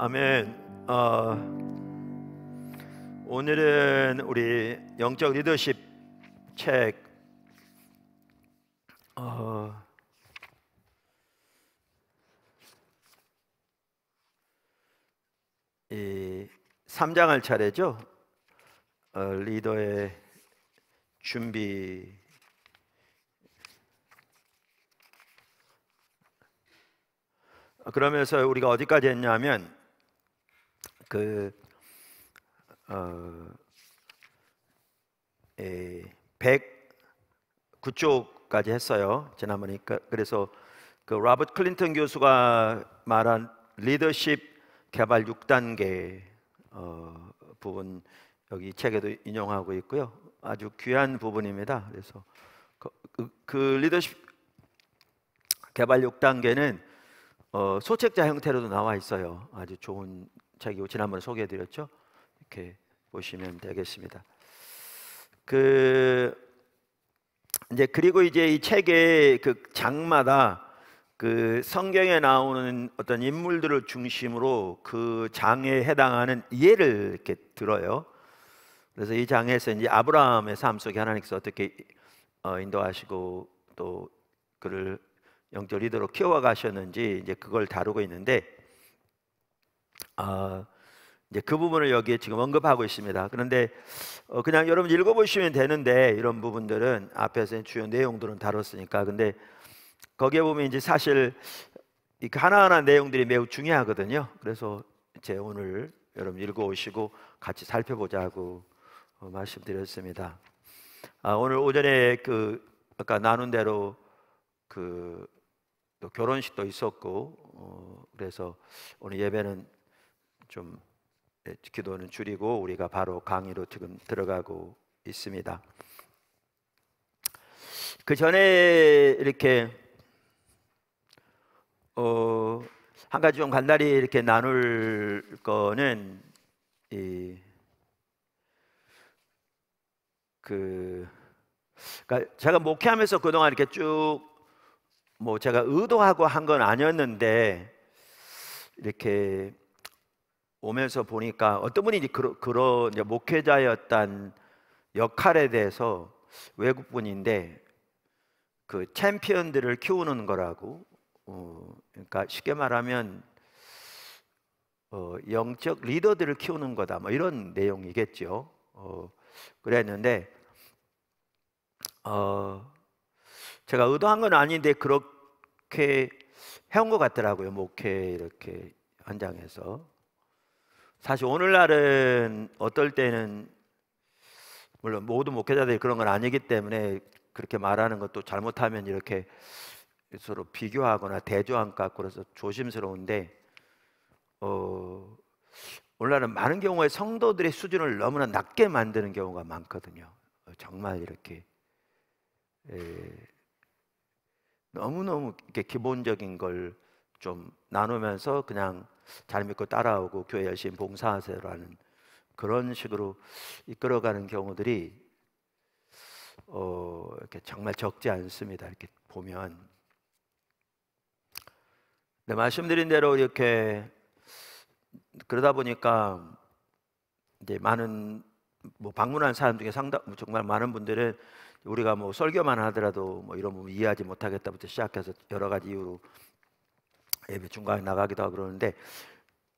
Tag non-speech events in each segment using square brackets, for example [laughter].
아멘. 어, 오늘은 우리 영적 리더십 책 어, 이 3장을 차례죠. 어, 리더의 준비 그러면서 우리가 어디까지 했냐면 그 어, 에, 예, 109쪽까지 했어요. 지난번에 그, 그래서 그 로버트 클린턴 교수가 말한 리더십 개발 6단계 어, 부분 여기 책에도 인용하고 있고요. 아주 귀한 부분입니다. 그래서 그, 그, 그 리더십 개발 6단계는 어, 소책자 형태로도 나와 있어요. 아주 좋은 자기 지난번에 소개해드렸죠. 이렇게 보시면 되겠습니다. 그 이제 그리고 이제 이 책의 그 장마다 그 성경에 나오는 어떤 인물들을 중심으로 그 장에 해당하는 예를 이렇게 들어요. 그래서 이 장에서 이제 아브라함의 삶 속에 하나님께서 어떻게 어, 인도하시고 또 그를 영적 리더로 키워가셨는지 이제 그걸 다루고 있는데 어, 이제 그 부분을 여기에 지금 언급하고 있습니다. 그런데 어, 그냥 여러분 읽어보시면 되는데 이런 부분들은 앞에서 주요 내용들은 다뤘으니까 근데 거기에 보면 이제 사실 그 하나하나 내용들이 매우 중요하거든요. 그래서 제 오늘 여러분 읽어오시고 같이 살펴보자고 어, 말씀드렸습니다. 아, 오늘 오전에 그 아까 나눈 대로 그 결혼식도 있었고 어, 그래서 오늘 예배는 좀 예, 기도는 줄이고 우리가 바로 강의로 지금 들어가고 있습니다. 그 전에 이렇게 어, 한 가지 좀 간단히 이렇게 나눌 거는 이, 그 그러니까 제가 목회하면서 그동안 이렇게 쭉 뭐 제가 의도하고 한 건 아니었는데 이렇게 오면서 보니까 어떤 분이 이제 그러, 그런 이제 목회자였던 역할에 대해서 외국 분인데 그 챔피언들을 키우는 거라고 어, 그러니까 쉽게 말하면 어, 영적 리더들을 키우는 거다 뭐 이런 내용이겠죠. 어, 그랬는데 어, 제가 의도한 건 아닌데 그렇게 해온 것 같더라고요 목회 이렇게 현장에서 사실 오늘날은 어떨 때는 물론 모든 목회자들이 그런 건 아니기 때문에 그렇게 말하는 것도 잘못하면 이렇게 서로 비교하거나 대조한 것 같고 그래서 조심스러운데 어, 오늘날은 많은 경우에 성도들의 수준을 너무나 낮게 만드는 경우가 많거든요. 어, 정말 이렇게 에, 너무너무 이렇게 기본적인 걸 좀 나누면서 그냥 잘 믿고 따라오고 교회 열심히 봉사하세요라는 그런 식으로 이끌어가는 경우들이 어, 이렇게 정말 적지 않습니다. 이렇게 보면. 네, 말씀드린 대로 이렇게 그러다 보니까 이제 많은 뭐 방문한 사람 중에 상당 뭐 정말 많은 분들은 우리가 뭐 설교만 하더라도 뭐 이런 부분 이해하지 못하겠다부터 시작해서 여러 가지 이유로 예배 중간에 나가기도 하고 그러는데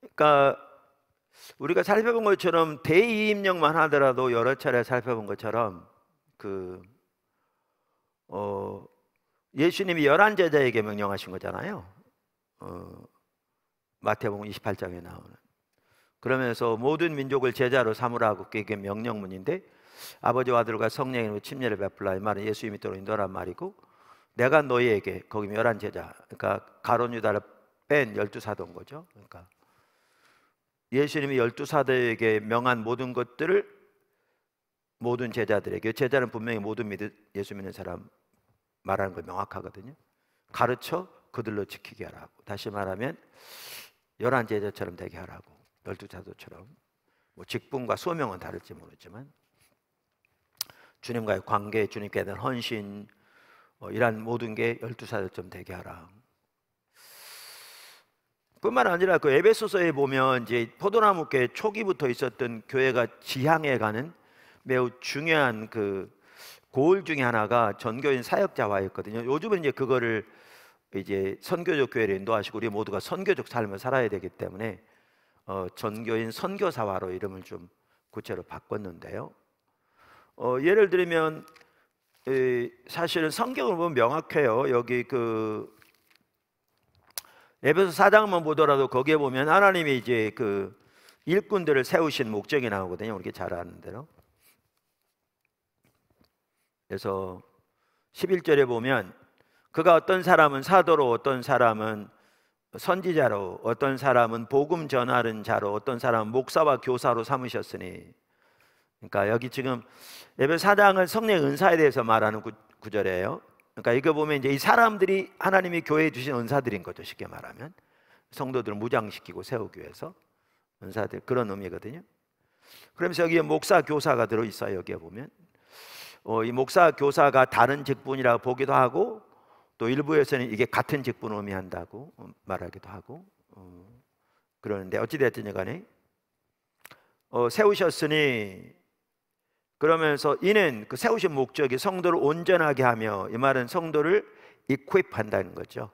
그러니까 우리가 살펴본 것처럼 대이임령만 하더라도 여러 차례 살펴본 것처럼 그 어, 예수님이 열한 제자에게 명령하신 거잖아요. 어, 마태복음 28장에 나오는. 그러면서 모든 민족을 제자로 삼으라고 그게 명령문인데 아버지와 아들과 성령으로 침례를 베풀라 이 말은 예수 믿도록 인도란 말이고 내가 너희에게 거기 열한 제자 그러니까 가론 유다를 뺀 열두 사도인 거죠. 그러니까 예수님이 열두 사도에게 명한 모든 것들을 모든 제자들에게 제자는 분명히 모든 믿 예수 믿는 사람 말하는 거 명확하거든요. 가르쳐 그들로 지키게 하라고. 다시 말하면 열한 제자처럼 되게 하라고. 열두 제자처럼. 뭐 직분과 소명은 다를지 모르지만 주님과의 관계, 주님께 대한 헌신 어, 이런 모든 게 열두 제자처럼 되게 하라. 뿐만 아니라 그 에베소서에 보면 이제 포도나무께 초기부터 있었던 교회가 지향해 가는 매우 중요한 그 고을 중에 하나가 전교인 사역자화였거든요. 요즘은 이제 그거를 이제 선교적 교회를 인도하시고 우리 모두가 선교적 삶을 살아야 되기 때문에 어, 전교인 선교사화로 이름을 좀 구체로 바꿨는데요. 어, 예를 들면 사실은 성경을 보면 명확해요. 여기 그 에베소 4장만 보더라도 거기에 보면 하나님이 이제 그 일꾼들을 세우신 목적이 나오거든요. 우리가 잘 아는 대로. 그래서 11절에 보면 그가 어떤 사람은 사도로 어떤 사람은 선지자로 어떤 사람은 복음 전하는 자로 어떤 사람은 목사와 교사로 삼으셨으니 그러니까 여기 지금 에베소 4장을 성령 은사에 대해서 말하는 구절이에요. 그러니까 이거 보면 이제 이 사람들이 하나님이 교회에 주신 은사들인 거죠. 쉽게 말하면 성도들을 무장시키고 세우기 위해서 은사들 그런 의미거든요. 그러면서 여기에 목사 교사가 들어 있어요. 여기에 보면 어, 이 목사 교사가 다른 직분이라고 보기도 하고 또 일부에서는 이게 같은 직분을 의미한다고 말하기도 하고 어, 그러는데 어찌됐든 간에 어, 세우셨으니 그러면서 이는 그 세우신 목적이 성도를 온전하게 하며 이 말은 성도를 이쿠입한다는 거죠.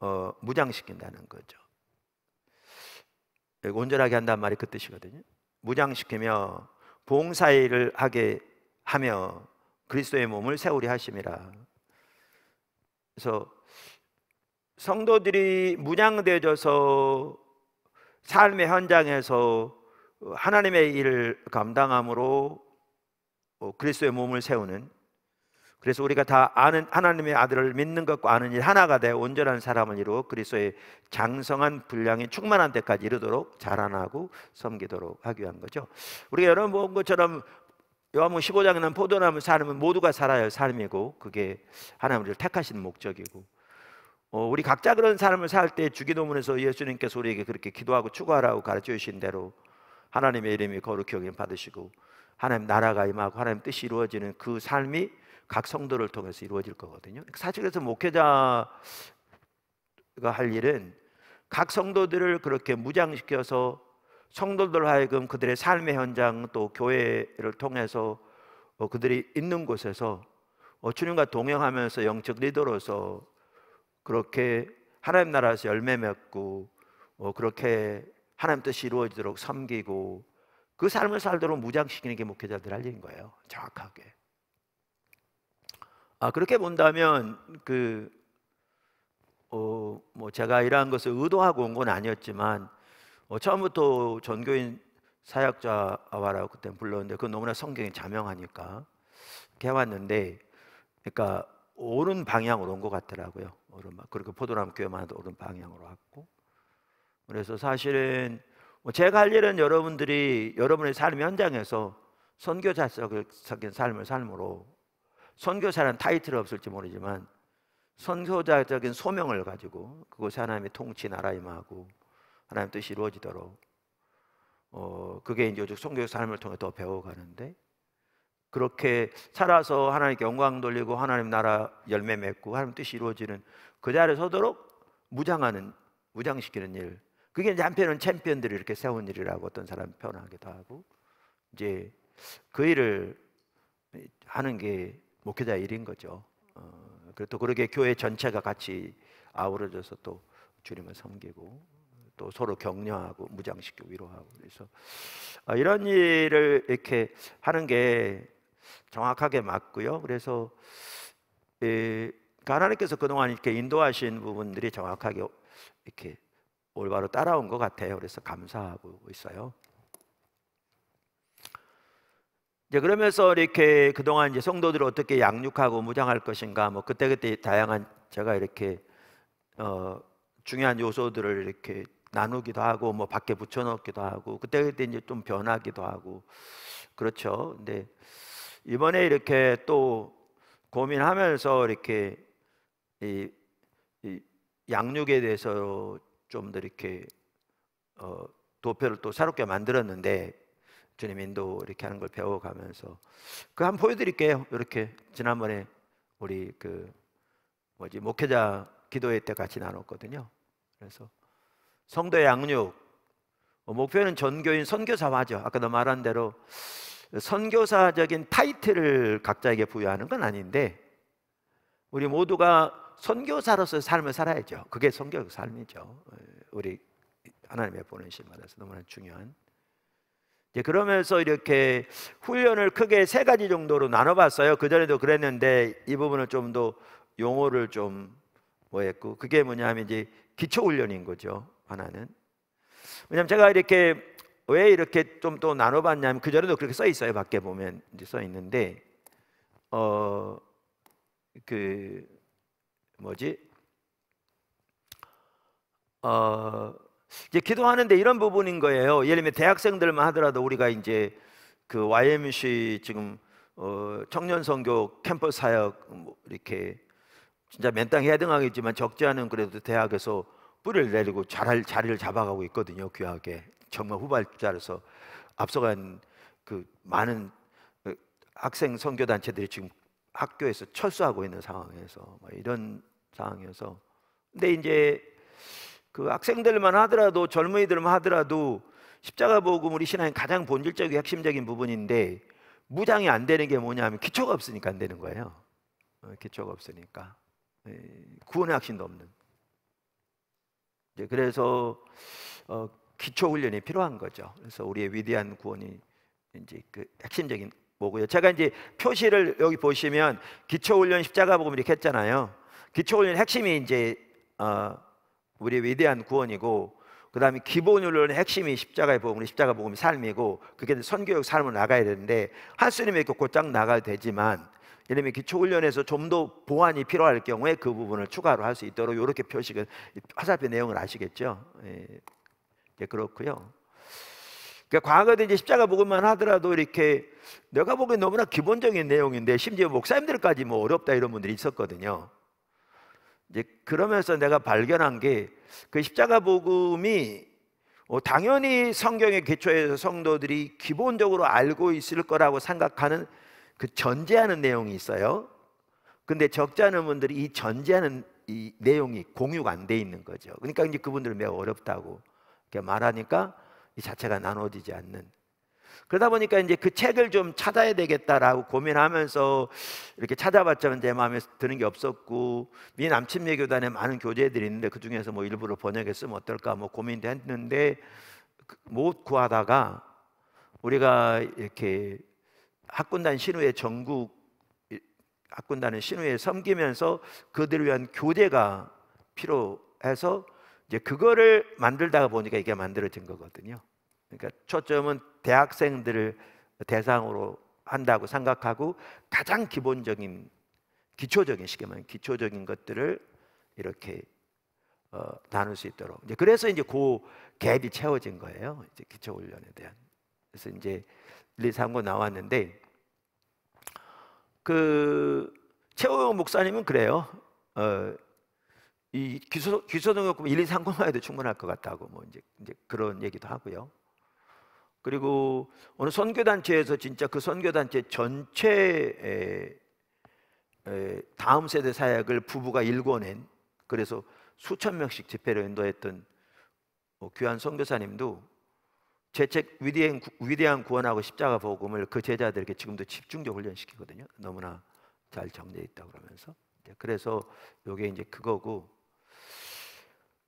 어, 무장시킨다는 거죠. 온전하게 한다는 말이 그 뜻이거든요. 무장시키며 봉사일을 하게 하며 그리스도의 몸을 세우리 하심이라. 그래서 성도들이 무장되어져서 삶의 현장에서 하나님의 일을 감당함으로 어, 그리스도의 몸을 세우는 그래서 우리가 다 아는 하나님의 아들을 믿는 것과 아는 일 하나가 돼 온전한 사람을 이루어 그리스도의 장성한 분량이 충만한 때까지 이르도록 자라나고 섬기도록 하기 위한 거죠. 우리가 여러분 본 것처럼 요한복음 15장에 난 포도나무 사람은 모두가 살아야 할 삶이고 그게 하나님을 택하신 목적이고 어, 우리 각자 그런 삶을 살 때 주기도문에서 예수님께서 우리에게 그렇게 기도하고 추구하라고 가르쳐 주신 대로 하나님의 이름이 거룩히 여김 받으시고 하나님 나라가 임하고 하나님 뜻이 이루어지는 그 삶이 각 성도를 통해서 이루어질 거거든요. 그러니까 사실 그래서 목회자가 할 일은 각 성도들을 그렇게 무장시켜서 성도들 하여금 그들의 삶의 현장 또 교회를 통해서 어, 그들이 있는 곳에서 어, 주님과 동행하면서 영적 리더로서 그렇게 하나님 나라에서 열매 맺고 어, 그렇게 하나님 뜻이 이루어지도록 섬기고 그 삶을 살도록 무장시키는 게 목회자들 할 일인 거예요. 정확하게. 아, 그렇게 본다면 그 어, 뭐 제가 이러한 것을 의도하고 온 건 아니었지만 어, 처음부터 전교인 사역자와라고 그때 불렀는데 그 너무나 성경이 자명하니까 이렇게 왔는데 그러니까 옳은 방향으로 온 것 같더라고요. 옳은 그렇게 포도나무 교회만 도 옳은 방향으로 왔고 그래서 사실은 뭐 제가 할 일은 여러분들이 여러분의 삶 현장에서 선교자 적인 삶을 삶으로 선교사는 타이틀 없을지 모르지만 선교자적인 소명을 가지고 그곳에 하나님의 통치 나라 임하고 하나님 뜻이 이루어지도록 어 그게 이제 오직 선교 삶을 통해 더 배워가는데 그렇게 살아서 하나님께 영광 돌리고 하나님 나라 열매 맺고 하나님 뜻이 이루어지는 그 자리에 서도록 무장하는 무장시키는 일 그게 한편은 챔피언들이 이렇게 세운 일이라고 어떤 사람 표현하기도 하고 이제 그 일을 하는 게 목회자 일인 거죠. 어, 그리고 그렇게 교회 전체가 같이 아우러져서 또 주님을 섬기고 또 서로 격려하고 무장시키 위로하고 그래서 어, 이런 일을 이렇게 하는 게 정확하게 맞고요. 그래서 예, 하나님께서 그동안 이렇게 인도하신 부분들이 정확하게 이렇게 올바로 따라온 것 같아요. 그래서 감사하고 있어요. 이제 그러면서 이렇게 그동안 이제 성도들을 어떻게 양육하고 무장할 것인가 뭐 그때그때 다양한 제가 이렇게 어 중요한 요소들을 이렇게 나누기도 하고 뭐 밖에 붙여 넣기도 하고 그때그때 이제 좀 변하기도 하고 그렇죠. 근데 이번에 이렇게 또 고민하면서 이렇게 이, 이 양육에 대해서 좀더 이렇게 어, 도표를 또 새롭게 만들었는데 주님 인도 이렇게 하는 걸 배워가면서 그 한번 보여드릴게요. 이렇게 지난번에 우리 그 뭐지 목회자 기도회 때 같이 나눴거든요. 그래서 성도의 양육 어, 목표는 전교인 선교사화죠. 아까도 말한 대로 선교사적인 타이틀을 각자에게 부여하는 건 아닌데 우리 모두가 선교사로서 삶을 살아야죠. 그게 선교 삶이죠. 우리 하나님의 보는 시마다서 너무나 중요한. 이제 그러면서 이렇게 훈련을 크게 세 가지 정도로 나눠봤어요. 그 전에도 그랬는데 이 부분을 좀 더 용어를 좀 뭐했고 그게 뭐냐면 이제 기초 훈련인 거죠. 하나는 왜냐면 하 제가 이렇게 왜 이렇게 좀 또 나눠봤냐면 그 전에도 그렇게 써 있어요. 밖에 보면 이제 써 있는데 어그 뭐지? 어, 이제 기도하는데 이런 부분인 거예요. 예를 들면 대학생들만 하더라도 우리가 이제 그 YMC 지금 어, 청년 선교 캠퍼 사역 뭐 이렇게 진짜 맨땅 해등하겠지만 적지 않은 그래도 대학에서 뿌리를 내리고 잘 자리를 잡아가고 있거든요. 귀하게 정말 후발자로서 앞서간 그 많은 그 학생 선교 단체들이 지금 학교에서 철수하고 있는 상황에서 뭐 이런 상황이어서. 근데 이제 그 학생들만 하더라도 젊은이들만 하더라도 십자가 보음 우리 신앙의 가장 본질적이고 핵심적인 부분인데 무장이 안 되는 게 뭐냐면 기초가 없으니까 안 되는 거예요. 어, 기초가 없으니까 예, 구원의 확신도 없는. 이제 그래서 어, 기초 훈련이 필요한 거죠. 그래서 우리의 위대한 구원이 이제 그 핵심적인 뭐고요. 제가 이제 표시를 여기 보시면 기초 훈련 십자가 복음 이렇게 했잖아요. 기초원인 핵심이 이제 어, 우리의 위대한 구원이고 그 다음에 기본훈련는 핵심이 십자가의 복음이 십자가 복음이 삶이고 그게 선교육 삶으로 나가야 되는데 한수님의 그 곧장 나가야 되지만 이러면 기초훈련에서 좀 더 보완이 필요할 경우에 그 부분을 추가로 할 수 있도록 이렇게 표식을 화살표 내용을 아시겠죠? 예, 예 그렇고요. 그러니까 과거에 이제 십자가 복음만 하더라도 이렇게 내가 보기엔 너무나 기본적인 내용인데 심지어 목사님들까지 뭐 어렵다 이런 분들이 있었거든요. 이제 그러면서 내가 발견한 게 그 십자가 복음이 어, 당연히 성경의 기초에서 성도들이 기본적으로 알고 있을 거라고 생각하는 그 전제하는 내용이 있어요. 근데 적지 않은 분들이 이 전제하는 이 내용이 공유가 안 돼 있는 거죠. 그러니까 이제 그분들은 매우 어렵다고 이렇게 말하니까 이 자체가 나눠지지 않는 그러다 보니까 이제 그 책을 좀 찾아야 되겠다라고 고민하면서 이렇게 찾아봤자면 제 마음에 드는 게 없었고 미 남침례 교단에 많은 교재들이 있는데 그 중에서 뭐 일부러 번역했으면 어떨까 뭐 고민도 했는데 그 못 구하다가 우리가 이렇게 학군단 신우회 전국 학군단의 신우에 섬기면서 그들을 위한 교재가 필요해서 이제 그거를 만들다가 보니까 이게 만들어진 거거든요. 그러니까 초점은 대학생들을 대상으로 한다고 생각하고 가장 기본적인 기초적인 시기만 기초적인 것들을 이렇게 어, 나눌 수 있도록 이제 그래서 이제 그 갭이 채워진 거예요 이제 기초 훈련에 대한 그래서 이제 1, 2, 3고 나왔는데 그 최호영 목사님은 그래요 어, 이 기초 기초등학교 1, 2, 3고만 해도 충분할 것 같다고 뭐 이제 이제 그런 얘기도 하고요 그리고 어느 선교단체에서 진짜 그 선교단체 전체 다음 세대 사약을 부부가 일궈낸 그래서 수천 명씩 집회를 인도했던 어, 귀한 선교사님도 제책 위대한, 위대한 구원하고 십자가 복음을 그 제자들에게 지금도 집중적 훈련시키거든요. 너무나 잘 정리돼 있다 그러면서 네, 그래서 이게 이제 그거고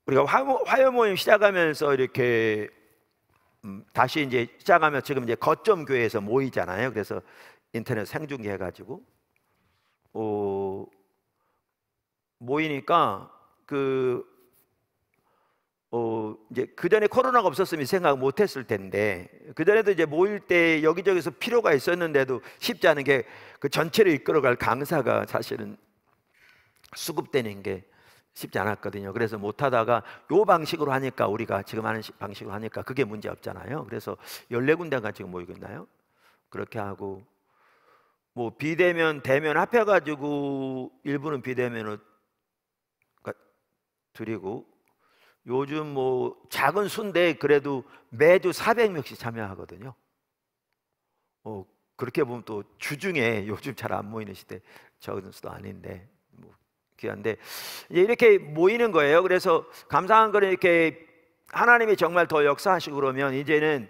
우리가 화, 화요 모임 시작하면서 이렇게 음, 다시 이제 시작하면 지금 이제 거점 교회에서 모이잖아요. 그래서 인터넷 생중계 해가지고 어, 모이니까 그 어, 이제 그 전에 코로나가 없었으면 생각 못했을 텐데 그 전에도 이제 모일 때 여기저기서 필요가 있었는데도 쉽지 않은 게 그 전체를 이끌어갈 강사가 사실은 수급되는 게 쉽지 않았거든요. 그래서 못하다가 요 방식으로 하니까 우리가 지금 하는 방식으로 하니까 그게 문제 없잖아요. 그래서 1 4 군데가 지금 모이고 있나요? 그렇게 하고 뭐 비대면 대면 합해 가지고 일부는 비대면을 드리고 요즘 뭐 작은 순대 그래도 매주 400명씩 참여하거든요. 어, 그렇게 보면 또 주중에 [laughs] 요즘 잘 안 모이는 시대 저은 수도 아닌데 귀한데 이제 이렇게 모이는 거예요. 그래서 감사한 거는 이렇게 하나님이 정말 더 역사하시고 그러면 이제는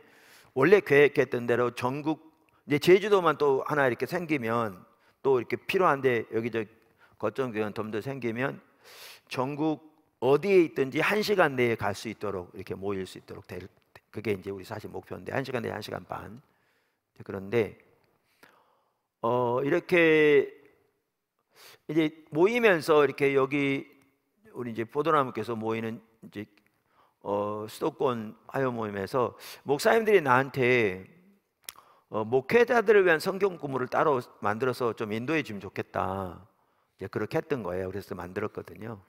원래 계획했던 대로 전국 이제 제주도만 또 하나 이렇게 생기면 또 이렇게 필요한데 여기저기 거점교원 덤도 생기면 전국 어디에 있든지 한 시간 내에 갈 수 있도록 이렇게 모일 수 있도록 될 그게 이제 우리 사실 목표인데 한 시간 내에 한 시간 반 그런데 어 이렇게 이제 모이면서 이렇게 여기 우리 이제 보도나무께서 모이는 이제 어, 수도권 하여 모임에서 목사님들이 나한테 어, 목회자들을 위한 성경 구문을 따로 만들어서 좀 인도해 주면 좋겠다. 이제 그렇게 했던 거예요. 그래서 만들었거든요.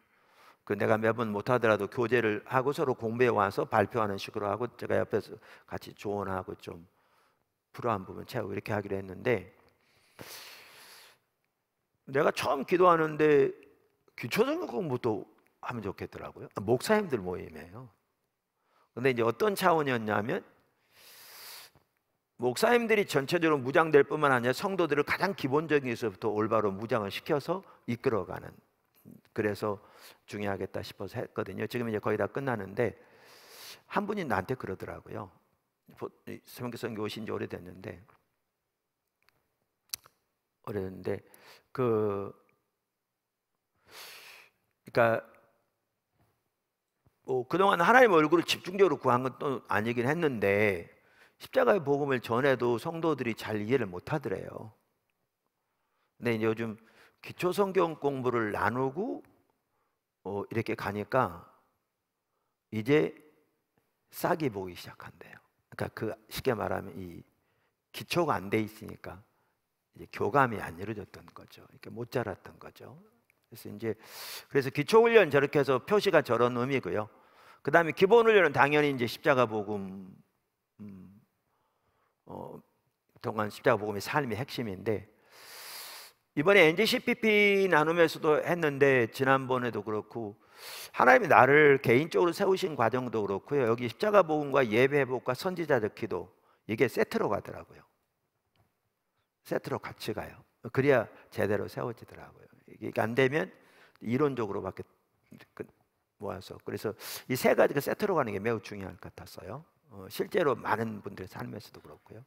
그 내가 매번 못하더라도 교재를 하고 서로 공부해 와서 발표하는 식으로 하고 제가 옆에서 같이 조언하고 좀필요 부분 채우고 이렇게 하기로 했는데 내가 처음 기도하는데 기초적인 공부도 하면 좋겠더라고요. 목사님들 모임이에요. 근데 이제 어떤 차원이었냐면 목사님들이 전체적으로 무장될 뿐만 아니라 성도들을 가장 기본적인 에서부터 올바로 무장을 시켜서 이끌어가는 그래서 중요하겠다 싶어서 했거든요. 지금 이제 거의 다 끝나는데 한 분이 나한테 그러더라고요. 성교사 오신 지 오래됐는데 어렸는데그 그러니까 뭐 그동안 하나님 얼굴을 집중적으로 구한 건또 아니긴 했는데 십자가의 복음을 전해도 성도들이 잘 이해를 못 하더래요. 근데 요즘 기초 성경 공부를 나누고 어, 이렇게 가니까 이제 싹이 보기 시작한대요. 그러니까 그 쉽게 말하면 이 기초가 안 돼 있으니까 이제 교감이 안 이루어졌던 거죠. 이렇게 못 자랐던 거죠. 그래서 이제 그래서 기초 훈련 저렇게 해서 표시가 저런 의미고요. 그다음에 기본 훈련은 당연히 이제 십자가 복음 음, 어, 동안 십자가 복음의 삶이 핵심인데 이번에 NGCPP 나눔에서도 했는데 지난번에도 그렇고 하나님이 나를 개인적으로 세우신 과정도 그렇고요. 여기 십자가 복음과 예배 복과 선지자적 기도 이게 세트로 가더라고요. 세트로 같이 가요. 그래야 제대로 세워지더라고요. 이게 안 되면 이론적으로밖에 그 모아서 그래서 이 세 가지가 그 세트로 가는 게 매우 중요할 것 같았어요. 어, 실제로 많은 분들의 삶에서도 그렇고요.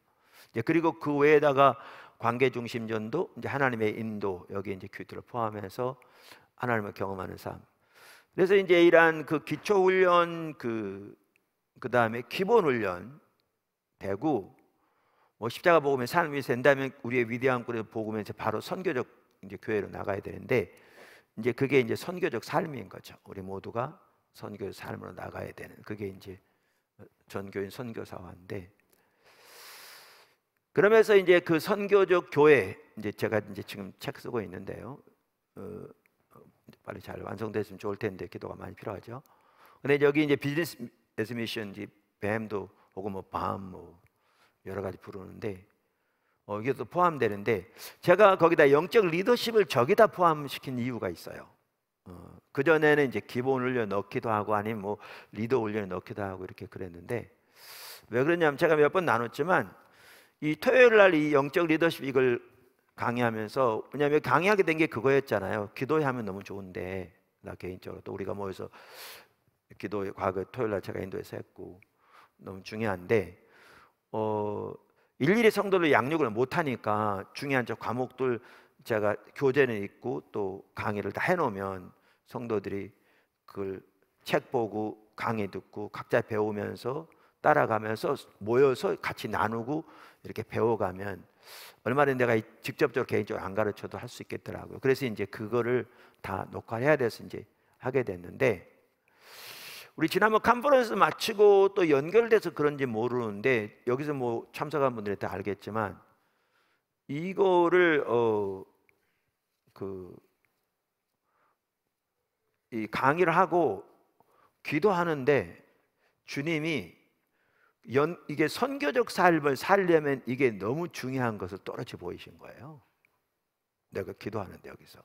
이제 그리고 그 외에다가 관계 중심 전도 이제 하나님의 인도 여기 이제 큐트를 포함해서 하나님을 경험하는 삶. 그래서 이제 이러한 그 기초 훈련 그 그다음에 기본 훈련 대구 뭐 십자가 복음의 삶 위에 된다면 우리의 위대한 꿈의 복음에 이제 바로 선교적 이제 교회로 나가야 되는데 이제 그게 이제 선교적 삶인 거죠. 우리 모두가 선교의 삶으로 나가야 되는 그게 이제 전교인 선교사화인데 그러면서 이제 그 선교적 교회 이제 제가 이제 지금 책 쓰고 있는데요. 어, 빨리 잘 완성됐으면 좋을 텐데 기도가 많이 필요하죠. 근데 여기 이제 비즈니스 미션 이제 뱀도 혹은 뭐 밤뭐 여러 가지 부르는데 어, 이게 또 포함되는데 제가 거기다 영적 리더십을 저기다 포함시킨 이유가 있어요. 어, 그 전에는 이제 기본 훈련 넣기도 하고 아니면 뭐 리더 훈련 넣기도 하고 이렇게 그랬는데 왜 그러냐면 제가 몇 번 나눴지만 이 토요일 날 이 영적 리더십 이걸 강의하면서 왜냐하면 강의하게 된 게 그거였잖아요. 기도하면 너무 좋은데 나 개인적으로 또 우리가 모여서 기도 과거 토요일 날 제가 인도에서 했고 너무 중요한데 어, 일일이 성도를 양육을 못하니까 중요한 저 과목들 제가 교재는 있고 또 강의를 다 해놓으면 성도들이 그걸 책 보고 강의 듣고 각자 배우면서 따라가면서 모여서 같이 나누고 이렇게 배워가면 얼마든 지 내가 직접적으로 개인적으로 안 가르쳐도 할 수 있겠더라고요. 그래서 이제 그거를 다 녹화해야 돼서 이제 하게 됐는데 우리 지난번 컨퍼런스 마치고 또 연결돼서 그런지 모르는데 여기서 뭐 참석한 분들이 다 알겠지만 이거를 어 그 이 강의를 하고 기도하는데 주님이 연, 이게 선교적 삶을 살려면 이게 너무 중요한 것을 떨어져 보이신 거예요. 내가 기도하는데 여기서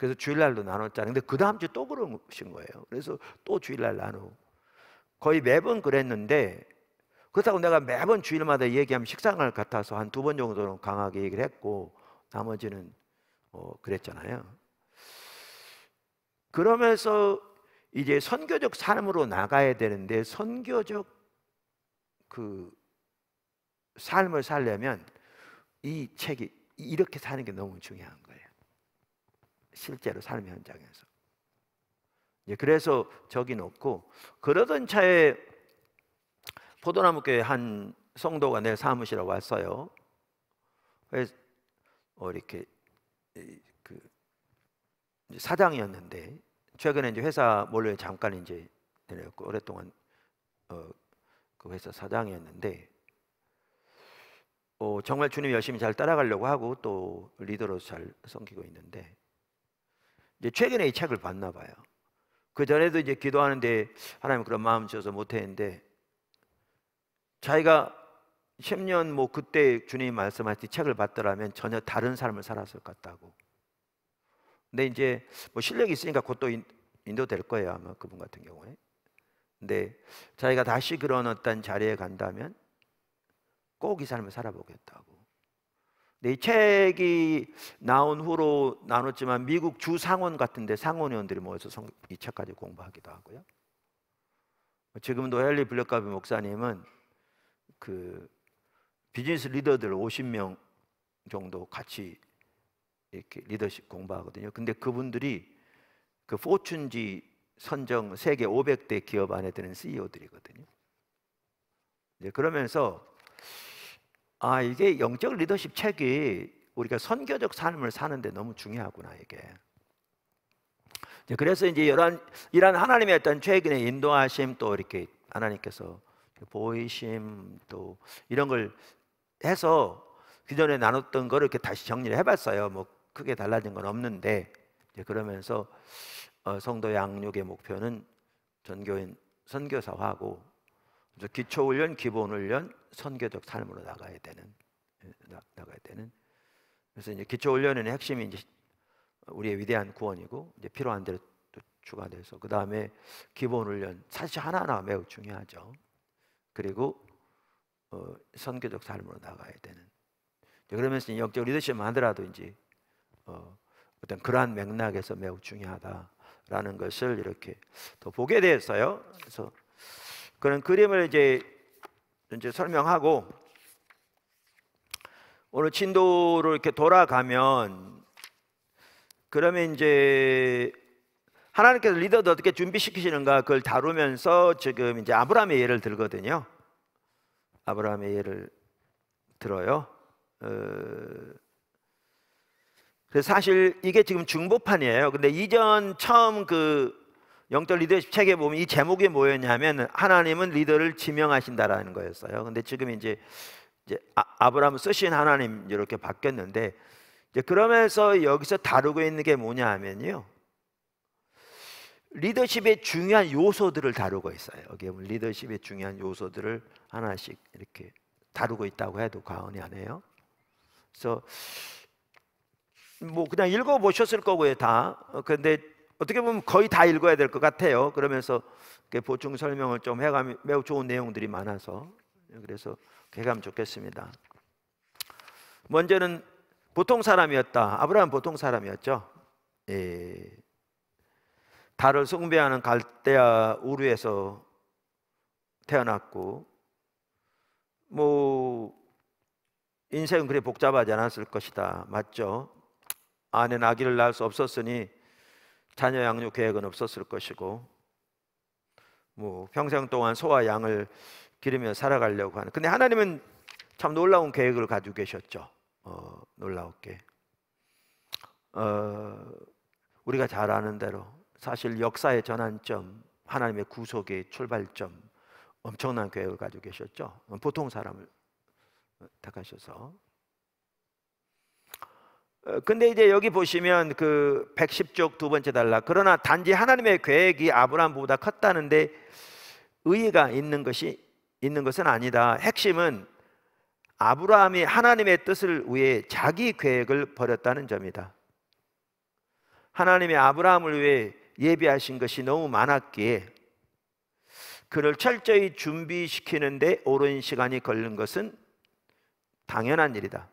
그래서 주일날도 나눴잖아요. 근데 그 다음 주 또 그러신 거예요. 그래서 또 주일날 나누 거의 매번 그랬는데 그렇다고 내가 매번 주일마다 얘기하면 식상을 같아서 한 두 번 정도는 강하게 얘기를 했고 나머지는 어, 그랬잖아요. 그러면서 이제 선교적 삶으로 나가야 되는데 선교적 그 삶을 살려면 이 책이 이렇게 사는 게 너무 중요한 거예요. 실제로 삶의 현장에서. 예, 그래서 적이 높고 그러던 차에 포도나무 교회 한 성도가 내 사무실에 왔어요. 그래서 어, 이렇게 그 사장이었는데 최근에 이제 회사 몰래 잠깐 이제 내렸고 오랫동안 어, 그 회사 사장이었는데 어, 정말 주님 열심히 잘 따라가려고 하고 또 리더로서 잘 섬기고 있는데 이제 최근에 이 책을 봤나 봐요. 그 전에도 이제 기도하는데 하나님 그런 마음 주셔서 못했는데 자기가 10년 뭐 그때 주님이 말씀하실 때 책을 봤더라면 전혀 다른 삶을 살았을 것 같다고. 근데 이제 뭐 실력이 있으니까 곧 또 인도될 거예요 아마 그분 같은 경우에. 근데 자기가 다시 그런 어떤 자리에 간다면 꼭 이 삶을 살아보겠다고. 네, 이 책이 나온 후로 나눴지만 미국 주 상원 같은데 상원의원들이 모여서 이 책까지 공부하기도 하고요. 지금도 헨리 블랙가비 목사님은 그 비즈니스 리더들 50명 정도 같이 이렇게 리더십 공부하거든요. 근데 그분들이 그 포춘지 선정 세계 500대 기업 안에 드는 CEO들이거든요. 이제 그러면서 아, 이게 영적 리더십 책이 우리가 선교적 삶을 사는데 너무 중요하구나, 이게. 그래서 이제 이러이러 하나님의 어떤 최근의 인도하심 또 이렇게 하나님께서 보이심 또 이런 걸 해서 기존에 나눴던 거를 이렇게 다시 정리를 해봤어요. 뭐 크게 달라진 건 없는데 그러면서 어, 성도 양육의 목표는 전교인 선교사화고 그래서 기초 훈련, 기본 훈련, 선계적 삶으로 나가야 되는 예, 나, 나가야 되는. 그래서 이제 기초 훈련의 핵심이 이제 우리의 위대한 구원이고 이제 필요한 대로 또 추가돼서 그 다음에 기본 훈련 사실 하나하나 매우 중요하죠. 그리고 어, 선교적 삶으로 나가야 되는. 그러면서 영적 리더십 하더라도 이제 어, 어떤 그러한 맥락에서 매우 중요하다라는 것을 이렇게 더 보게 돼서요. 그래서 그런 그림을 이제 이제 설명하고 오늘 진도를 이렇게 돌아가면 그러면 이제 하나님께서 리더도 어떻게 준비시키시는가 그걸 다루면서 지금 이제 아브라함의 예를 들거든요. 아브라함의 예를 들어요. 어... 사실 이게 지금 중보판이에요. 근데 이전 처음 그 영적 리더십 책에 보면 이 제목이 뭐였냐면 하나님은 리더를 지명하신다라는 거였어요. 근데 지금 이제 이제 아, 브라함 쓰신 하나님 이렇게 바뀌었는데 이제 그러면서 여기서 다루고 있는 게 뭐냐 하면요. 리더십의 중요한 요소들을 다루고 있어요. 여기 보면 리더십의 중요한 요소들을 하나씩 이렇게 다루고 있다고 해도 과언이 아니에요. 그래서 뭐 그냥 읽어 보셨을 거고요, 다. 근데 어떻게 보면 거의 다 읽어야 될 것 같아요. 그러면서 보충 설명을 좀 해가면 매우 좋은 내용들이 많아서 예, 그래서 개감 좋겠습니다. 먼저는 보통 사람이었다. 아브라함 보통 사람이었죠. 예. 달을 숭배하는 갈대아 우르에서 태어났고 뭐 인생은 그리 복잡하지 않았을 것이다. 맞죠? 아내 아기를 낳을 수 없었으니 자녀 양육 계획은 없었을 것이고 뭐 평생 동안 소와 양을 기르며 살아가려고 하는 근데 하나님은 참 놀라운 계획을 가지고 계셨죠. 어, 놀라웠게. 어, 우리가 잘 아는 대로 사실 역사의 전환점, 하나님의 구속의 출발점 엄청난 계획을 가지고 계셨죠. 보통 사람을 어, 택하셔서 어, 근데 이제 여기 보시면 그 110쪽 두 번째 달락 그러나 단지 하나님의 계획이 아브라함보다 컸다는데 의의가 있는 것이 있는 것은 아니다. 핵심은 아브라함이 하나님의 뜻을 위해 자기 계획을 버렸다는 점이다. 하나님의 아브라함을 위해 예비하신 것이 너무 많았기에 그를 철저히 준비시키는데 오랜 시간이 걸린 것은 당연한 일이다.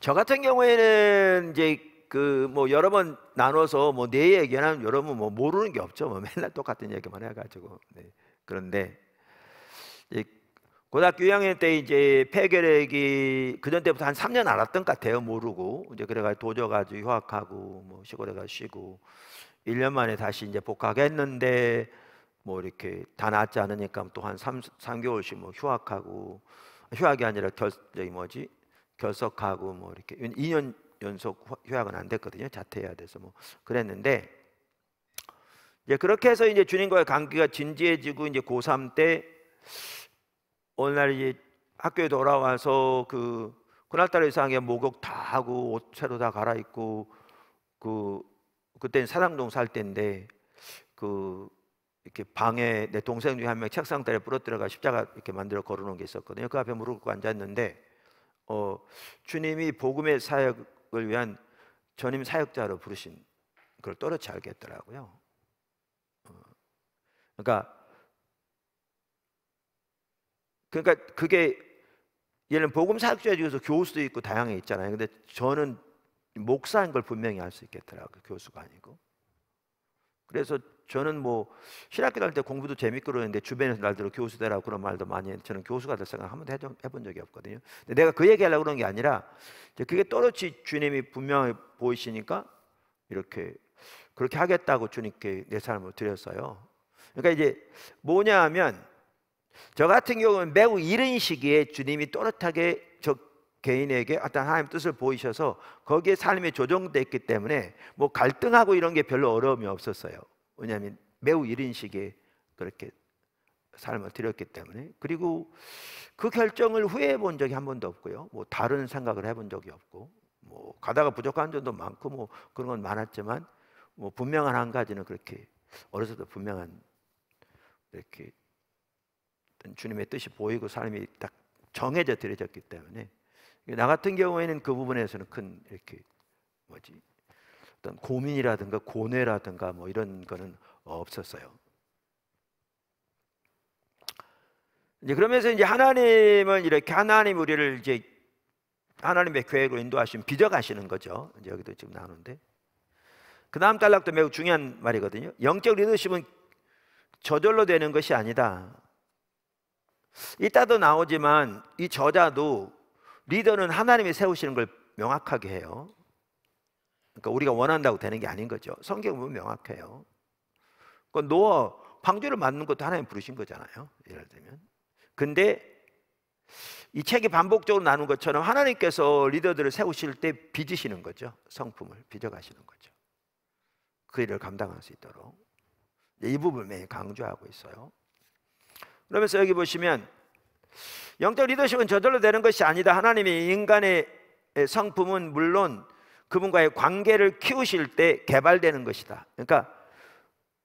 저 같은 경우에는 이제 그 뭐 여러 번 나눠서 뭐내 네 얘기는 여러분 뭐 모르는 게 없죠. 뭐 [laughs] 맨날 똑같은 얘기만 해가지고 네. 그런데 이제 고등학교 2학년 때 이제 폐결핵이 그 전 때부터 한 3년 알았던 것 같아요. 모르고 이제 그래가 도져가지고 휴학하고 뭐 시골에 가 쉬고 1년 만에 다시 이제 복학했는데 뭐 이렇게 다 낫지 않으니까 또 한 3, 3개월씩 뭐 휴학하고 휴학이 아니라 결 저기 뭐지 결석하고 뭐 이렇게 2년 연속 휴학은 안 됐거든요. 자퇴해야 돼서 뭐 그랬는데 이제 그렇게 해서 이제 주님과의 관계가 진지해지고 이제 고3 때 어느 날 이제 학교에 돌아와서 그 그날따라 이상하게 목욕 다 하고 옷 새로 다 갈아입고 그 그때는 사당동 살 때인데 그 이렇게 방에 내 동생 중에 한명 책상 따에 부러뜨려가 십자가 이렇게 만들어 걸어놓은 게 있었거든요. 그 앞에 무릎 꿇고 앉았는데 어, 주님이 복음의 사역을 위한 전임 사역자로 부르신 그걸 또렷이 알겠더라고요. 어, 그러니까 그러니까 그게 예를 복음 사역자 중에서 교수도 있고 다양해 있잖아요. 근데 저는 목사인 걸 분명히 알 수 있겠더라고요. 교수가 아니고. 그래서 저는 뭐 신학교 다닐 때 공부도 재밌고 그러는데 주변에서 날들어 교수 대라고 그런 말도 많이 했는데 저는 교수가 될 생각 한 번도 해본, 해본 적이 없거든요. 근데 내가 그 얘기하려고 그런 게 아니라 그게 또렷이 주님이 분명히 보이시니까 이렇게 그렇게 하겠다고 주님께 내 삶을 드렸어요. 그러니까 이제 뭐냐 하면 저 같은 경우는 매우 이른 시기에 주님이 또렷하게 저 개인에게 어떤 하나님 뜻을 보이셔서 거기에 삶이 조정됐기 때문에 뭐 갈등하고 이런 게 별로 어려움이 없었어요. 왜냐하면 매우 이른 시기에 그렇게 삶을 드렸기 때문에 그리고 그 결정을 후회해 본 적이 한 번도 없고요. 뭐 다른 생각을 해본 적이 없고 뭐 가다가 부족한 점도 많고 뭐 그런 건 많았지만 뭐 분명한 한 가지는 그렇게 어려서도 분명한 이렇게 주님의 뜻이 보이고 삶이 딱 정해져 드려졌기 때문에 나 같은 경우에는 그 부분에서는 큰 이렇게 뭐지 어떤 고민이라든가 고뇌라든가 뭐 이런 거는 없었어요. 이제 그러면서 이제 하나님은 이렇게 하나님 우리를 이제 하나님의 계획으로 인도하시면 빚어가시는 거죠. 이제 여기도 지금 나오는데. 그 다음 단락도 매우 중요한 말이거든요. 영적 리더십은 저절로 되는 것이 아니다. 이따도 나오지만 이 저자도 리더는 하나님이 세우시는 걸 명확하게 해요. 그러니까 우리가 원한다고 되는 게 아닌 거죠. 성경 보면 명확해요. 그 노아 방주를 만든 것도 하나님 부르신 거잖아요. 예를 들면. 근데 이 책이 반복적으로 나눈 것처럼 하나님께서 리더들을 세우실 때 빚으시는 거죠. 성품을 빚어가시는 거죠. 그 일을 감당할 수 있도록 이 부분을 매일 강조하고 있어요. 그러면서 여기 보시면 영적 리더십은 저절로 되는 것이 아니다. 하나님이 인간의 성품은 물론 그분과의 관계를 키우실 때 개발되는 것이다. 그러니까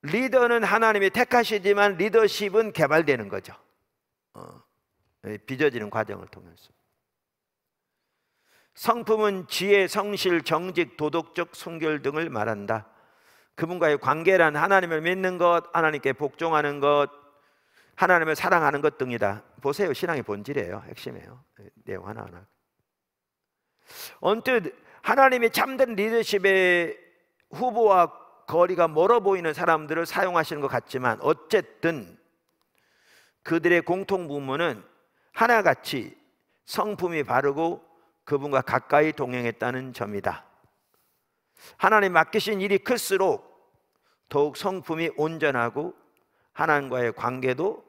리더는 하나님이 택하시지만 리더십은 개발되는 거죠. 어, 예, 빚어지는 과정을 통해서. 성품은 지혜, 성실, 정직, 도덕적 순결 등을 말한다. 그분과의 관계란 하나님을 믿는 것, 하나님께 복종하는 것, 하나님을 사랑하는 것 등이다. 보세요. 신앙의 본질이에요. 핵심이에요. 예, 내용 하나하나. 언뜻 하나님이 참된 리더십의 후보와 거리가 멀어 보이는 사람들을 사용하시는 것 같지만 어쨌든 그들의 공통 부문은 하나같이 성품이 바르고 그분과 가까이 동행했다는 점이다. 하나님 맡기신 일이 클수록 더욱 성품이 온전하고 하나님과의 관계도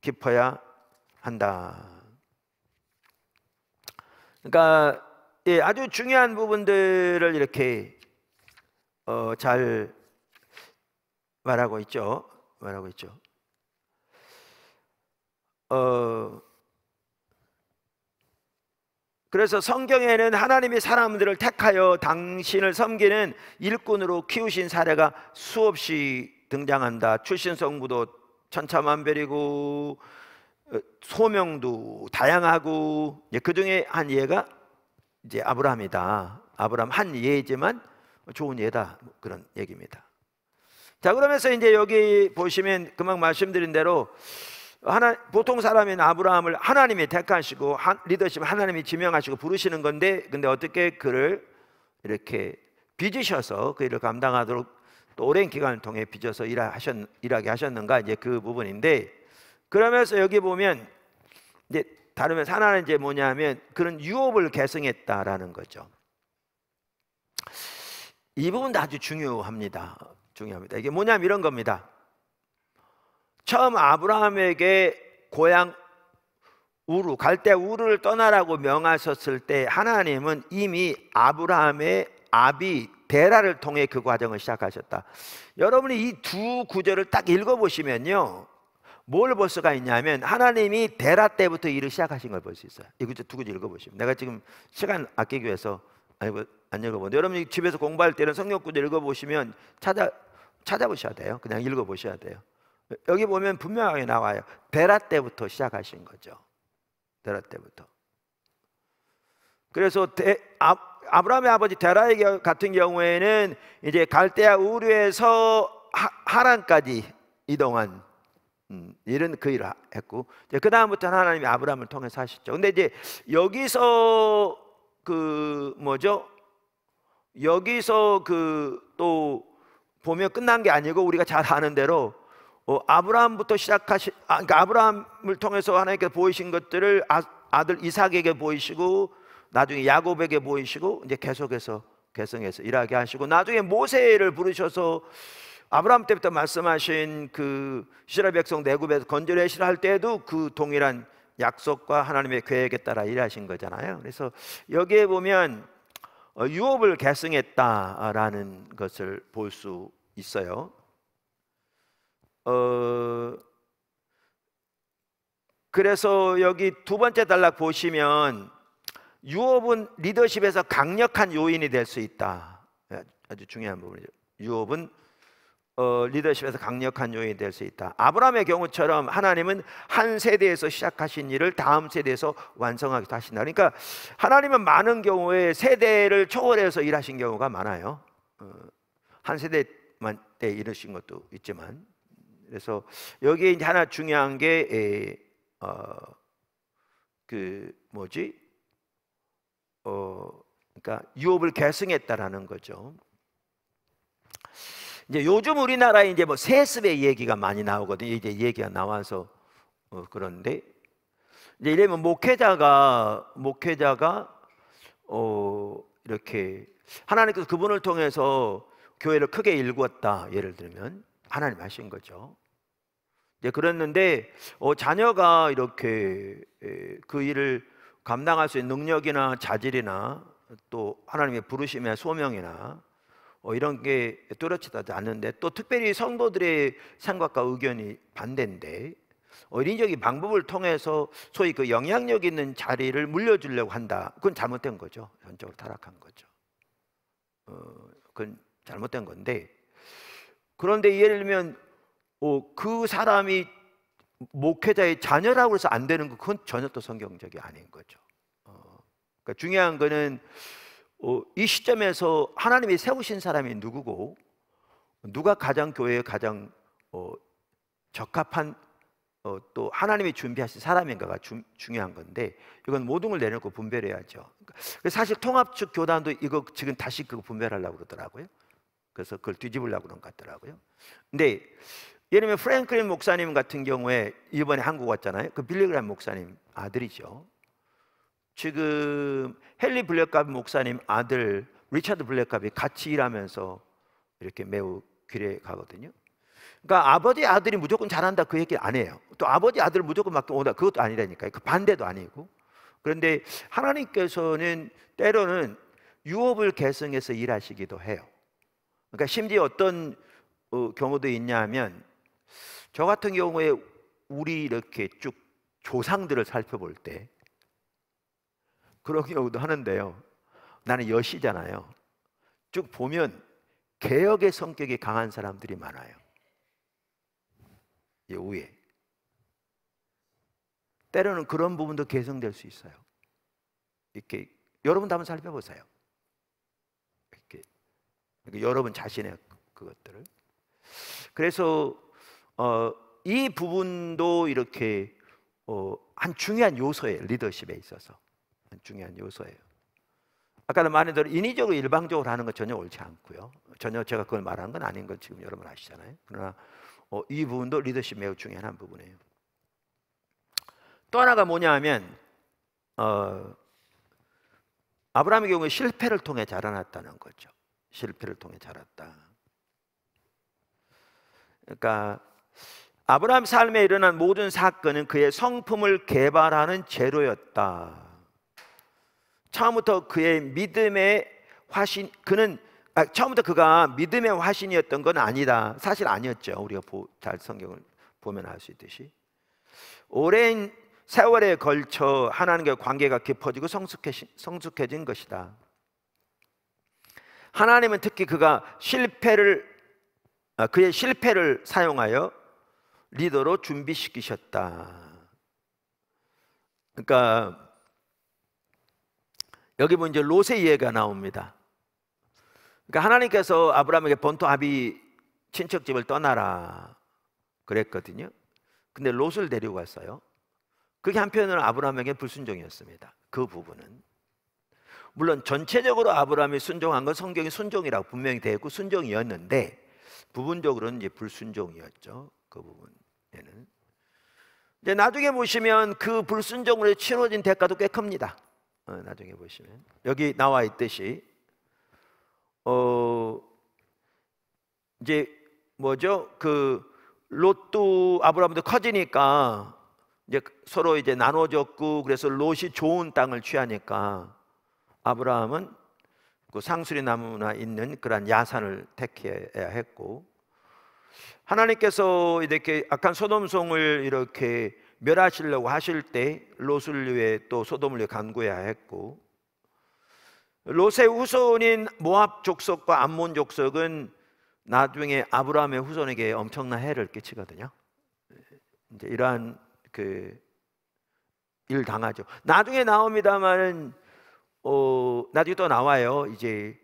깊어야 한다. 그러니까 예, 아주 중요한 부분들을 이렇게 어, 잘 말하고 있죠. 말하고 있죠. 어, 그래서 성경에는 하나님이 사람들을 택하여 당신을 섬기는 일꾼으로 키우신 사례가 수없이 등장한다. 출신 성부도 천차만별이고 어, 소명도 다양하고 그 중에 한 예가 이제 아브라함이다. 아브라함 한 예이지만 좋은 예다. 뭐 그런 얘기입니다. 자, 그러면서 이제 여기 보시면 금방 말씀드린 대로 하나, 보통 사람인 아브라함을 하나님이 택하시고 하, 리더십 하나님이 지명하시고 부르시는 건데 근데 어떻게 그를 이렇게 빚으셔서 그 일을 감당하도록 또 오랜 기간을 통해 빚어서 일하셨, 일하게 하셨는가 이제 그 부분인데 그러면서 여기 보면 이제 다르면에 하나는 이제 뭐냐면 그런 유업을 계승했다라는 거죠. 이 부분도 아주 중요합니다. 중요합니다. 이게 뭐냐면 이런 겁니다. 처음 아브라함에게 고향 우루 갈대 우루를 떠나라고 명하셨을 때 하나님은 이미 아브라함의 아비 데라를 통해 그 과정을 시작하셨다. 여러분이 이 두 구절을 딱 읽어보시면요, 뭘볼 수가 있냐면 하나님이 대라 때부터 일을 시작하신 걸 볼 수 있어요. 이구두 구절 읽어보시면 내가 지금 시간 아끼기 위해서 아니고 안읽어보데 여러분 집에서 공부할 때는 성경 구절 읽어보시면 찾아 찾아보셔야 돼요. 그냥 읽어보셔야 돼요. 여기 보면 분명하게 나와요. 데라 때부터 시작하신 거죠. 데라 때부터. 그래서 데, 아, 아브라함의 아버지 데라의 같은 경우에는 이제 갈대아 우르에서 하란까지 이동한 음, 이런 그 일을 했고 그 다음부터는 하나님이 아브라함을 통해서 하셨죠. 근데 이제 여기서 그 뭐죠? 여기서 그 또 보면 끝난 게 아니고 우리가 잘 아는 대로 어, 아브라함부터 시작하시 아, 그러니까 아브라함을 통해서 하나님께서 보이신 것들을 아, 아들 이삭에게 보이시고 나중에 야곱에게 보이시고 이제 계속해서 개성해서 일하게 하시고 나중에 모세를 부르셔서 아브라함 때부터 말씀하신 그 시라 백성 내굽에서 건져내 시라 할때도그 동일한 약속과 하나님의 계획에 따라 일하신 거잖아요. 그래서 여기에 보면 어, 유업을 계승했다라는 것을 볼 수 있어요. 어, 그래서 여기 두 번째 단락 보시면 유업은 리더십에서 강력한 요인이 될 수 있다. 예, 아주 중요한 부분이죠. 유업은 어, 리더십에서 강력한 요인이 될 수 있다. 아브라함의 경우처럼 하나님은 한 세대에서 시작하신 일을 다음 세대에서 완성하기도 하신다. 그러니까 하나님은 많은 경우에 세대를 초월해서 일하신 경우가 많아요. 어, 한 세대만 때 이러신 것도 있지만 그래서 여기에 이제 하나 중요한 게 에, 어, 그 뭐지? 어, 그러니까 유업을 계승했다라는 거죠. 이제 요즘 우리나라에 이제 뭐 세습의 얘기가 많이 나오거든요. 이제 얘기가 나와서 어, 그런데 이제 이러면 목회자가 목회자가 어 이렇게 하나님께서 그분을 통해서 교회를 크게 일구었다. 예를 들면 하나님 하신 거죠. 이제 그랬는데 어, 자녀가 이렇게 에, 그 일을 감당할 수 있는 능력이나 자질이나 또 하나님의 부르심의 소명이나 어, 이런 게 뚜렷하지 않은데 또 특별히 성도들의 생각과 의견이 반대인데 어린적인 방법을 통해서 소위 그 영향력 있는 자리를 물려주려고 한다. 그건 잘못된 거죠. 전적으로 타락한 거죠. 어, 그건 잘못된 건데 그런데 예를 들면 어, 그 사람이 목회자의 자녀라고 해서 안 되는 거 그건 전혀 또 성경적이 아닌 거죠. 어, 그러니까 중요한 거는 어, 이 시점에서 하나님이 세우신 사람이 누구고 누가 가장 교회에 가장 어, 적합한 어, 또 하나님이 준비하신 사람인가가 중요한 건데 이건 모든 걸 내놓고 분별해야죠. 그러니까 사실 통합 측 교단도 이거 지금 다시 그 분별하려고 그러더라고요. 그래서 그걸 뒤집으려고 그런 것 같더라고요. 근데 예를 들면 프랭클린 목사님 같은 경우에 이번에 한국 왔잖아요. 그 빌리그람 목사님 아들이죠. 지금 헨리 블랙갑 목사님 아들 리차드 블랙갑이 같이 일하면서 이렇게 매우 길에 가거든요. 그러니까 아버지 아들이 무조건 잘한다 그 얘기 안 해요. 또 아버지 아들 무조건 맡겨 온다 그것도 아니라니까요. 그 반대도 아니고. 그런데 하나님께서는 때로는 유업을 계승해서 일하시기도 해요. 그러니까 심지어 어떤 어, 경우도 있냐면 저 같은 경우에 우리 이렇게 쭉 조상들을 살펴볼 때 그런 경우도 하는데요. 나는 여시잖아요. 쭉 보면 개혁의 성격이 강한 사람들이 많아요. 예, 우에 때로는 그런 부분도 개성될 수 있어요. 이렇게 여러분도 한번 살펴보세요. 이렇게 그러니까 여러분 자신의 그것들을. 그래서 어, 이 부분도 이렇게 어, 한 중요한 요소의 리더십에 있어서. 중요한 요소예요. 아까도 말한 대로 인위적으로 일방적으로 하는 건 전혀 옳지 않고요. 전혀 제가 그걸 말하는 건 아닌 건 지금 여러분 아시잖아요. 그러나 어, 이 부분도 리더십 매우 중요한 부분이에요. 또 하나가 뭐냐하면 어, 아브라함의 경우에 실패를 통해 자라났다는 거죠. 실패를 통해 자랐다. 그러니까 아브라함 삶에 일어난 모든 사건은 그의 성품을 개발하는 재료였다. 처음부터 그의 믿음의 화신 그는 아, 처음부터 그가 믿음의 화신이었던 건 아니다. 사실 아니었죠. 우리가 보, 잘 성경을 보면 알 수 있듯이 오랜 세월에 걸쳐 하나님과의 관계가 깊어지고 성숙해진, 성숙해진 것이다. 하나님은 특히 그가 실패를 아, 그의 실패를 사용하여 리더로 준비시키셨다. 그러니까 여기 보면 뭐 이제 롯의 이해가 나옵니다. 그러니까 하나님께서 아브라함에게 본토 아비 친척 집을 떠나라 그랬거든요. 근데 롯을 데리고 갔어요. 그게 한편으로 아브라함에게 불순종이었습니다. 그 부분은 물론 전체적으로 아브라함이 순종한 건 성경이 순종이라고 분명히 되어 있고 순종이었는데 부분적으로는 이제 불순종이었죠. 그 부분에는 이제 나중에 보시면 그 불순종으로 치러진 대가도 꽤 큽니다. 어, 나중에 보시면 여기 나와 있듯이 어 이제 뭐죠 그 롯도 아브라함도 커지니까 이제 서로 이제 나눠졌고 그래서 롯이 좋은 땅을 취하니까 아브라함은 그 상수리 나무나 있는 그러한 야산을 택해야 했고 하나님께서 이렇게 악한 소돔성을 이렇게 멸하시려고 하실 때 롯을 위해 또 소돔을 위해 간구해야 했고 롯의 후손인 모압 족속과 암몬 족속은 나중에 아브라함의 후손에게 엄청난 해를 끼치거든요. 이제 이러한 그 일 당하죠. 나중에 나옵니다만은 어, 나중에 또 나와요. 이제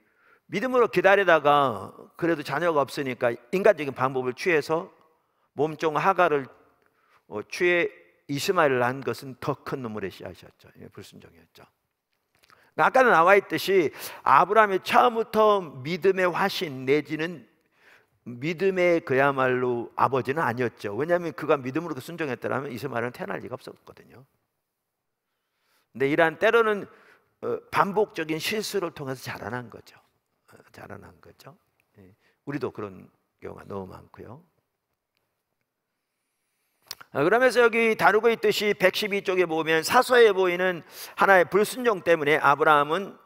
믿음으로 기다리다가 그래도 자녀가 없으니까 인간적인 방법을 취해서 몸종 하가를 어, 취해 이스마엘을 낳은 것은 더 큰 눈물의 씨앗이었죠. 불순종이었죠. 그러니까 아까 나와 있듯이 아브라함이 처음부터 믿음의 화신 내지는 믿음의 그야말로 아버지는 아니었죠. 왜냐하면 그가 믿음으로 그 순종했더라면 이스마엘은 태어날 리가 없었거든요. 근데 이러한 때로는 어, 반복적인 실수를 통해서 자라난 거죠. 어, 자라난 거죠. 예. 우리도 그런 경우가 너무 많고요. 어, 그러면서 여기 다루고 있듯이 112쪽에 보면 사서에 보이는 하나의 불순종 때문에 아브라함은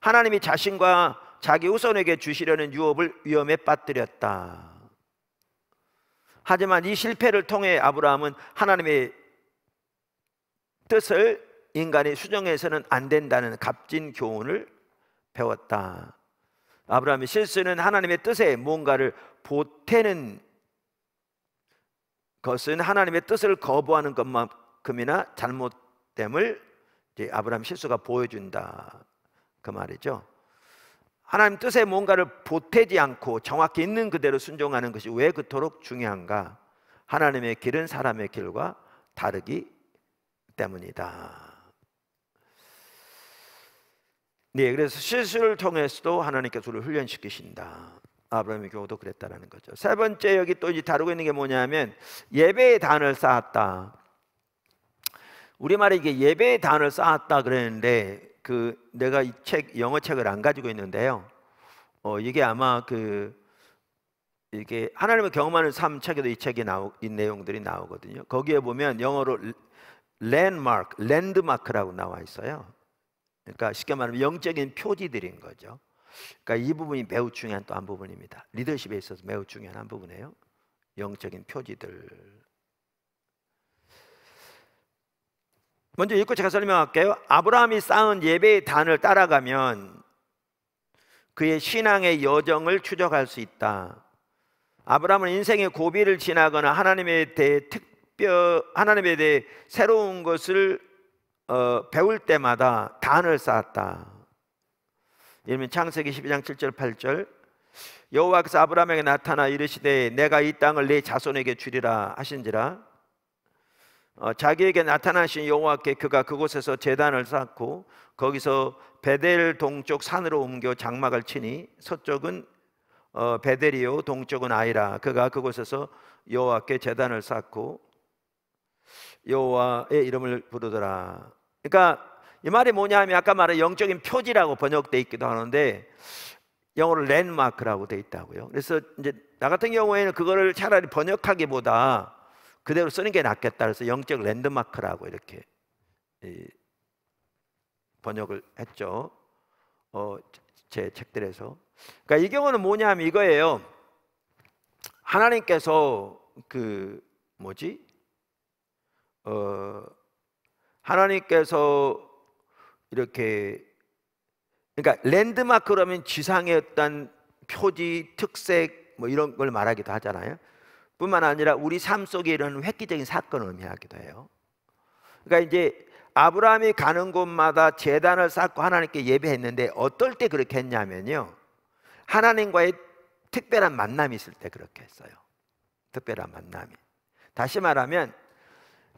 하나님이 자신과 자기 우선에게 주시려는 유업을 위험에 빠뜨렸다. 하지만 이 실패를 통해 아브라함은 하나님의 뜻을 인간이 수정해서는 안 된다는 값진 교훈을 배웠다. 아브라함의 실수는 하나님의 뜻에 뭔가를 보태는 것은 하나님의 뜻을 거부하는 것만큼이나 잘못됨을 아브라함 실수가 보여준다 그 말이죠. 하나님 뜻에 뭔가를 보태지 않고 정확히 있는 그대로 순종하는 것이 왜 그토록 중요한가? 하나님의 길은 사람의 길과 다르기 때문이다. 네, 그래서 실수를 통해서도 하나님께서 우리를 훈련시키신다. 아브라함의 경우도 그랬다라는 거죠. 세 번째 여기 또 이제 다루고 있는 게 뭐냐면 예배의 단을 쌓았다. 우리말에 이게 예배의 단을 쌓았다 그랬는데 그 내가 이 책 영어 책을 안 가지고 있는데요. 어 이게 아마 그 이게 하나님의 경험하는 삶 책에도 이 책이 나오 이 내용들이 나오거든요. 거기에 보면 영어로 랜마크, 랜드마크라고 나와 있어요. 그러니까 쉽게 말하면 영적인 표지들인 거죠. 그러니까 이 부분이 매우 중요한 또 한 부분입니다. 리더십에 있어서 매우 중요한 한 부분이에요. 영적인 표지들. 먼저 읽고 제가 설명할게요. 아브라함이 쌓은 예배의 단을 따라가면 그의 신앙의 여정을 추적할 수 있다. 아브라함은 인생의 고비를 지나거나 하나님에 대해 특별 하나님에 대해 새로운 것을 어, 배울 때마다 단을 쌓았다. 이를면 창세기 12장 7절 8절 여호와께서 아브라함에게 나타나 이르시되 내가 이 땅을 내 자손에게 주리라 하신지라 어, 자기에게 나타나신 여호와께 그가 그곳에서 제단을 쌓고 거기서 베델 동쪽 산으로 옮겨 장막을 치니 서쪽은 어, 베델이요 동쪽은 아이라 그가 그곳에서 여호와께 제단을 쌓고 여호와의 이름을 부르더라. 그러니까 이 말이 뭐냐 하면 아까 말한 영적인 표지라고 번역되어 있기도 하는데 영어로 랜마크라고 되어 있다고요. 그래서 이제 나 같은 경우에는 그거를 차라리 번역하기보다 그대로 쓰는 게 낫겠다. 그래서 영적 랜드마크라고 이렇게 번역을 했죠. 어, 제 책들에서. 그러니까 이 경우는 뭐냐면 이거예요. 하나님께서 그 뭐지? 어, 하나님께서 이렇게 그러니까 랜드마크라면 지상의 어떤 표지, 특색 뭐 이런 걸 말하기도 하잖아요. 뿐만 아니라 우리 삶 속에 이런 획기적인 사건을 의미하기도 해요. 그러니까 이제 아브라함이 가는 곳마다 재단을 쌓고 하나님께 예배했는데 어떨 때 그렇게 했냐면요. 하나님과의 특별한 만남이 있을 때 그렇게 했어요. 특별한 만남이. 다시 말하면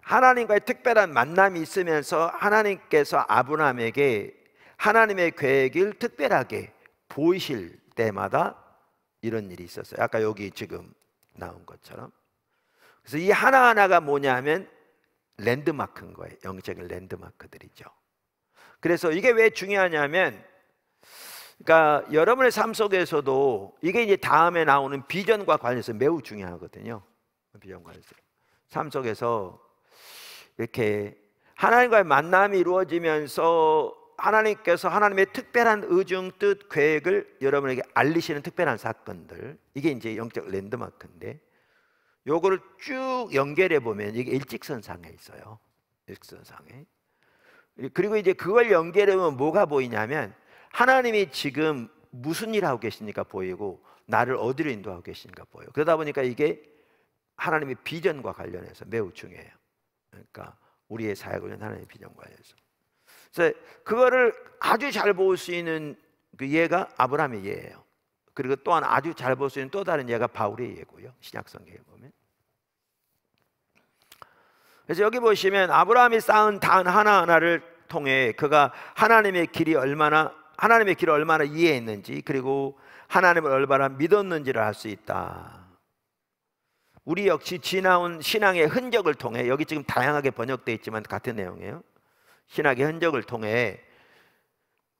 하나님과의 특별한 만남이 있으면서 하나님께서 아브라함에게 하나님의 계획을 특별하게 보이실 때마다 이런 일이 있었어요. 아까 여기 지금 나온 것처럼. 그래서 이 하나하나가 뭐냐 면 랜드마크인 거예요. 영적인 랜드마크들이죠. 그래서 이게 왜 중요하냐면 그러니까 여러분의 삶 속에서도 이게 이제 다음에 나오는 비전과 관련해서 매우 중요하거든요. 비전 관련해서. 삶 속에서 이렇게 하나님과의 만남이 이루어지면서 하나님께서 하나님의 특별한 의중 뜻 계획을 여러분에게 알리시는 특별한 사건들 이게 이제 영적 랜드마크인데 요거를 쭉 연결해 보면 이게 일직선상에 있어요 일직선상에 그리고 이제 그걸 연결해 보면 뭐가 보이냐면 하나님이 지금 무슨 일 하고 계십니까 보이고 나를 어디로 인도하고 계십니까 보여요 그러다 보니까 이게 하나님의 비전과 관련해서 매우 중요해요 그러니까 우리의 사역은 하나님의 비전과에서. 그래서 그거를 아주 잘 볼 수 있는 그 예가 아브라함의 예예요. 그리고 또한 아주 잘 볼 수 있는 또 다른 예가 바울의 예고요. 신약성경에 보면. 그래서 여기 보시면 아브라함이 쌓은 단 하나하나를 통해 그가 하나님의 길이 얼마나 하나님의 길을 얼마나 이해했는지 그리고 하나님을 얼마나 믿었는지를 알 수 있다. 우리 역시 지나온 신앙의 흔적을 통해 여기 지금 다양하게 번역되어 있지만 같은 내용이에요. 신앙의 흔적을 통해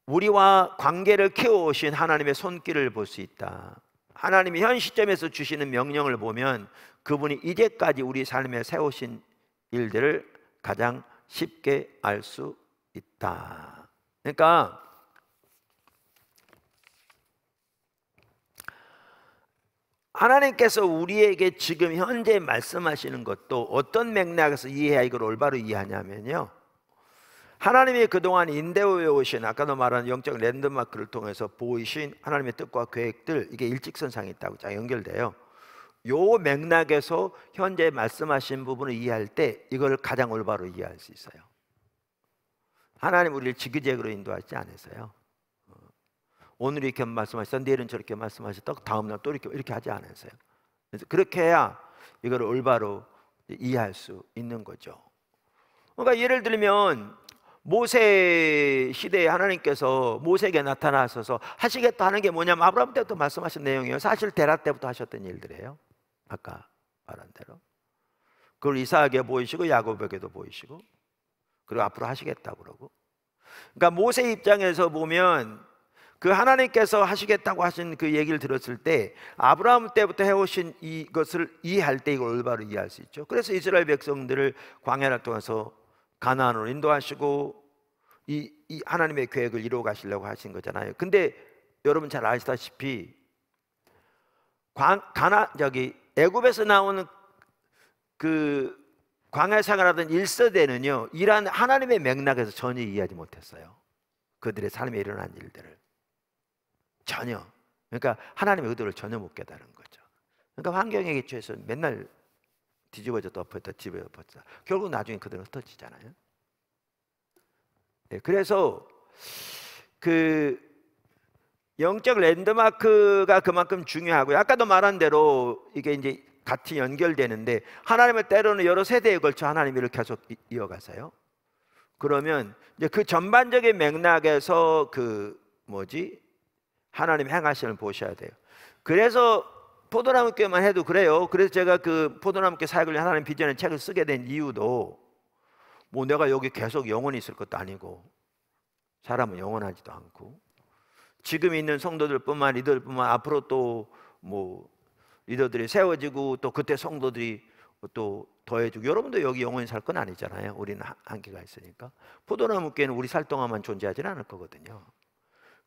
우리와 관계를 키워오신 하나님의 손길을 볼 수 있다. 하나님이 현 시점에서 주시는 명령을 보면 그분이 이제까지 우리 삶에 세우신 일들을 가장 쉽게 알 수 있다. 그러니까 하나님께서 우리에게 지금 현재 말씀하시는 것도 어떤 맥락에서 이해해야 이걸 올바로 이해하냐면요. 하나님이 그동안 인대오에 오신 아까도 말한 영적 랜드마크를 통해서 보이신 하나님의 뜻과 계획들 이게 일직선상이 있다고 자 연결돼요. 요 맥락에서 현재 말씀하신 부분을 이해할 때 이걸 가장 올바로 이해할 수 있어요. 하나님 우리를 지그재그로 인도하지 않으세요. 오늘 이렇게 말씀하셨다 내일은 저렇게 말씀하셨다 다음 날 또 이렇게 이렇게 하지 않으세요. 그래서 그렇게 해야 이걸 올바로 이해할 수 있는 거죠. 그러니까 예를 들면 모세 시대에 하나님께서 모세에게 나타나셔서 하시겠다 하는 게 뭐냐면 아브라함 때부터 말씀하신 내용이에요. 사실 데라 때부터 하셨던 일들이에요. 아까 말한 대로. 그걸 이사에게 보이시고 야곱에게도 보이시고 그리고 앞으로 하시겠다 그러고. 그러니까 모세 입장에서 보면 그 하나님께서 하시겠다고 하신 그 얘기를 들었을 때 아브라함 때부터 해오신 이것을 이해할 때 이걸 올바로 이해할 수 있죠. 그래서 이스라엘 백성들을 광야를 통해서 가나안으로 인도하시고 이, 이 하나님의 계획을 이루어 가시려고 하신 거잖아요. 근데 여러분 잘 아시다시피 광, 가나 저기 애굽에서 나오는 그 광야 생활하던 일서대는요 이러한 하나님의 맥락에서 전혀 이해하지 못했어요. 그들의 삶에 일어난 일들을. 전혀. 그러니까 하나님의 의도를 전혀 못 깨달은 거죠. 그러니까 환경에 기초해서 맨날 뒤집어져덮 엎었다 뒤집어졌다 었다 결국 나중에 그대로 흩어지잖아요. 네, 그래서 그 영적 랜드마크가 그만큼 중요하고요. 아까도 말한 대로 이게 이제 같이 연결되는데 하나님의 때로는 여러 세대에 걸쳐 하나님 일을 계속 이어가세요. 그러면 이제 그 전반적인 맥락에서 그 뭐지 하나님 행하시는 보셔야 돼요. 그래서 포도나무교만 해도 그래요. 그래서 제가 그 포도나무교 사역을 하나님 비전의 책을 쓰게 된 이유도 뭐 내가 여기 계속 영원히 있을 것도 아니고 사람은 영원하지도 않고 지금 있는 성도들뿐만 리더들뿐만 앞으로 또뭐 리더들이 세워지고 또 그때 성도들이 또 더해주고 여러분도 여기 영원히 살 건 아니잖아요. 우리는 한계가 있으니까 포도나무께는 우리 살 동안만 존재하지는 않을 거거든요.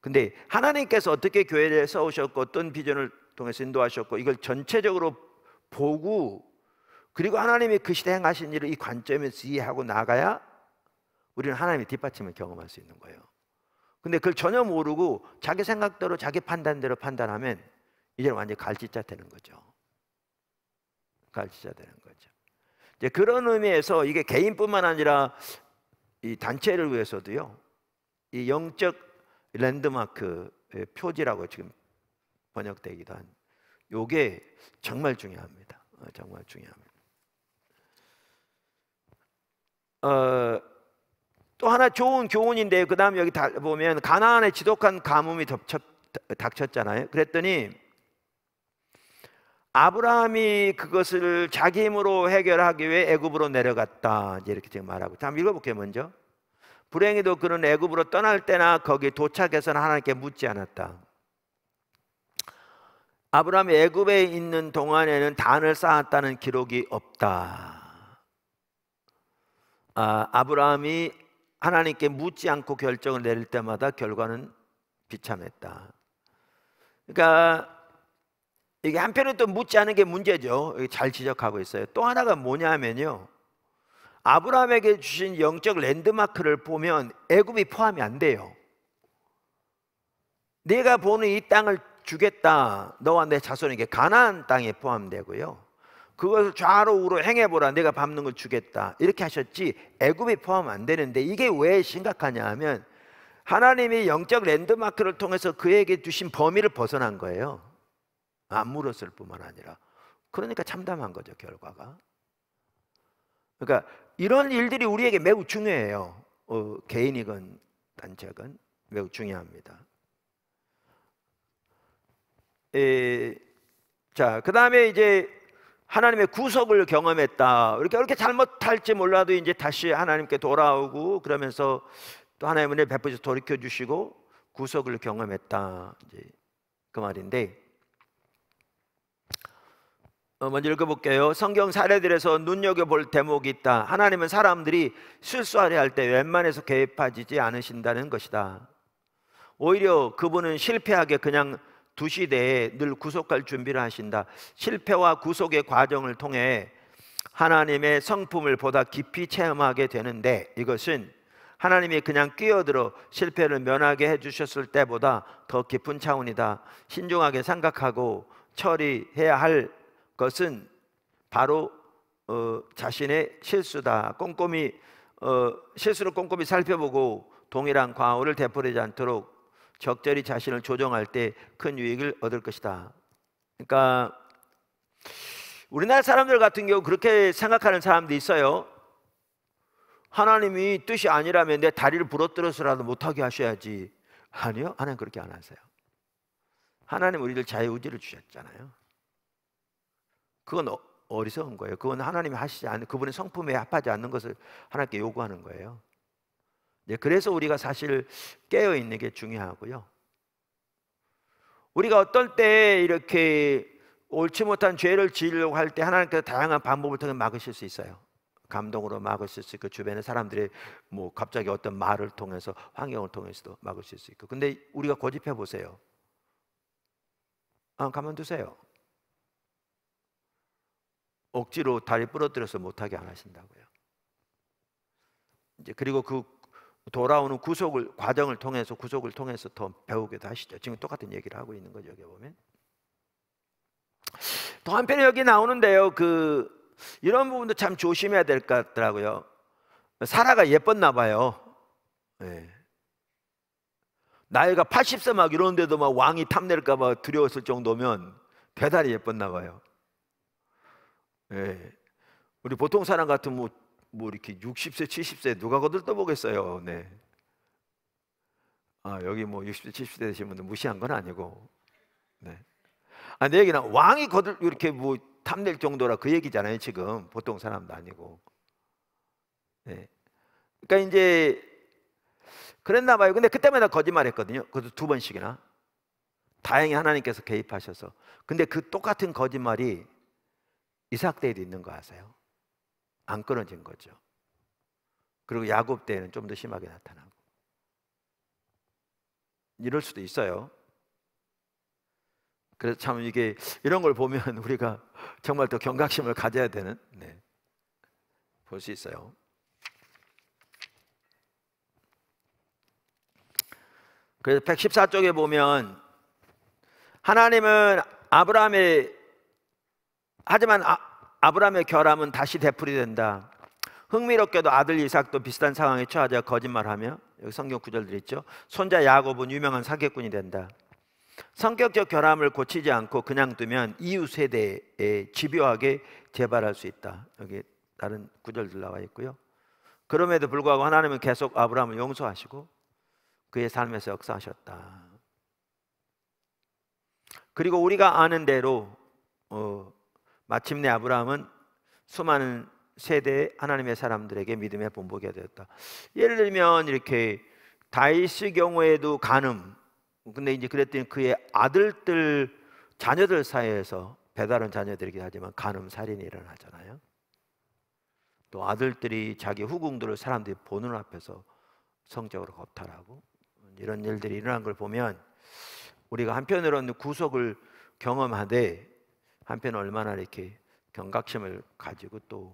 근데 하나님께서 어떻게 교회를 세우셨고 어떤 비전을 통해서 인도하셨고 이걸 전체적으로 보고 그리고 하나님이 그 시대 행하신 일을 이 관점에서 이해하고 나가야 우리는 하나님의 뒷받침을 경험할 수 있는 거예요. 근데 그걸 전혀 모르고 자기 생각대로 자기 판단대로 판단하면 이제 는 완전 히 갈짓자 되는 거죠. 갈짓자 되는 거죠. 이제 그런 의미에서 이게 개인뿐만 아니라 이 단체를 위해서도요. 이 영적 랜드마크 표지라고 지금 번역되기도 한 요게 정말 중요합니다. 어, 정말 중요합니다. 어, 또 하나 좋은 교훈인데 그 다음 여기 보면 가나안에 지독한 가뭄이 덮쳐, 닥쳤잖아요. 그랬더니 아브라함이 그것을 자기 힘으로 해결하기 위해 애굽으로 내려갔다 이렇게 지금 말하고 참 읽어볼게요 먼저 불행히도 그는 애굽으로 떠날 때나 거기 도착해서는 하나님께 묻지 않았다. 아브라함이 애굽에 있는 동안에는 단을 쌓았다는 기록이 없다. 아, 아브라함이 하나님께 묻지 않고 결정을 내릴 때마다 결과는 비참했다. 그러니까 이게 한편은 또 묻지 않은 게 문제죠. 잘 지적하고 있어요. 또 하나가 뭐냐면요. 아브라함에게 주신 영적 랜드마크를 보면 애굽이 포함이 안 돼요. 네가 보는 이 땅을 주겠다. 너와 내 자손에게 가나안 땅에 포함되고요. 그것을 좌로 우로 행해 보라. 내가 밟는 걸 주겠다. 이렇게 하셨지 애굽이 포함 안 되는데 이게 왜 심각하냐 하면 하나님이 영적 랜드마크를 통해서 그에게 주신 범위를 벗어난 거예요. 안 물었을 뿐만 아니라 그러니까 참담한 거죠 결과가. 그러니까 이런 일들이 우리에게 매우 중요해요. 어, 개인이건 단체건 매우 중요합니다. 에, 자, 그 다음에 이제 하나님의 구속을 경험했다. 이렇게 이렇게 잘못할지 몰라도 이제 다시 하나님께 돌아오고 그러면서 또 하나님의 베푸셔 돌이켜 주시고 구속을 경험했다. 이제 그 말인데 어, 먼저 읽어볼게요. 성경 사례들에서 눈여겨볼 대목이 있다. 하나님은 사람들이 실수하려 할 때 웬만해서 개입하지 않으신다는 것이다. 오히려 그분은 실패하게 그냥 두시대에 늘 구속할 준비를 하신다. 실패와 구속의 과정을 통해 하나님의 성품을 보다 깊이 체험하게 되는데 이것은 하나님이 그냥 끼어들어 실패를 면하게 해주셨을 때보다 더 깊은 차원이다. 신중하게 생각하고 처리해야 할 것은 바로 어, 자신의 실수다. 꼼꼼히 어, 실수를 꼼꼼히 살펴보고 동일한 과오를 되풀이지 않도록 적절히 자신을 조정할 때 큰 유익을 얻을 것이다. 그러니까 우리나라 사람들 같은 경우 그렇게 생각하는 사람도 있어요. 하나님이 뜻이 아니라면 내 다리를 부러뜨려서라도 못하게 하셔야지. 아니요, 하나님 그렇게 안 하세요. 하나님 우리들 자유의지를 주셨잖아요. 그건 어, 어리석은 거예요. 그건 하나님이 하시지 않는 그분의 성품에 합하지 않는 것을 하나님께 요구하는 거예요. 네, 그래서 우리가 사실 깨어 있는 게 중요하고요. 우리가 어떨 때 이렇게 옳지 못한 죄를 지으려고 할 때 하나님께서 다양한 방법을 통해 막으실 수 있어요. 감동으로 막을 수 있고 주변의 사람들의 뭐 갑자기 어떤 말을 통해서 환경을 통해서도 막을 수 있고 근데 우리가 고집해 보세요. 아, 가만두세요. 억지로 다리 부러뜨려서 못하게 안 하신다고요. 이제 그리고 그 돌아오는 구속을 과정을 통해서 구속을 통해서 더 배우기도 하시죠. 지금 똑같은 얘기를 하고 있는 거죠. 여기 보면 또 한편에 여기 나오는데요. 그 이런 부분도 참 조심해야 될것 같더라고요. 사라가 예뻤나 봐요. 네. 나이가 80세 막 이런데도 막 왕이 탐낼까 봐 두려웠을 정도면 대단히 예뻤나 봐요. 예. 우리 보통 사람 같은 뭐, 뭐 이렇게 60세, 70세 누가 거들떠 보겠어요. 네. 아, 여기 뭐 60세, 70세 되신 분들 무시한 건 아니고. 네. 아, 내 얘기는 왕이 거들 이렇게 뭐 탐낼 정도라 그 얘기잖아요, 지금. 보통 사람도 아니고. 네. 그러니까 이제 그랬나 봐요. 근데 그때마다 거짓말했거든요. 그것도 두 번씩이나. 다행히 하나님께서 개입하셔서. 근데 그 똑같은 거짓말이 이삭 때에도 있는 거 아세요? 안 끊어진 거죠. 그리고 야곱 때에는 좀 더 심하게 나타나고. 이럴 수도 있어요. 그래서 참 이게 이런 걸 보면 [laughs] 우리가 정말 더 경각심을 가져야 되는 네. 볼 수 있어요. 그래서 114쪽에 보면 하나님은 아브라함의 하지만 아, 브라함의 결함은 다시 되풀이된다. 흥미롭게도 아들 이삭도 비슷한 상황에 처하자 거짓말하며 여기 성경 구절들 있죠. 손자 야곱은 유명한 사기꾼이 된다. 성격적 결함을 고치지 않고 그냥 두면 이웃 세대에 집요하게 재발할 수 있다. 여기 다른 구절들 나와 있고요. 그럼에도 불구하고 하나님은 계속 아브라함을 용서하시고 그의 삶에서 역사하셨다. 그리고 우리가 아는 대로 어, 마침내 아브라함은 수많은 세대의 하나님의 사람들에게 믿음의 본보기가 되었다. 예를 들면 이렇게 다윗의 경우에도 간음. 근데 이제 그랬더니 그의 아들들 자녀들 사이에서 배달은 자녀들이긴 하지만 간음 살인이 일어나잖아요. 또 아들들이 자기 후궁들을 사람들이 보는 앞에서 성적으로 겁탈하고 이런 일들이 일어난 걸 보면 우리가 한편으로는 구속을 경험하되 한편 얼마나 이렇게 경각심을 가지고 또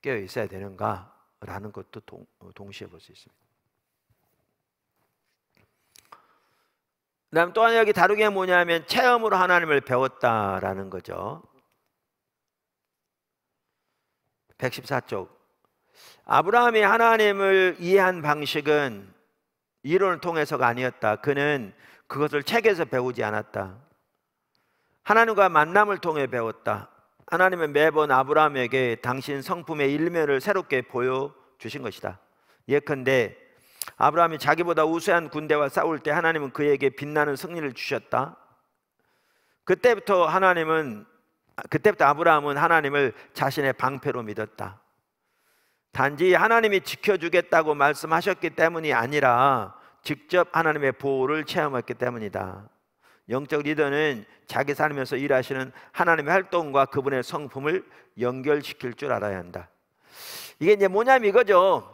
깨어 있어야 되는가라는 것도 동, 어, 동시에 볼 수 있습니다. 다음 또한 여기 다루게 뭐냐면 체험으로 하나님을 배웠다라는 거죠. 114쪽 아브라함이 하나님을 이해한 방식은 이론을 통해서가 아니었다. 그는 그것을 책에서 배우지 않았다. 하나님과 만남을 통해 배웠다. 하나님은 매번 아브라함에게 당신 성품의 일면을 새롭게 보여 주신 것이다. 예컨대 아브라함이 자기보다 우세한 군대와 싸울 때 하나님은 그에게 빛나는 승리를 주셨다. 그때부터 하나님은 그때부터 아브라함은 하나님을 자신의 방패로 믿었다. 단지 하나님이 지켜주겠다고 말씀하셨기 때문이 아니라 직접 하나님의 보호를 체험했기 때문이다. 영적 리더는 자기 삶에서 일하시는 하나님의 활동과 그분의 성품을 연결시킬 줄 알아야 한다. 이게 이제 뭐냐면 이거죠.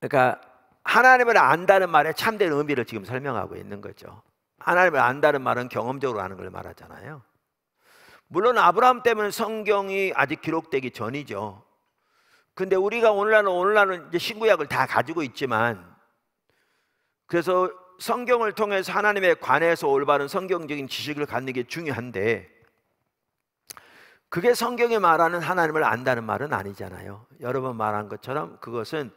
그러니까 하나님을 안다는 말의 참된 의미를 지금 설명하고 있는 거죠. 하나님을 안다는 말은 경험적으로 아는 걸 말하잖아요. 물론 아브라함 때문에 성경이 아직 기록되기 전이죠. 근데 우리가 오늘날은 오늘날은 이제 신구약을 다 가지고 있지만 그래서 성경을 통해서 하나님에 관해서 올바른 성경적인 지식을 갖는 게 중요한데 그게 성경에 말하는 하나님을 안다는 말은 아니잖아요. 여러 분 말한 것처럼 그것은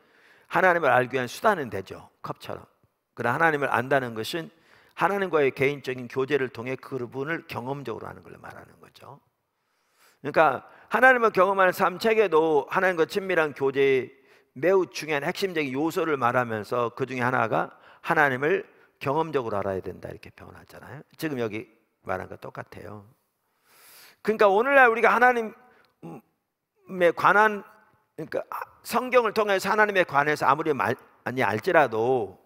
하나님을 알기 위한 수단은 되죠. 컵처럼. 그러나 하나님을 안다는 것은 하나님과의 개인적인 교제를 통해 그분을 경험적으로 하는 걸 말하는 거죠. 그러니까 하나님을 경험하는 삶 책에도 하나님과 친밀한 교제의 매우 중요한 핵심적인 요소를 말하면서 그 중에 하나가 하나님을 경험적으로 알아야 된다 이렇게 표현하잖아요. 지금 여기 말한 거 똑같아요. 그러니까 오늘날 우리가 하나님에 관한 그러니까 성경을 통해서 하나님에 관해서 아무리 많이 알지라도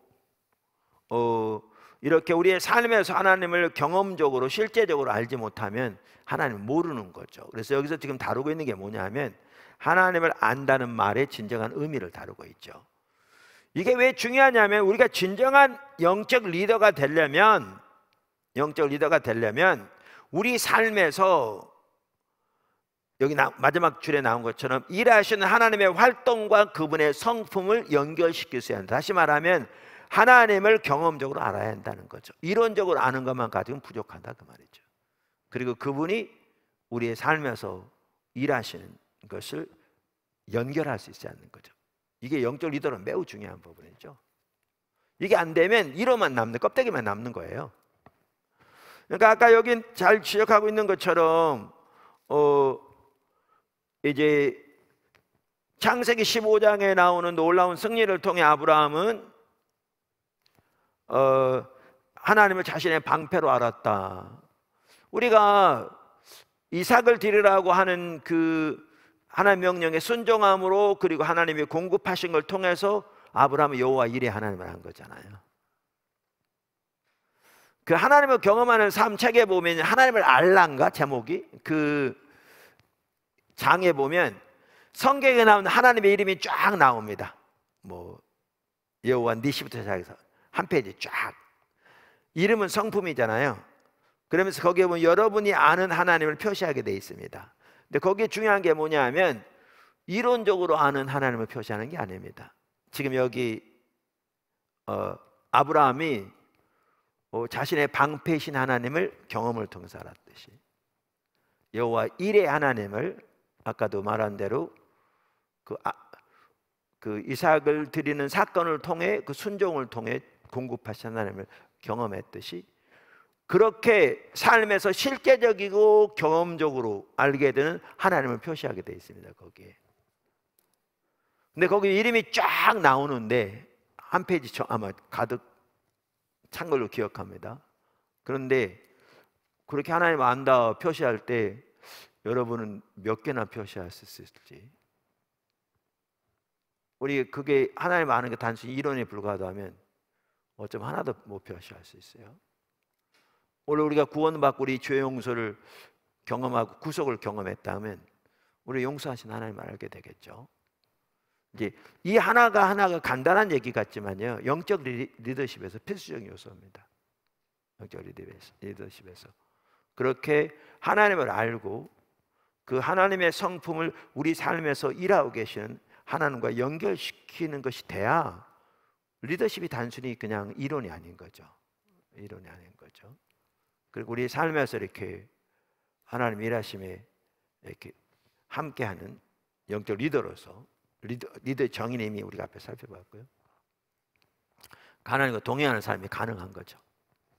어, 이렇게 우리의 삶에서 하나님을 경험적으로 실제적으로 알지 못하면 하나님 모르는 거죠. 그래서 여기서 지금 다루고 있는 게 뭐냐면 하나님을 안다는 말의 진정한 의미를 다루고 있죠. 이게 왜 중요하냐면 우리가 진정한 영적 리더가 되려면 영적 리더가 되려면 우리 삶에서 여기 마지막 줄에 나온 것처럼 일하시는 하나님의 활동과 그분의 성품을 연결시키셔야 한다. 다시 말하면 하나님을 경험적으로 알아야 한다는 거죠. 이론적으로 아는 것만 가지고는 부족하다 그 말이죠. 그리고 그분이 우리의 삶에서 일하시는 것을 연결할 수 있어야 하는 거죠. 이게 영적 리더는 매우 중요한 부분이죠. 이게 안 되면 이로만 남는 껍데기만 남는 거예요. 그러니까 아까 여긴 잘 지적하고 있는 것처럼 어 이제 창세기 15장에 나오는 놀라운 승리를 통해 아브라함은 어 하나님을 자신의 방패로 알았다. 우리가 이삭을 드리라고 하는 그 하나님 의 명령에 순종함으로 그리고 하나님이 공급하신 걸 통해서 아브라함은 여호와 일에 하나님을 한 거잖아요. 그 하나님을 경험하는 삶 책에 보면 하나님을 알란가 제목이 그 장에 보면 성경에 나온 하나님의 이름이 쫙 나옵니다. 뭐 여호와 니시부터 네 시작해서 한 페이지 쫙 이름은 성품이잖아요. 그러면서 거기에 보면 여러분이 아는 하나님을 표시하게 돼 있습니다. 근데 거기에 중요한 게 뭐냐 하면 이론적으로 아는 하나님을 표시하는 게 아닙니다. 지금 여기 어, 아브라함이 어, 자신의 방패신 하나님을 경험을 통해서 알았듯이 여호와 일의 하나님을 아까도 말한 대로 그, 아, 그 이삭을 드리는 사건을 통해 그 순종을 통해 공급하신 하나님을 경험했듯이 그렇게 삶에서 실제적이고 경험적으로 알게 되는 하나님을 표시하게 되어 있습니다. 거기에. 근데 거기 이름이 쫙 나오는데 한 페이지 아마 가득 찬 걸로 기억합니다. 그런데 그렇게 하나님 안다 표시할 때 여러분은 몇 개나 표시할 수 있을지 우리 그게 하나님 아는 게 단순히 이론에 불과하다면 어쩌면 하나도 못 표시할 수 있어요. 오늘 우리가 구원받고 우리 죄 용서를 경험하고 구속을 경험했다면 우리 용서하신 하나님을 알게 되겠죠. 이제 이 하나가 하나가 간단한 얘기 같지만요. 영적 리더십에서 필수적인 요소입니다. 영적 리더십에서. 그렇게 하나님을 알고 그 하나님의 성품을 우리 삶에서 일하고 계시는 하나님과 연결시키는 것이 돼야 리더십이 단순히 그냥 이론이 아닌 거죠. 이론이 아닌 거죠. 그리고 우리 삶에서 이렇게 하나님 일하심에 이렇게 함께하는 영적 리더로서 리더, 리더의 정의님이 우리가 앞에 살펴봤고요. 가난과 동행하는 삶이 가능한 거죠.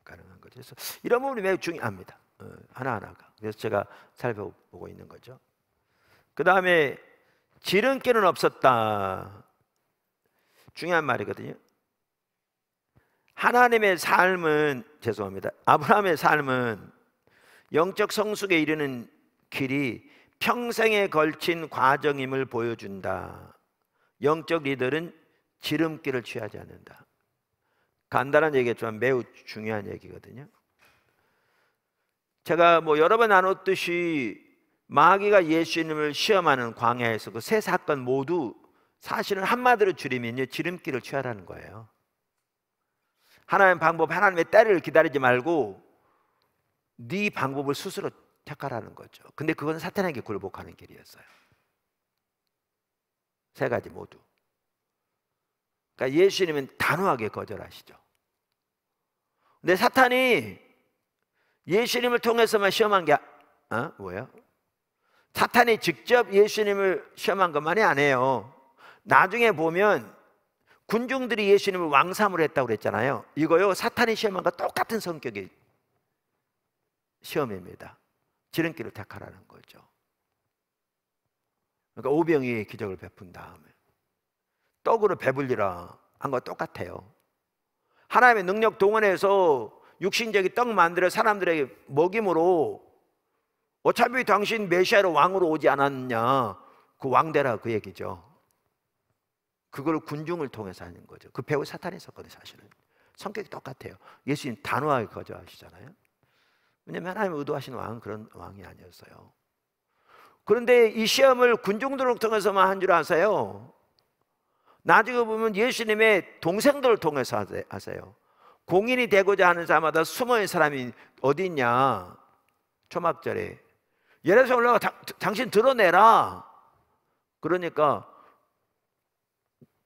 가능한 거죠. 그래서 이런 부분이 매우 중요합니다. 어, 하나하나가. 그래서 제가 살펴보고 있는 거죠. 그 다음에 지름길은 없었다. 중요한 말이거든요. 하나님의 삶은 죄송합니다. 아브라함의 삶은 영적 성숙에 이르는 길이 평생에 걸친 과정임을 보여준다. 영적 리더는 지름길을 취하지 않는다. 간단한 얘기지만 매우 중요한 얘기거든요. 제가 뭐 여러 번 나눴듯이 마귀가 예수님을 시험하는 광야에서 그 세 사건 모두 사실은 한마디로 줄이면요 지름길을 취하라는 거예요. 하나님의 방법, 하나님의 때를 기다리지 말고 네 방법을 스스로 택하라는 거죠. 근데 그건 사탄에게 굴복하는 길이었어요. 세 가지 모두. 그러니까 예수님은 단호하게 거절하시죠. 근데 사탄이 예수님을 통해서만 시험한 게 아, 어? 뭐예요? 사탄이 직접 예수님을 시험한 것만이 아니에요. 나중에 보면 군중들이 예수님을 왕삼으로 했다고 그랬잖아요. 이거요 사탄이 시험한 똑같은 성격의 시험입니다. 지름길을 택하라는 거죠. 그러니까 오병이의 기적을 베푼 다음에 떡으로 배불리라 한 거 똑같아요. 하나님의 능력 동원해서 육신적인 떡 만들어 사람들에게 먹임으로 어차피 당신 메시아로 왕으로 오지 않았냐 그 왕대라 그 얘기죠. 그걸 군중을 통해서 하는 거죠. 그 배우 사탄이 있었거든요, 사실은. 성격이 똑같아요. 예수님 단호하게 거절하시잖아요. 왜냐하면 하나님 의도하신 왕은 그런 왕이 아니었어요. 그런데 이 시험을 군중들을 통해서만 한 줄 아세요? 나중에 보면 예수님의 동생들을 통해서 하세요. 공인이 되고자 하는 자마다 숨어있는 사람이 어디 있냐? 초막절에. 예루살렘 올라가 당신 드러내라. 그러니까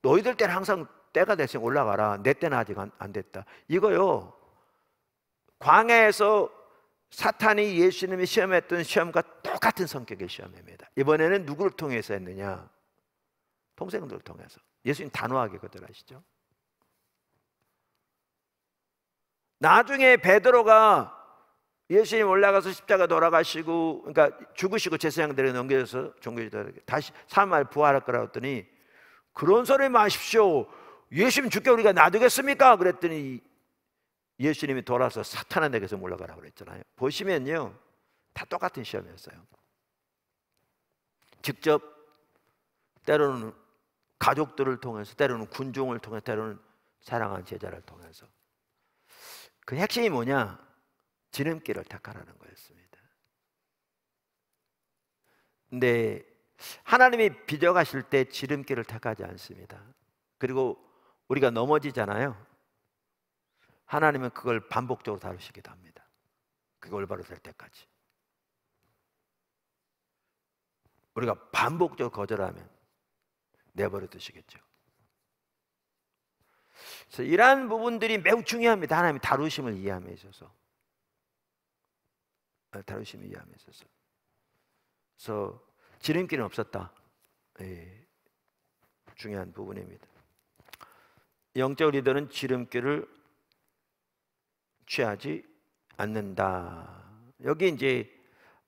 너희들 때는 항상 때가 됐으니 올라가라. 내 때는 아직 안, 안 됐다. 이거요. 광야에서 사탄이 예수님이 시험했던 시험과 똑같은 성격의 시험입니다. 이번에는 누구를 통해서 했느냐? 동생들을 통해서. 예수님 단호하게 거절하시죠. 나중에 베드로가 예수님 올라가서 십자가 돌아가시고 그러니까 죽으시고 제사장들에 게 넘겨져서 종교지도 다시 삼일 부활할 거라 고 했더니 그런 소리 마십시오. 예수님 죽게 우리가 놔두겠습니까? 그랬더니 예수님이 돌아서 사탄의 내게서 물러가라 그랬잖아요. 보시면요. 다 똑같은 시험이었어요. 직접 때로는 가족들을 통해서 때로는 군중을 통해 때로는 사랑한 제자를 통해서 그 핵심이 뭐냐? 지름길을 택하라는 거였습니다. 근데 하나님이 빚어가실 때 지름길을 택하지 않습니다. 그리고 우리가 넘어지잖아요. 하나님은 그걸 반복적으로 다루시기도 합니다. 그게 올바로 될 때까지. 우리가 반복적으로 거절하면 내버려 두시겠죠. 그래서 이러한 부분들이 매우 중요합니다. 하나님이 다루심을 이해함에 있어서. 네, 다루심을 이해함에 있어서. 그래서 지름길은 없었다. 예, 중요한 부분입니다. 영적 리더는 지름길을 취하지 않는다. 여기 이제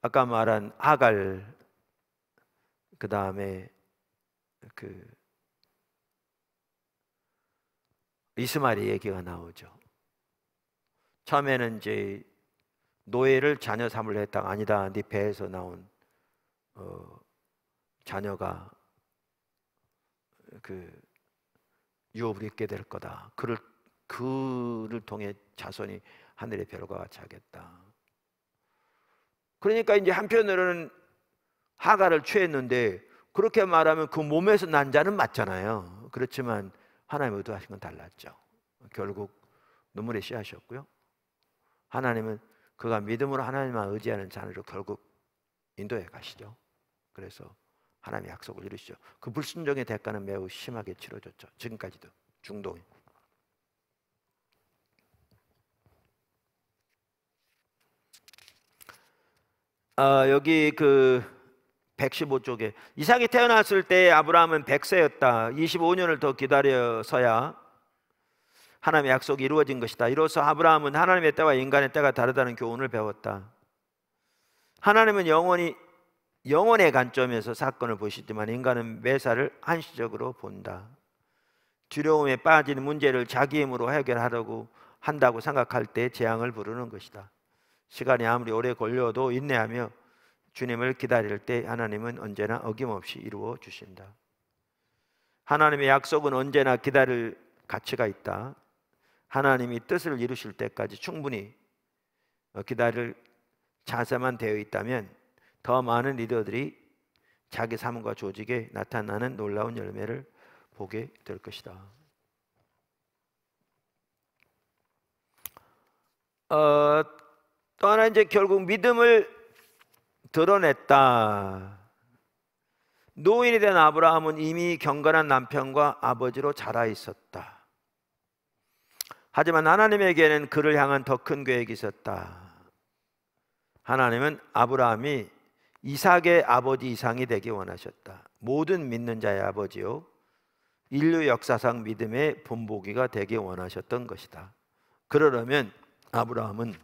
아까 말한 아갈 그 다음에 그 이스마리 얘기가 나오죠. 처음에는 이제 노예를 자녀 삼을 했다 아니다 네 배에서 나온 어, 자녀가 그 유업을 입게 될 거다. 그를 그를 통해 자손이 하늘의 별과 같이 하겠다. 그러니까 이제 한편으로는 하가를 취했는데 그렇게 말하면 그 몸에서 난 자는 맞잖아요. 그렇지만 하나님 의도하신 건 달랐죠. 결국 눈물의 씨앗이었고요. 하나님은 그가 믿음으로 하나님만 의지하는 자녀로 결국 인도해 가시죠. 그래서 하나님의 약속을 이루시죠. 그 불순종의 대가는 매우 심하게 치러졌죠. 지금까지도 중동이. 아, 여기 그 115쪽에 이삭이 태어났을 때 아브라함은 100세였다. 25년을 더 기다려서야 하나님의 약속이 이루어진 것이다. 이로써 아브라함은 하나님의 때와 인간의 때가 다르다는 교훈을 배웠다. 하나님은 영원히 영혼의 관점에서 사건을 보시지만 인간은 매사를 한시적으로 본다. 두려움에 빠진 문제를 자기 힘으로 해결하려고 한다고 생각할 때 재앙을 부르는 것이다. 시간이 아무리 오래 걸려도 인내하며 주님을 기다릴 때 하나님은 언제나 어김없이 이루어 주신다. 하나님의 약속은 언제나 기다릴 가치가 있다. 하나님이 뜻을 이루실 때까지 충분히 기다릴 자세만 되어 있다면 더 많은 리더들이 자기 삶과 조직에 나타나는 놀라운 열매를 보게 될 것이다. 어, 또 하나 이제 결국 믿음을 드러냈다. 노인이 된 아브라함은 이미 경건한 남편과 아버지로 자라 있었다. 하지만 하나님에게는 그를 향한 더 큰 계획이 있었다. 하나님은 아브라함이 이삭의 아버지 이상이 되기 원하셨다. 모든 믿는 자의 아버지요. 인류 역사상 믿음의 본보기가 되기 원하셨던 것이다. 그러려면 아브라함은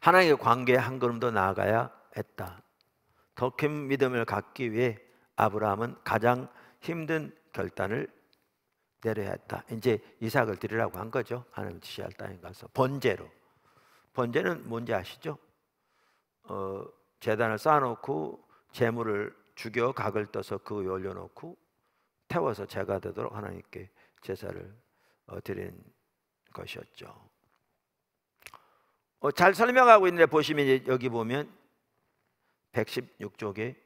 하나님의 관계에 한 걸음 더 나아가야 했다. 더 큰 믿음을 갖기 위해 아브라함은 가장 힘든 결단을 내려야 했다. 이제 이삭을 드리라고 한 거죠. 하나님 지시할 땅에 가서 번제로. 번제는 뭔지 아시죠? 어, 재단을 쌓아놓고 재물을 죽여 각을 떠서 그 위에 올려놓고 태워서 제가 되도록 하나님께 제사를 어, 드린 것이었죠. 어, 잘 설명하고 있는데 보시면 여기 보면 116쪽에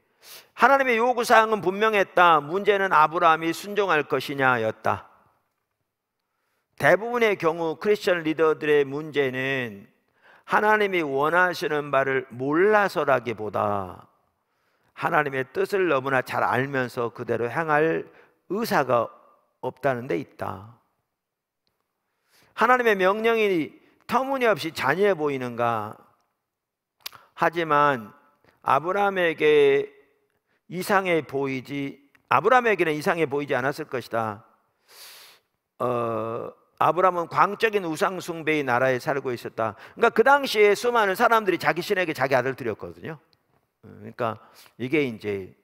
하나님의 요구 사항은 분명했다. 문제는 아브라함이 순종할 것이냐였다. 대부분의 경우 크리스천 리더들의 문제는 하나님이 원하시는 바를 몰라서라기보다 하나님의 뜻을 너무나 잘 알면서 그대로 행할 의사가 없다는 데 있다. 하나님의 명령이 터무니없이 잔인해 보이는가? 하지만 아브라함에게 이상해 보이지 아브라함에게는 이상해 보이지 않았을 것이다. 어, 아브라함은 광적인 우상 숭배의 나라에 살고 있었다. 그러니까 그 당시에 수많은 사람들이 자기 신에게 자기 아들 드렸거든요. 그러니까 이게 이제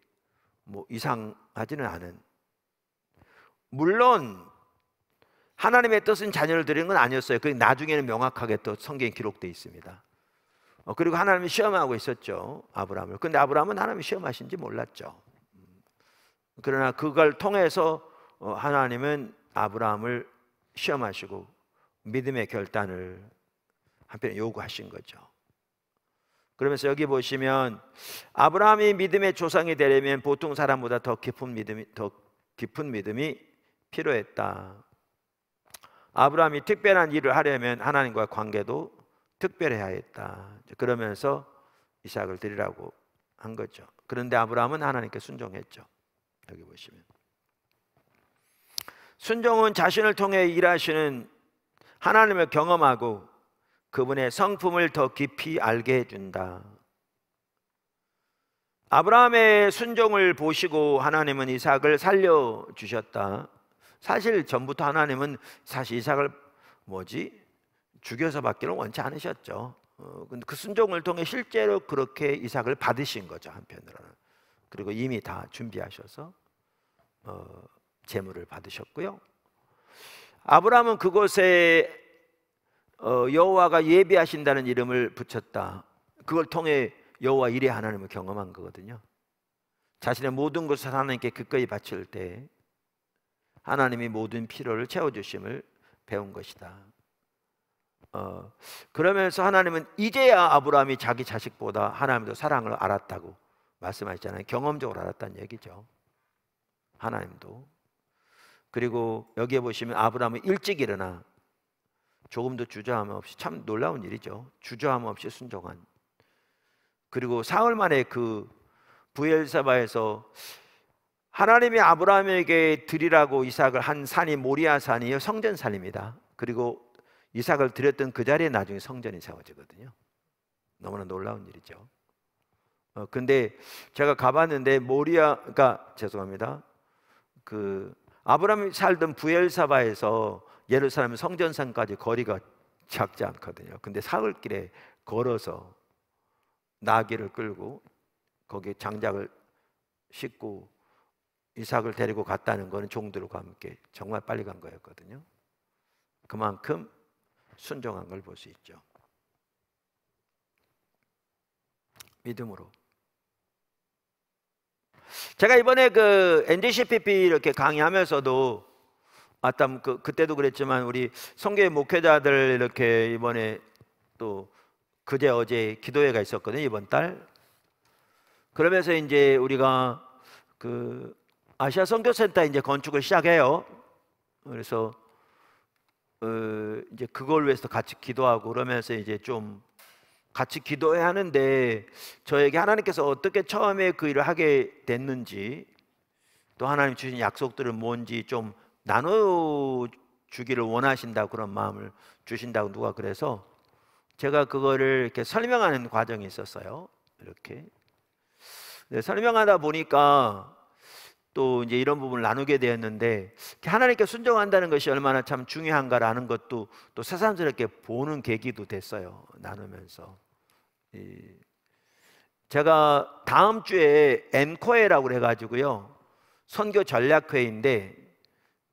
뭐 이상하지는 않은. 물론 하나님의 뜻은 자녀를 드리는 건 아니었어요. 그 나중에는 명확하게 또 성경에 기록돼 있습니다. 어, 그리고 하나님이 시험하고 있었죠 아브라함을. 근데 아브라함은 하나님이 시험하신지 몰랐죠. 음. 그러나 그걸 통해서 어, 하나님은 아브라함을 시험하시고 믿음의 결단을 한편 요구하신 거죠. 그러면서 여기 보시면 아브라함이 믿음의 조상이 되려면 보통 사람보다 더 깊은 믿음이 더 깊은 믿음이 필요했다. 아브라함이 특별한 일을 하려면 하나님과 관계도 특별해야 했다. 그러면서 이삭을 드리라고 한 거죠. 그런데 아브라함은 하나님께 순종했죠. 여기 보시면 순종은 자신을 통해 일하시는 하나님을 경험하고 그분의 성품을 더 깊이 알게 해준다. 아브라함의 순종을 보시고 하나님은 이삭을 살려주셨다. 사실 전부터 하나님은 사실 이삭을 뭐지? 죽여서 받기를 원치 않으셨죠. 어, 근데 그 순종을 통해 실제로 그렇게 이삭을 받으신 거죠, 한편으로는. 그리고 이미 다 준비하셔서 어, 재물을 받으셨고요. 아브라함은 그곳에 어, 여호와가 예비하신다는 이름을 붙였다. 그걸 통해 여호와 일의 하나님을 경험한 거거든요. 자신의 모든 것을 하나님께 기꺼이 바칠 때 하나님이 모든 필요를 채워 주심을 배운 것이다. 어, 그러면서 하나님은 이제야 아브라함이 자기 자식보다 하나님도 사랑을 알았다고 말씀하셨잖아요. 경험적으로 알았다는 얘기죠. 하나님도 그리고 여기에 보시면 아브라함은 일찍 일어나 조금도 주저함 없이 참 놀라운 일이죠. 주저함 없이 순종한. 그리고 사흘 만에 그 부엘사바에서 하나님이 아브라함에게 드리라고 이삭을 한 산이 모리아 산이요 성전 산입니다. 그리고 이삭을 드렸던 그 자리에 나중에 성전이 세워지거든요. 너무나 놀라운 일이죠. 어, 근데 제가 가봤는데 모리아, 그러니까 죄송합니다. 그 아브라함이 살던 부엘사바에서 예루살렘 성전산까지 거리가 작지 않거든요. 근데 사흘길에 걸어서 나귀를 끌고 거기 장작을 싣고 이삭을 데리고 갔다는 거는 종들과 함께 정말 빨리 간 거였거든요. 그만큼 순종한 걸 볼 수 있죠. 믿음으로 제가 이번에 그 NDCPP 이렇게 강의하면서도 아까 그, 그때도 그랬지만 우리 성교의 목회자들 이렇게 이번에 또 그제 어제 기도회가 있었거든요 이번 달 그러면서 이제 우리가 그 아시아 선교센터 이제 건축을 시작해요. 그래서 어, 이제 그걸 위해서 같이 기도하고 그러면서 이제 좀 같이 기도해야 하는데 저에게 하나님께서 어떻게 처음에 그 일을 하게 됐는지 또 하나님 주신 약속들은 뭔지 좀 나눠 주기를 원하신다 그런 마음을 주신다고 누가 그래서 제가 그거를 이렇게 설명하는 과정이 있었어요. 이렇게 네, 설명하다 보니까 또 이제 이런 부분을 나누게 되었는데 하나님께 순종한다는 것이 얼마나 참 중요한가라는 것도 또 새삼스럽게 보는 계기도 됐어요. 나누면서 예. 제가 다음 주에 엠코에라고 해가지고요 선교 전략회인데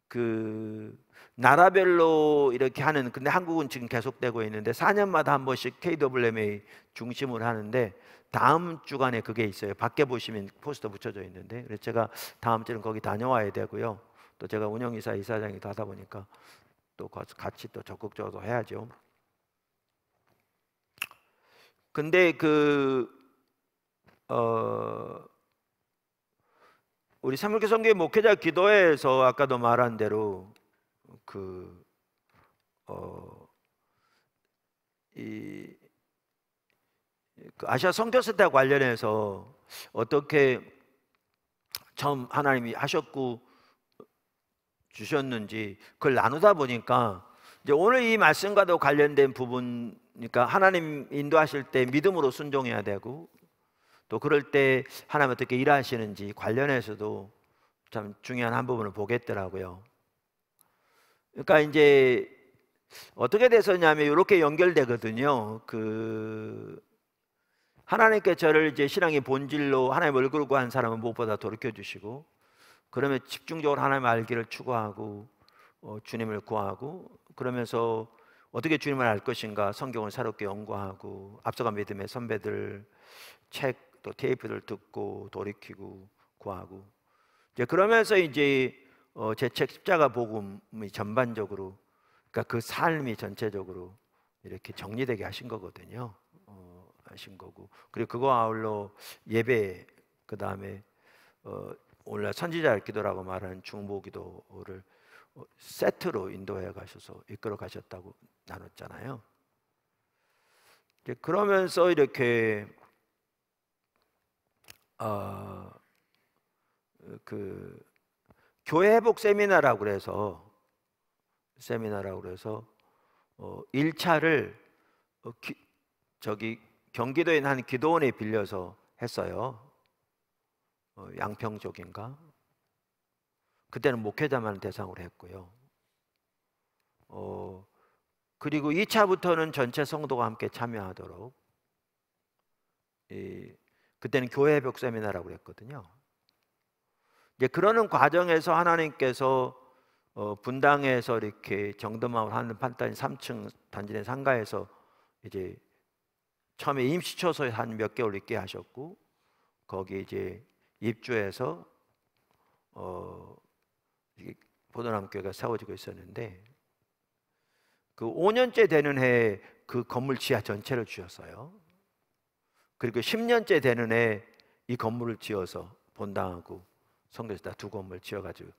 그 나라별로 이렇게 하는 근데 한국은 지금 계속되고 있는데 4년마다 한 번씩 KWMA 중심으로 하는데 다음 주간에 그게 있어요. 밖에 보시면 포스터 붙여져 있는데 그래서 제가 다음 주는 거기 다녀와야 되고요. 또 제가 운영이사 이사장이 하다 보니까 또 같이 또 적극적으로 해야죠. 근데 그 어, 우리 새물교 성교의 목회자 기도에서 아까도 말한 대로 그 어, 이, 그 아시아 성교센터 관련해서 어떻게 처음 하나님이 하셨고 주셨는지 그걸 나누다 보니까 이제 오늘 이 말씀과도 관련된 부분 그러니까 하나님 인도하실 때 믿음으로 순종해야 되고 또 그럴 때 하나님 어떻게 일하시는지 관련해서도 참 중요한 한 부분을 보겠더라고요. 그러니까 이제 어떻게 됐었냐면 이렇게 연결되거든요. 그 하나님께 저를 이제 신앙의 본질로 하나님 얼굴을 구한 사람은 무엇보다 돌이켜 주시고 그러면 집중적으로 하나님 알기를 추구하고 어, 주님을 구하고 그러면서 어떻게 주님을 알 것인가 성경을 새롭게 연구하고 앞서간 믿음의 선배들 책 또 테이프들 듣고 돌이키고 구하고 이제 그러면서 이제 어 제책 십자가 복음이 전반적으로 그러니까 그 삶이 전체적으로 이렇게 정리되게 하신 거거든요. 어, 하신 거고 그리고 그거 아울러 예배 그 다음에 어, 오늘날 선지자 기도라고 말하는 중보기도를 어, 세트로 인도해 가셔서 이끌어 가셨다고 나눴잖아요. 이제 그러면서 이렇게 어, 그 교회 회복 세미나라고 그래서 세미나라고 그래서 어, 1차를 어, 기, 저기 경기도에 한 기도원에 빌려서 했어요. 어, 양평 쪽인가? 그때는 목회자만 대상으로 했고요. 어, 그리고 2차부터는 전체 성도가 함께 참여하도록 이, 그때는 교회 회복 세미나라고 그랬거든요. 이제 그러는 과정에서 하나님께서 어, 분당에서 이렇게 정도마을 하는 판단이 3층 단지 내 상가에서 이제 처음에 임시초소에 한 몇 개월 있게 하셨고 거기 이제 입주해서 어, 보도남교회가 세워지고 있었는데 그 5년째 되는 해에 그 건물 지하 전체를 주셨어요. 그리고 10년째 되는 해에 이 건물을 지어서 본당하고 성도에다 두 건물 지어가지고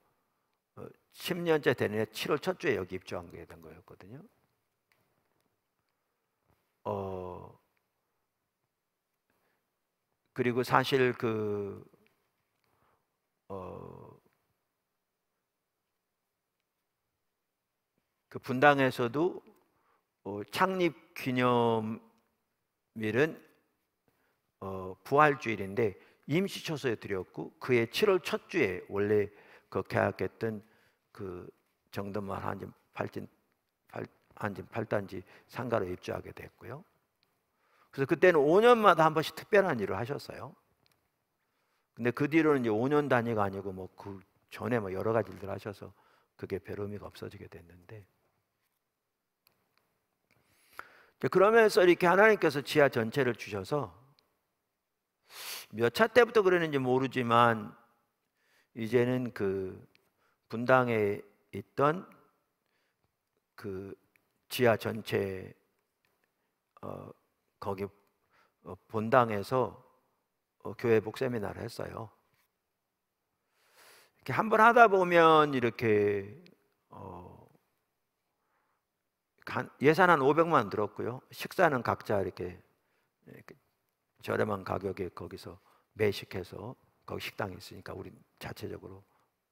10년째 어, 되는 해 7월 첫 주에 여기 입주한 게 된 거였거든요. 어 그리고 사실 그 어, 그 분당에서도 어, 창립 기념일은 어, 부활주일인데 임시 처소에 드렸고 그해 7월 첫 주에 원래 그 계약했던 그 정동만 한진 팔진 팔 한진 팔단지 상가로 입주하게 됐고요. 그래서 그때는 5년마다 한 번씩 특별한 일을 하셨어요. 근데 그 뒤로는 이제 5년 단위가 아니고 뭐 그 전에 뭐 여러 가지 일들 하셔서 그게 별 의미가 없어지게 됐는데 그러면서 이렇게 하나님께서 지하 전체를 주셔서 몇 차 때부터 그랬는지 모르지만 이제는 그 분당에 있던 그 지하 전체 어, 거기 어, 본당에서 어, 교회 복세미나를 했어요. 이렇게 한번 하다 보면 이렇게 어, 예산 한 500만 들었고요. 식사는 각자 이렇게, 저렴한 가격에 거기서 매식해서 거기 식당이 있으니까 우리 자체적으로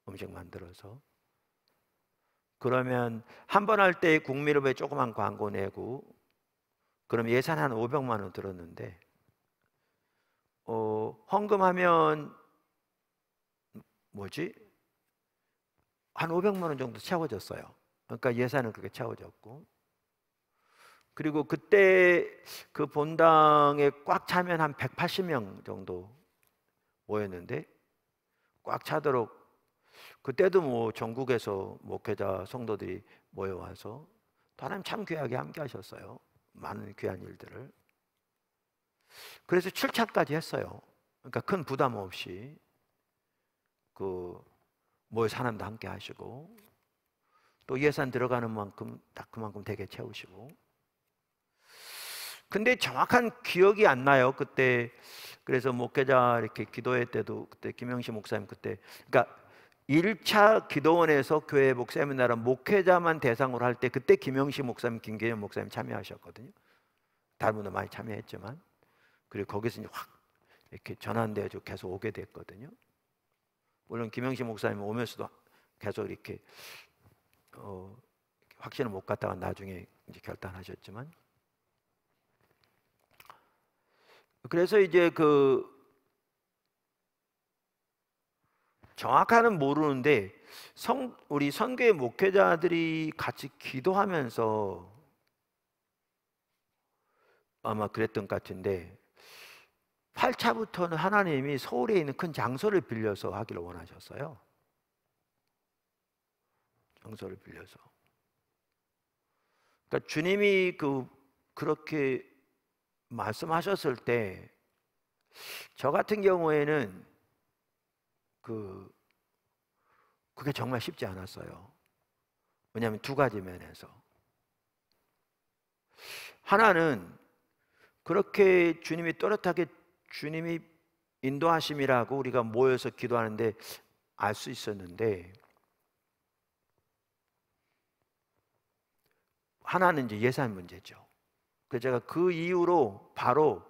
음식 만들어서 그러면 한 번 할 때 국미로에 조그만 광고 내고 그럼 예산 한 500만 원 들었는데 어, 헌금하면 뭐지? 한 500만 원 정도 채워졌어요. 그러니까 예산은 그렇게 채워졌고 그리고 그때 그 본당에 꽉 차면 한 180명 정도 모였는데 꽉 차도록 그때도 뭐 전국에서 목회자 성도들이 모여와서 하나님 참 귀하게 함께 하셨어요. 많은 귀한 일들을. 그래서 출차까지 했어요. 그러니까 큰 부담 없이 그 모여 사람도 함께 하시고 또 예산 들어가는 만큼 딱 그만큼 되게 채우시고 근데 정확한 기억이 안 나요. 그때 그래서 목회자 이렇게 기도회 때도 그때 김영식 목사님 그때 그러니까 1차 기도원에서 교회 목사님나라 목회자만 대상으로 할 때 그때 김영식 목사님, 김계현 목사님 참여하셨거든요. 다른 분도 많이 참여했지만 그리고 거기서 이제 확 이렇게 전환돼서 계속 오게 됐거든요. 물론 김영식 목사님 오면서도 계속 이렇게 어, 확신을 못 갖다가 나중에 이제 결단하셨지만 그래서 이제 그정확한은 모르는데 성 우리 선교의 목회자들이 같이 기도하면서 아마 그랬던 것 같은데 8차부터는 하나님이 서울에 있는 큰 장소를 빌려서 하기를 원하셨어요. 장소를 빌려서. 그러니까 주님이 그 그렇게 말씀하셨을 때 저 같은 경우에는 그 그게 정말 쉽지 않았어요. 왜냐하면 두 가지 면에서 하나는 그렇게 주님이 또렷하게 주님이 인도하심이라고 우리가 모여서 기도하는데 알 수 있었는데 하나는 이제 예산 문제죠. 그 제가 그 이후로 바로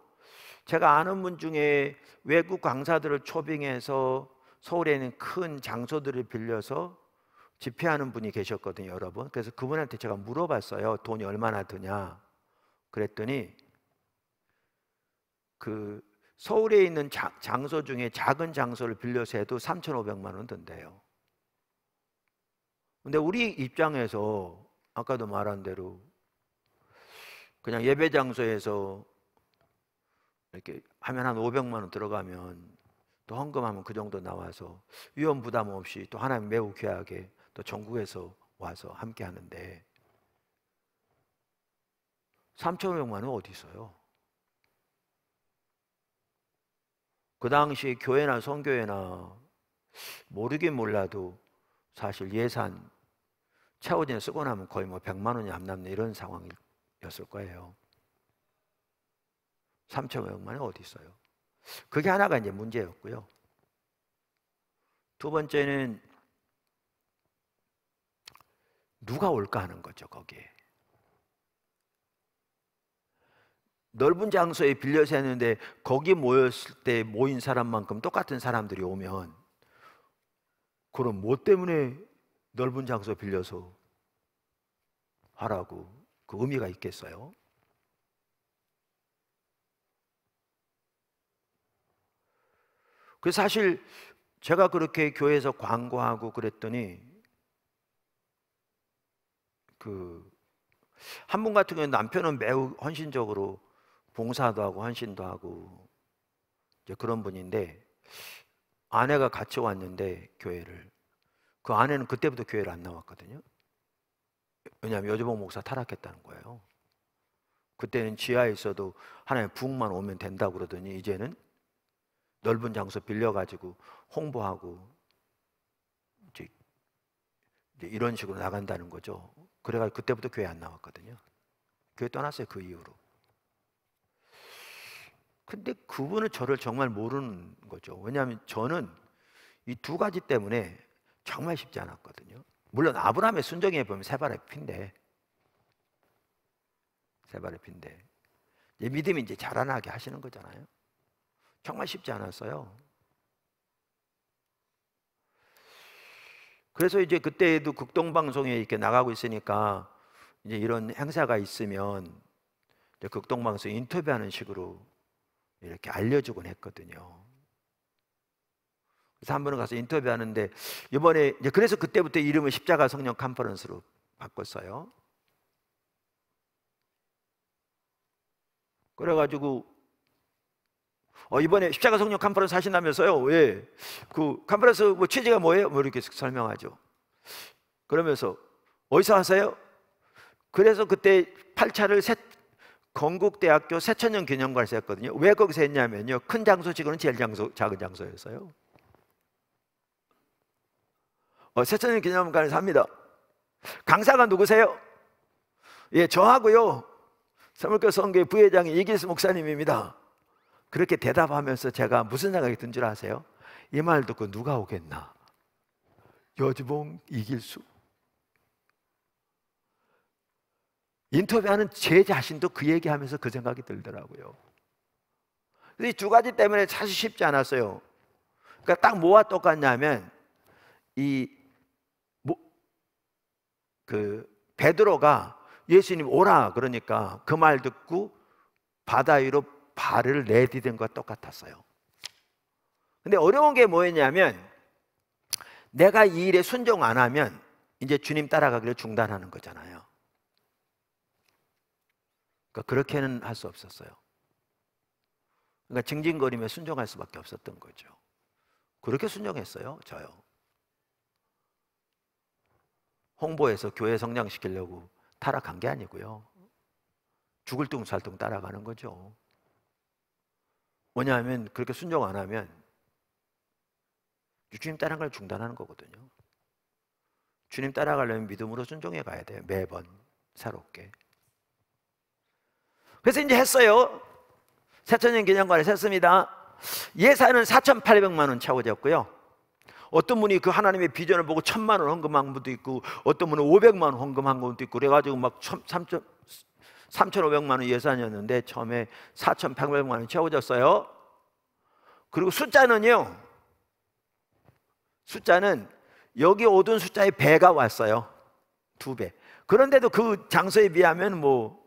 제가 아는 분 중에 외국 강사들을 초빙해서 서울에 있는 큰 장소들을 빌려서 집회하는 분이 계셨거든요, 여러분. 그래서 그분한테 제가 물어봤어요. 돈이 얼마나 드냐. 그랬더니 그 서울에 있는 자, 장소 중에 작은 장소를 빌려서 해도 3,500만 원 든대요. 근데 우리 입장에서 아까도 말한 대로 그냥 예배 장소에서 이렇게 하면 한 500만 원 들어가면 또 헌금하면 그 정도 나와서 위험 부담 없이 또 하나님 매우 귀하게 또 전국에서 와서 함께 하는데 3,500만 원 어디 있어요? 그 당시 교회나 성교회나 모르긴 몰라도 사실 예산 채워진 쓰고 나면 거의 뭐 100만 원이 안 남는 이런 상황일 였을 거예요. 3,500만이 어디 있어요? 그게 하나가 이제 문제였고요. 두 번째는 누가 올까 하는 거죠, 거기에. 넓은 장소에 빌려서 했는데 거기 모였을 때 모인 사람만큼 똑같은 사람들이 오면 그럼 뭐 때문에 넓은 장소 빌려서 하라고 그 의미가 있겠어요? 그 사실 제가 그렇게 교회에서 광고하고 그랬더니 그 한 분 같은 경우 남편은 매우 헌신적으로 봉사도 하고 헌신도 하고 이제 그런 분인데 아내가 같이 왔는데 교회를 그 아내는 그때부터 교회를 안 나왔거든요. 왜냐하면 여주봉 목사 타락했다는 거예요. 그때는 지하에 있어도 하나님의 부흥만 오면 된다 그러더니 이제는 넓은 장소 빌려가지고 홍보하고 이제, 이런 식으로 나간다는 거죠. 그래가지고 그때부터 교회 안 나왔거든요. 교회 떠났어요 그 이후로. 근데 그분은 저를 정말 모르는 거죠. 왜냐하면 저는 이 두 가지 때문에 정말 쉽지 않았거든요. 물론 아브라함의 순정에 보면 세 발의 핀데 세 발의 핀데 이제 믿음이 이제 자라나게 하시는 거잖아요. 정말 쉽지 않았어요. 그래서 이제 그때에도 극동 방송에 이렇게 나가고 있으니까 이제 이런 행사가 있으면 극동 방송 인터뷰하는 식으로 이렇게 알려주곤 했거든요. 그래서 한 번은 가서 인터뷰하는데 이번에 이제 그래서 그때부터 이름을 십자가 성령 컨퍼런스로 바꿨어요. 그래가지고 어, 이번에 십자가 성령 컨퍼런스 하신다면서요? 왜? 예. 그 컨퍼런스 뭐 취지가 뭐예요? 뭐 이렇게 설명하죠. 그러면서 어디서 하세요? 그래서 그때 8차를 세, 건국대학교 세천년 기념관에서 했거든요. 왜 거기서 했냐면요. 큰 장소 치고는 제일 장소, 작은 장소였어요. 어, 새천년 기념관에서 합니다. 강사가 누구세요? 예, 저하고요. 사물교 성교 부회장이 이기수 목사님입니다. 그렇게 대답하면서 제가 무슨 생각이 든 줄 아세요? 이 말 듣고 누가 오겠나? 여주봉 이길수. 인터뷰하는 제 자신도 그 얘기하면서 그 생각이 들더라고요. 이 두 가지 때문에 사실 쉽지 않았어요. 그러니까 딱 뭐와 똑같냐면 이그 베드로가 예수님 오라 그러니까 그 말 듣고 바다 위로 발을 내디딘것 똑같았어요. 근데 어려운 게 뭐였냐면 내가 이 일에 순종 안 하면 이제 주님 따라가기를 중단하는 거잖아요. 그러니까 그렇게는 할 수 없었어요. 그러니까 징징거리며 순종할 수밖에 없었던 거죠. 그렇게 순종했어요, 저요. 홍보해서 교회 성장시키려고 타락한 게 아니고요. 죽을 둥 살 둥 따라가는 거죠. 뭐냐면 그렇게 순종 안 하면 주님 따라가는 걸 중단하는 거거든요. 주님 따라가려면 믿음으로 순종해 가야 돼요. 매번 새롭게. 그래서 이제 했어요. 새천년 기념관에서 했습니다. 예산은 4,800만 원 채워졌고요. 어떤 분이 그 하나님의 비전을 보고 천만 원 헌금한 분도 있고 어떤 분은 오백만 원 헌금한 분도 있고 그래가지고 막 삼천 삼천오백만원 예산이었는데 처음에 사천팔백만원 채워졌어요. 그리고 숫자는요. 숫자는 여기 오던 숫자의 배가 왔어요. 두 배. 그런데도 그 장소에 비하면 뭐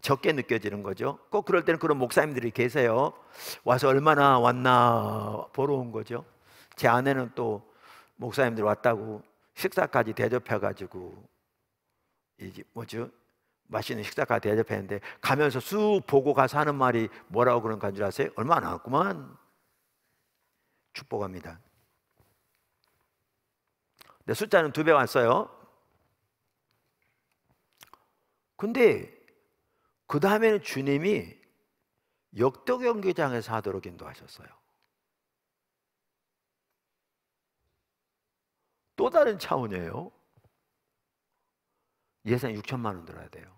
적게 느껴지는 거죠. 꼭 그럴 때는 그런 목사님들이 계세요. 와서 얼마나 왔나 보러 온 거죠. 제 아내는 또 목사님들 왔다고 식사까지 대접해가지고 이제 뭐죠? 맛있는 식사까지 대접했는데 가면서 쑥 보고 가서 하는 말이 뭐라고 그런 건줄 아세요? 얼마 안 왔구만 축복합니다 근 숫자는 두 배 왔어요 근데 그 다음에는 주님이 역덕 연기장에서 하도록 인도하셨어요 또 다른 차원이에요. 예산 6천만 원 들어야 돼요.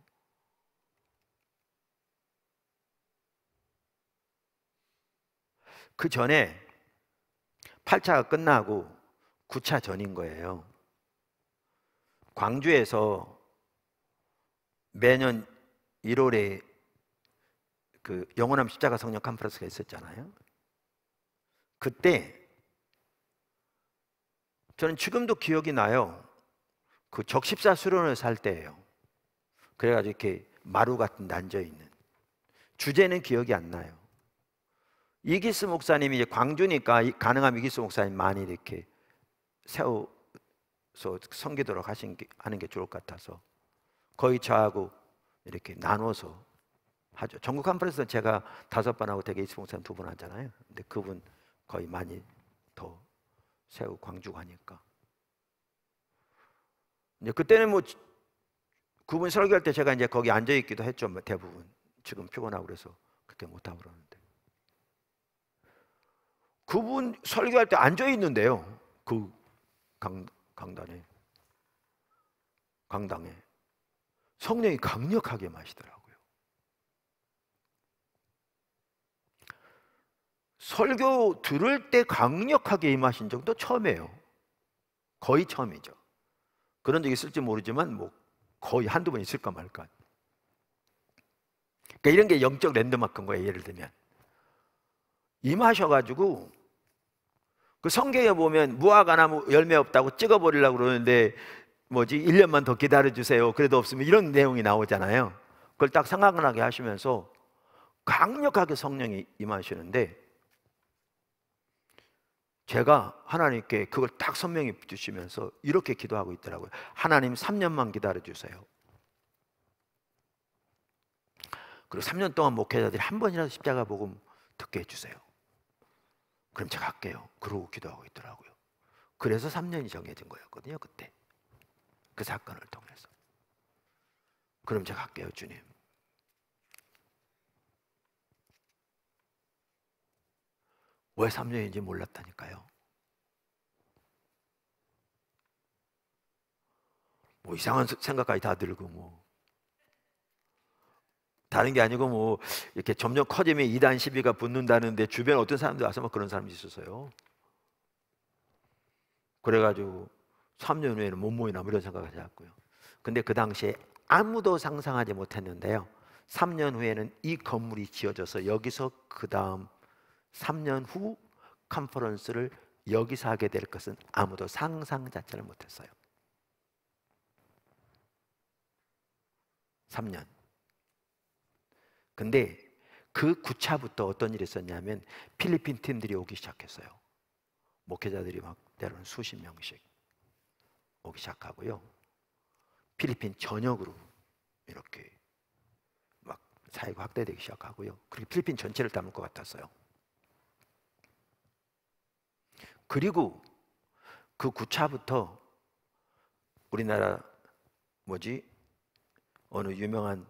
그 전에 8차가 끝나고 9차 전인 거예요. 광주에서 매년 1월에 그 영원함 십자가 성령 컨퍼런스가 있었잖아요. 그때 저는 지금도 기억이 나요. 그 적십사 수련을 살 때예요. 그래가지고 이렇게 마루 같은 난앉 있는. 주제는 기억이 안 나요. 이기스 목사님이 이제 광주니까 가능하면 이기스 목사님 많이 이렇게 세워서 섬기도록 하신 게, 하는 게 좋을 것 같아서 거의 저하고 이렇게 나눠서 하죠. 전국 컨퍼런스는 제가 다섯 번 하고 되게 이기스 목사님 두 번 하잖아요. 근데 그분 거의 많이 더 새우 광주가니까. 근데 그때는 뭐 그분 설교할 때 제가 이제 거기 앉아 있기도 했죠. 뭐 대부분 지금 피곤하고 그래서 그때 못 하고 그러는데. 그분 설교할 때 앉아 있는데요. 그 강, 강단에 강당에 성령이 강력하게 마시더라고. 설교 들을 때 강력하게 임하신 적도 처음이에요. 거의 처음이죠. 그런 적 있을지 모르지만 뭐 거의 한두 번 있을까 말까. 그러니까 이런 게 영적 랜드마크인 거예요. 예를 들면 임하셔가지고 그 성경에 보면 무화과나무 열매 없다고 찍어버리려고 그러는데 뭐지 1년만 더 기다려주세요. 그래도 없으면 이런 내용이 나오잖아요. 그걸 딱 생각나게 하시면서 강력하게 성령이 임하시는데 제가 하나님께 그걸 딱 선명히 주시면서 이렇게 기도하고 있더라고요. 하나님 3년만 기다려 주세요. 그리고 3년 동안 목회자들이 한 번이라도 십자가 복음 듣게 해주세요. 그럼 제가 할게요. 그러고 기도하고 있더라고요. 그래서 3년이 정해진 거였거든요. 그때 그 사건을 통해서. 그럼 제가 할게요, 주님. 왜 3년인지 몰랐다니까요. 뭐 이상한 생각까지 다 들고 뭐 다른 게 아니고 뭐 이렇게 점점 커지면 이단 시비가 붙는다는데 주변 어떤 사람들 와서 막 그런 사람이 있었어요. 그래가지고 3년 후에는 못 모이나 뭐 이런 생각을 해왔고요. 근데 그 당시에 아무도 상상하지 못했는데요. 3년 후에는 이 건물이 지어져서 여기서 그 다음 3년 후 컨퍼런스를 여기서 하게 될 것은 아무도 상상 자체를 못했어요. 3년. 근데 그 9차부터 어떤 일이 있었냐면 필리핀 팀들이 오기 시작했어요. 목회자들이 막 때로는 수십 명씩 오기 시작하고요. 필리핀 전역으로 이렇게 막 사회가 확대되기 시작하고요. 그리고 필리핀 전체를 담을 것 같았어요. 그리고 그 9차부터 우리나라 뭐지? 어느 유명한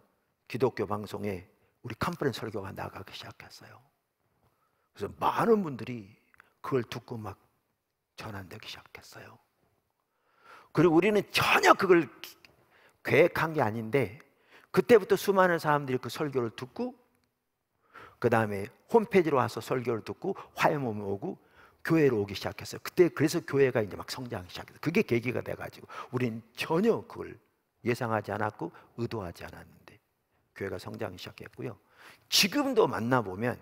기독교 방송에 우리 컨퍼런스 설교가 나가기 시작했어요. 그래서 많은 분들이 그걸 듣고 막 전환되기 시작했어요. 그리고 우리는 전혀 그걸 계획한 게 아닌데 그때부터 수많은 사람들이 그 설교를 듣고 그 다음에 홈페이지로 와서 설교를 듣고 화요몸에 오고 교회로 오기 시작했어요. 그때 그래서 교회가 이제 막 성장하기 시작했어요. 그게 계기가 돼가지고 우린 전혀 그걸 예상하지 않았고 의도하지 않았는데 교회가 성장하기 시작했고요. 지금도 만나보면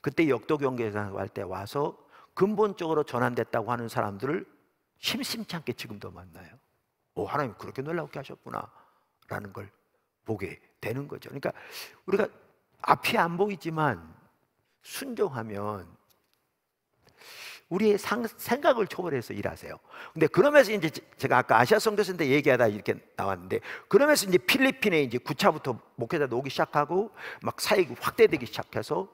그때 역도경계에서 할때 와서 근본적으로 전환됐다고 하는 사람들을 심심찮게 지금도 만나요. 오, 하나님 그렇게 놀랍게 하셨구나. 라는 걸 보게 되는 거죠. 그러니까 우리가 앞이 안 보이지만 순종하면 우리의 상, 생각을 초월해서 일하세요. 근데 그러면서 이제 제가 아까 아시아 선교사인데 얘기하다 이렇게 나왔는데 그러면서 이제 필리핀에 이제 9차부터 목회자 오기 시작하고 막 사역이 확대되기 시작해서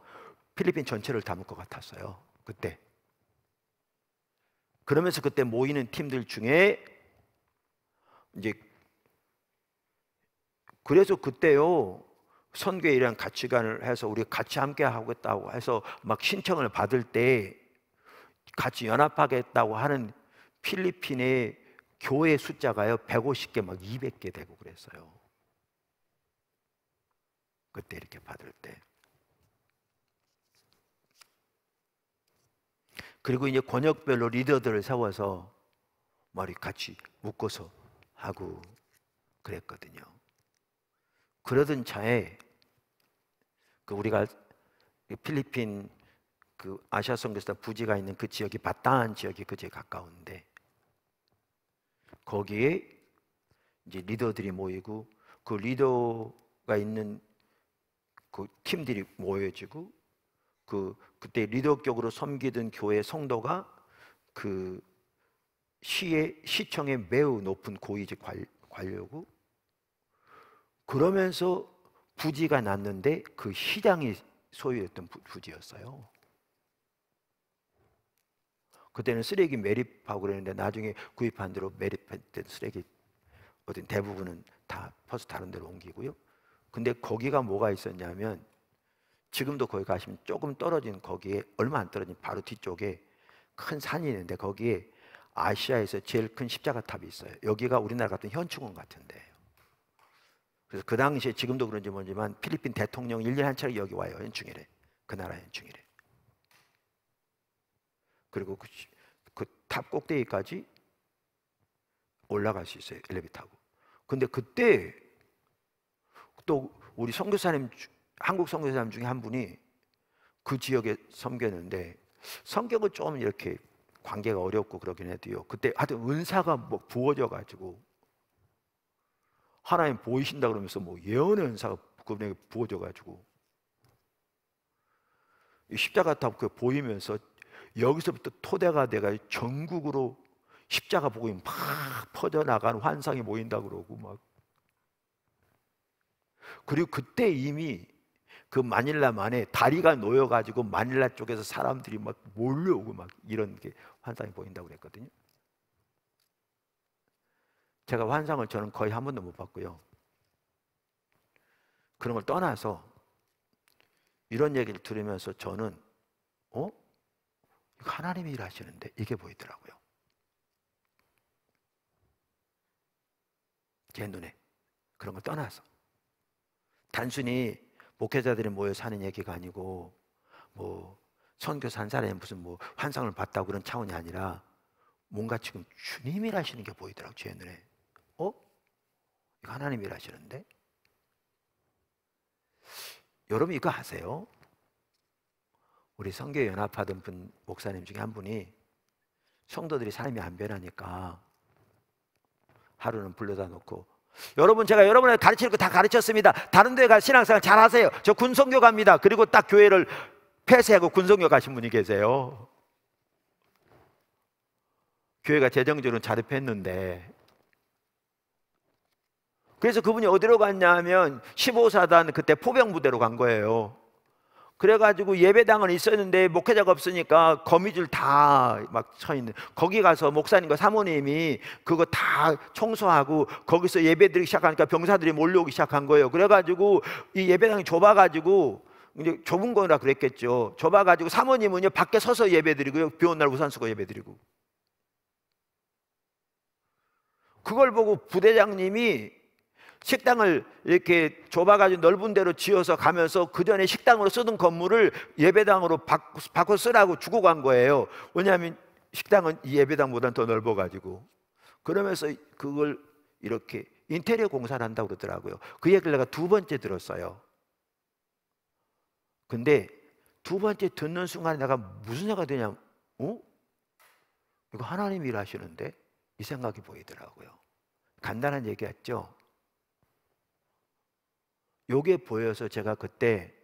필리핀 전체를 담을 것 같았어요. 그때. 그러면서 그때 모이는 팀들 중에 이제 그래서 그때요 선교에 대한 가치관을 해서 우리 같이 함께 하겠다고 해서 막 신청을 받을 때 같이 연합하겠다고 하는 필리핀의 교회 숫자가요 150개 막 200개 되고 그랬어요. 그때 이렇게 받을 때. 그리고 이제 권역별로 리더들을 세워서 머리 같이 묶어서 하고 그랬거든요. 그러던 차에 그 우리가 필리핀 그 아시아 성교사단 부지가 있는 그 지역이 바한 지역이 그제 가까운데 거기에 이제 리더들이 모이고 그 리더가 있는 그 팀들이 모여지고 그 그때 리더격으로 섬기던 교회 성도가 그 시의 시청에 매우 높은 고위직 관료고 그러면서 부지가 났는데 그 시장이 소유했던 부지였어요. 그때는 쓰레기 매립하고 그랬는데 나중에 구입한 대로 매립했던 쓰레기 어떤 대부분은 다 퍼서 다른 데로 옮기고요. 근데 거기가 뭐가 있었냐면 지금도 거기 가시면 조금 떨어진 거기에 얼마 안 떨어진 바로 뒤쪽에 큰 산이 있는데 거기에 아시아에서 제일 큰 십자가 탑이 있어요. 여기가 우리나라 같은 현충원 같은데요. 그래서 그 당시에 지금도 그런지 모르지만 필리핀 대통령 1년 한 차례 여기 와요. 현충일에. 그 나라 현충일에. 그리고 그, 그탑 꼭대기까지 올라갈 수 있어요. 엘리베이터 고 근데 그때 또 우리 선교사님 한국 선교사님 중에 한 분이 그 지역에 섬겼는데 성격은 좀 이렇게 관계가 어렵고 그러긴 해도요. 그때 하여튼 은사가 뭐 부어져 가지고 하나님 보이신다 그러면서 뭐 예언의 은사가 그분에게 부어져 가지고 십자가 타고 보이면서 여기서부터 토대가 돼가 전국으로 십자가 복음이 막퍼져나간 환상이 보인다 그러고 막 그리고 그때 이미 그 마닐라만에 다리가 놓여가지고 마닐라 쪽에서 사람들이 막 몰려오고 막 이런 게 환상이 보인다고 그랬거든요. 제가 환상을 저는 거의 한 번도 못 봤고요. 그런 걸 떠나서 이런 얘기를 들으면서 저는 어? 하나님이 일하시는데 이게 보이더라고요. 제 눈에 그런 걸 떠나서 단순히 목회자들이 모여 사는 얘기가 아니고 뭐 선교사 한 사람이 무슨 뭐 환상을 봤다 그런 차원이 아니라 뭔가 지금 주님이 일시는게 보이더라고 제 눈에 어? 하나님이 일시는데 여러분 이거 아세요? 우리 성교 에 연합하던 분 목사님 중에 한 분이 성도들이 삶이 안 변하니까 하루는 불러다 놓고 여러분 제가 여러분에게 가르치는 거 다 가르쳤습니다. 다른 데 가 신앙생활 잘 하세요. 저 군성교 갑니다. 그리고 딱 교회를 폐쇄하고 군성교 가신 분이 계세요. 교회가 재정적으로 자립했는데 그래서 그분이 어디로 갔냐 하면 15사단 그때 포병부대로 간 거예요. 그래가지고 예배당은 있었는데 목회자가 없으니까 거미줄 다 막 쳐있는 거기 가서 목사님과 사모님이 그거 다 청소하고 거기서 예배드리기 시작하니까 병사들이 몰려오기 시작한 거예요 그래가지고 이 예배당이 좁아가지고 이제 좁은 거라 그랬겠죠 좁아가지고 사모님은요 밖에 서서 예배드리고요 비 온 날 우산 쓰고 예배드리고 그걸 보고 부대장님이 식당을 이렇게 좁아가지고 넓은 데로 지어서 가면서 그 전에 식당으로 쓰던 건물을 예배당으로 바꿔 쓰라고 주고 간 거예요. 왜냐하면 식당은 예배당보다는 더 넓어가지고. 그러면서 그걸 이렇게 인테리어 공사를 한다고 그러더라고요. 그 얘기를 내가 두 번째 들었어요. 근데 두 번째 듣는 순간 에 내가 무슨 생각이 드냐, 면 어? 이거 하나님 일하시는데? 이 생각이 보이더라고요. 간단한 얘기였죠. 요게 보여서 제가 그때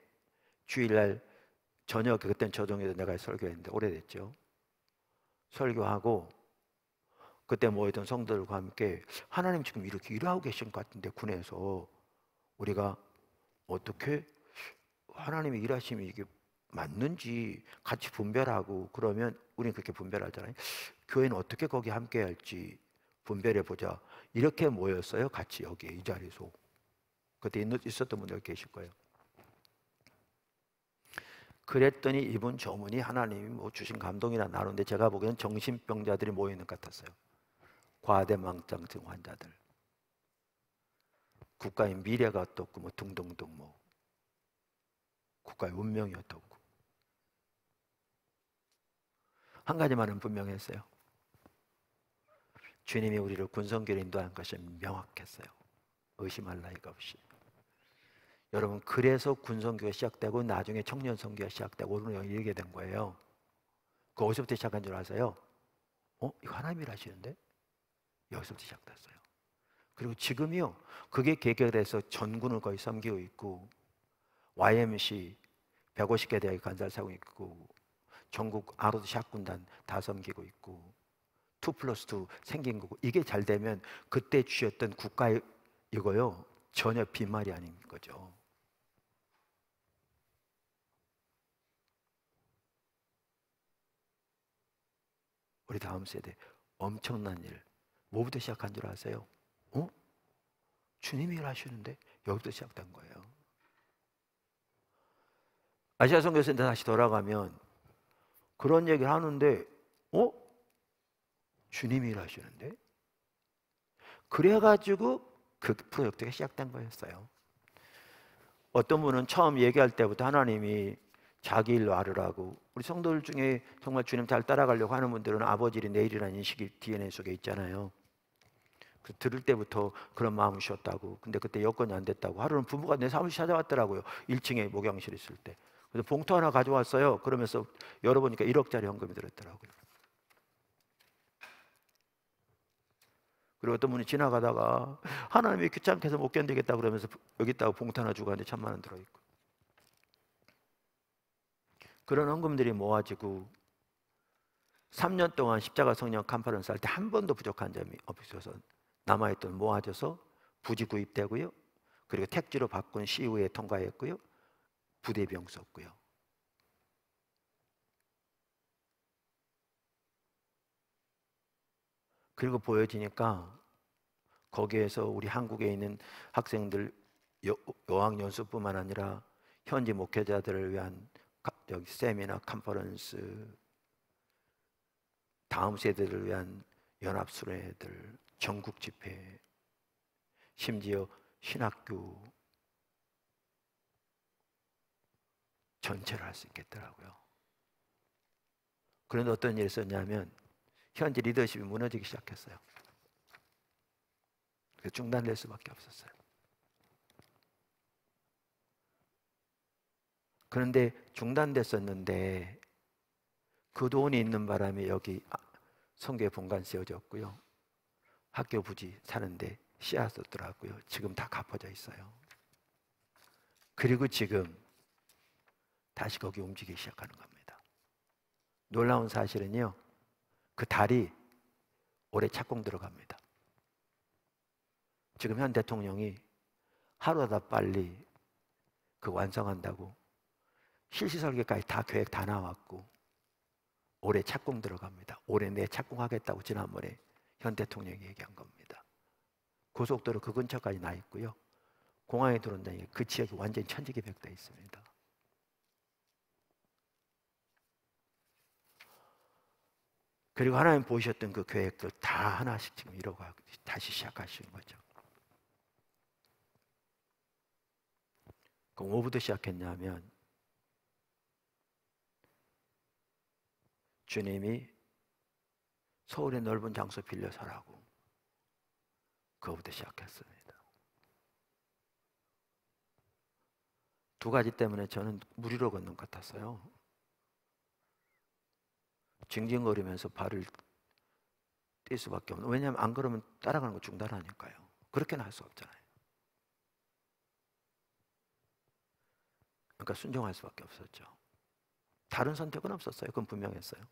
주일날 저녁 에그때저동에도 내가 설교했는데 오래됐죠. 설교하고 그때 모였던 성도들과 함께 하나님 지금 이렇게 일하고 계신 것 같은데 군에서 우리가 어떻게 하나님의 일하심이 이게 맞는지 같이 분별하고 그러면 우리는 그렇게 분별하잖아요. 교회는 어떻게 거기 함께 할지 분별해 보자. 이렇게 모였어요. 같이 여기 이 자리에서. 그때 있었던 분들 계실 거예요. 그랬더니 이분 조문이 하나님이 뭐 주신 감동이나 나는데 제가 보기에는 정신병자들이 모이는 것 같았어요. 과대망상증 환자들. 국가의 미래가 어떻고 뭐 등등등 뭐 국가의 운명이 어떻고 한 가지만은 분명했어요. 주님이 우리를 군성교로 인도한 것이 명확했어요. 의심할 나이가 없이. 여러분 그래서 군성교가 시작되고 나중에 청년성교가 시작되고 오늘 얘기게 된 거예요. 그 어디서부터 시작한 줄 아세요? 어? 이거 하나님이 하시는데? 여기서부터 시작됐어요. 그리고 지금이요. 그게 개개돼서 전군을 거의 섬기고 있고 YMC 150개 대학 간사를 고 있고 전국 아로드 샷군단 다 섬기고 있고 2 플러스 2 생긴 거고 이게 잘 되면 그때 주셨던 국가 이거요. 전혀 빈말이 아닌 거죠. 우리 다음 세대 엄청난 일 뭐부터 시작한 줄 아세요? 어? 주님이 일하시는데 여기부 시작된 거예요. 아시아 선교센터 다시 돌아가면 그런 얘기를 하는데 어? 주님이 일하시는데 그래가지고 그 프로젝트가 시작된 거였어요. 어떤 분은 처음 얘기할 때부터 하나님이 자기 일로 아르라고 우리 성도들 중에 정말 주님 잘 따라가려고 하는 분들은 아버지 일이 내일이라는 인식이 DNA 속에 있잖아요. 그 들을 때부터 그런 마음이셨다고. 근데 그때 여건이 안 됐다고. 하루는 부부가 내 사무실 찾아왔더라고요. 1층에 목양실 있을 때. 그래서 봉투 하나 가져왔어요. 그러면서 열어보니까 1억짜리 현금이 들었더라고요. 그리고 어떤 분이 지나가다가 하나님이 귀찮게 해서 못 견디겠다 그러면서 여기 있다고 봉투 하나 주고 하는데 천만 원 들어있고. 그런 헌금들이 모아지고 3년 동안 십자가 성령 캄파런스 할때한 번도 부족한 점이 없어서 남아있던 모아져서 부지 구입되고요. 그리고 택지로 바꾼 시우에 통과했고요. 부대병 썼고요. 그리고 보여지니까 거기에서 우리 한국에 있는 학생들 여, 여학연수뿐만 아니라 현지 목회자들을 위한 여기 세미나 컨퍼런스 다음 세대를 위한 연합 수련회들 전국 집회 심지어 신학교 전체를 할 수 있겠더라고요. 그런데 어떤 일이 있었냐면 현재 리더십이 무너지기 시작했어요. 중단될 수밖에 없었어요. 그런데 중단됐었는데 그 돈이 있는 바람에 여기 아, 성교 본관 세워졌고요. 학교 부지 사는데 씨앗 썼더라고요. 지금 다 갚아져 있어요. 그리고 지금 다시 거기 움직이기 시작하는 겁니다. 놀라운 사실은요. 그 달이 올해 착공 들어갑니다. 지금 현 대통령이 하루하다 빨리 그 완성한다고 실시설계까지 다 계획 다 나왔고 올해 착공 들어갑니다. 올해 내 착공하겠다고 지난번에 현 대통령이 얘기한 겁니다. 고속도로 그 근처까지 나 있고요. 공항에 들어온다니 그 지역이 완전히 천지개벽돼 있습니다. 그리고 하나님 보셨던 그 계획들 다 하나씩 지금 이루어가고 다시 시작하시는 거죠. 그럼 뭐부터 시작했냐면 주님이 서울의 넓은 장소 빌려 살라고 그거부터 시작했습니다. 두 가지 때문에 저는 무리로 걷는 것 같았어요. 징징거리면서 발을 뛸 수밖에 없는. 왜냐하면 안 그러면 따라가는 거 중단하니까요. 그렇게는 할수 없잖아요. 그러니까 순종할 수밖에 없었죠. 다른 선택은 없었어요. 그건 분명했어요.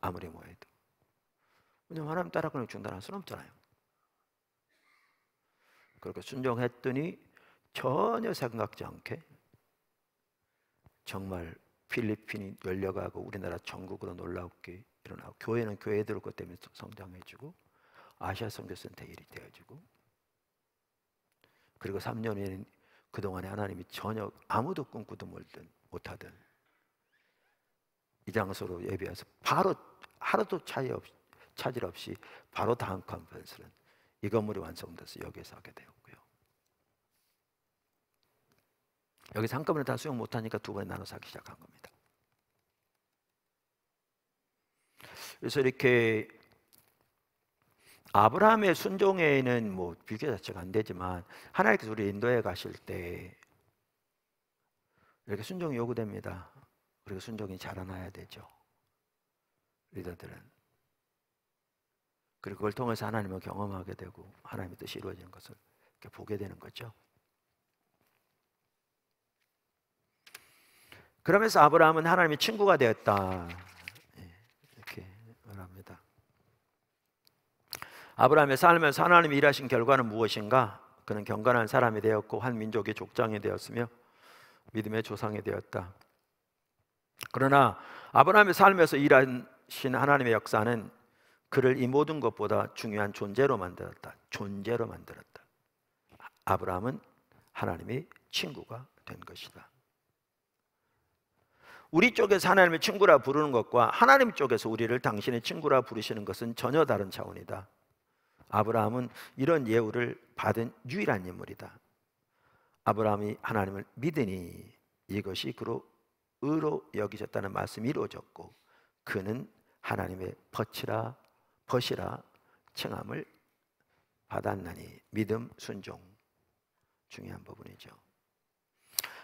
아무리 뭐해도. 왜냐면 하나님 따라 그냥 중단할 수는 없잖아요. 그렇게 순종했더니 전혀 생각지 않게 정말 필리핀이 열려가고 우리나라 전국으로 놀라우게 일어나고 교회는 교회대것 때문에 성장해주고 아시아 선교센터 일이 되어지고 그리고 3년 후에는 그동안에 하나님이 전혀 아무도 꿈꾸도 못하던 이 장소로 예비해서 바로 하루도 차이 없이 차질 없이 바로 다음 컨퍼런스는 이 건물이 완성돼서 여기에서 하게 되었고요. 여기서 한꺼번에 다 수용 못하니까 두 번에 나눠서 하기 시작한 겁니다. 그래서 이렇게 아브라함의 순종에는 뭐 비교 자체가 안 되지만 하나님께서 우리 인도에 가실 때 이렇게 순종이 요구됩니다. 그리고 순종이 자라나야 되죠. 리더들은. 그리고 그걸 통해서 하나님을 경험하게 되고 하나님의 뜻이 이루어지는 것을 이렇게 보게 되는 거죠. 그러면서 아브라함은 하나님의 친구가 되었다. 예, 이렇게 말합니다. 아브라함의 삶에서 하나님이 일하신 결과는 무엇인가? 그는 경건한 사람이 되었고 한 민족의 족장이 되었으며 믿음의 조상이 되었다. 그러나 아브라함의 삶에서 일하신 하나님의 역사는 그를 이 모든 것보다 중요한 존재로 만들었다. 존재로 만들었다. 아브라함은 하나님의 친구가 된 것이다. 우리 쪽에서 하나님의 친구라 부르는 것과 하나님 쪽에서 우리를 당신의 친구라 부르시는 것은 전혀 다른 차원이다. 아브라함은 이런 예우를 받은 유일한 인물이다. 아브라함이 하나님을 믿으니 이것이 그로 의로 여기셨다는 말씀이 이루어졌고 그는 하나님의 벗이라 벗이라 칭함을 받았나니 믿음 순종 중요한 부분이죠.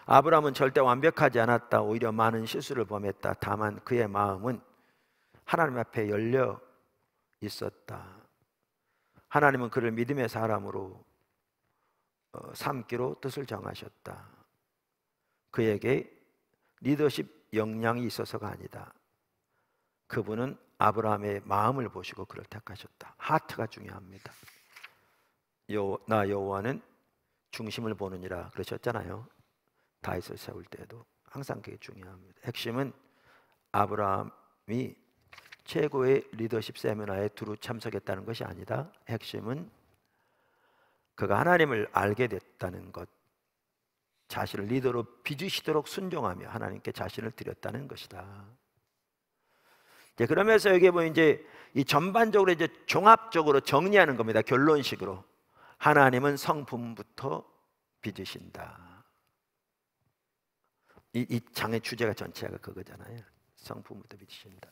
아브라함은 절대 완벽하지 않았다. 오히려 많은 실수를 범했다. 다만 그의 마음은 하나님 앞에 열려 있었다. 하나님은 그를 믿음의 사람으로 어, 삼기로 뜻을 정하셨다. 그에게 리더십 역량이 있어서가 아니다. 그분은 아브라함의 마음을 보시고 그를 택하셨다. 하트가 중요합니다. 요, 나 여호와는 중심을 보느니라 그러셨잖아요. 다윗을 세울 때도 항상 그게 중요합니다. 핵심은 아브라함이 최고의 리더십 세미나에 두루 참석했다는 것이 아니다. 핵심은 그가 하나님을 알게 됐다는 것. 자신을 리더로 빚으시도록 순종하며 하나님께 자신을 드렸다는 것이다. 이제 그러면서 여기 보면 이제 이 전반적으로 이제 종합적으로 정리하는 겁니다. 결론식으로 하나님은 성품부터 빚으신다. 이, 이 장의 주제가 전체가 그거잖아요. 성품부터 빚으신다.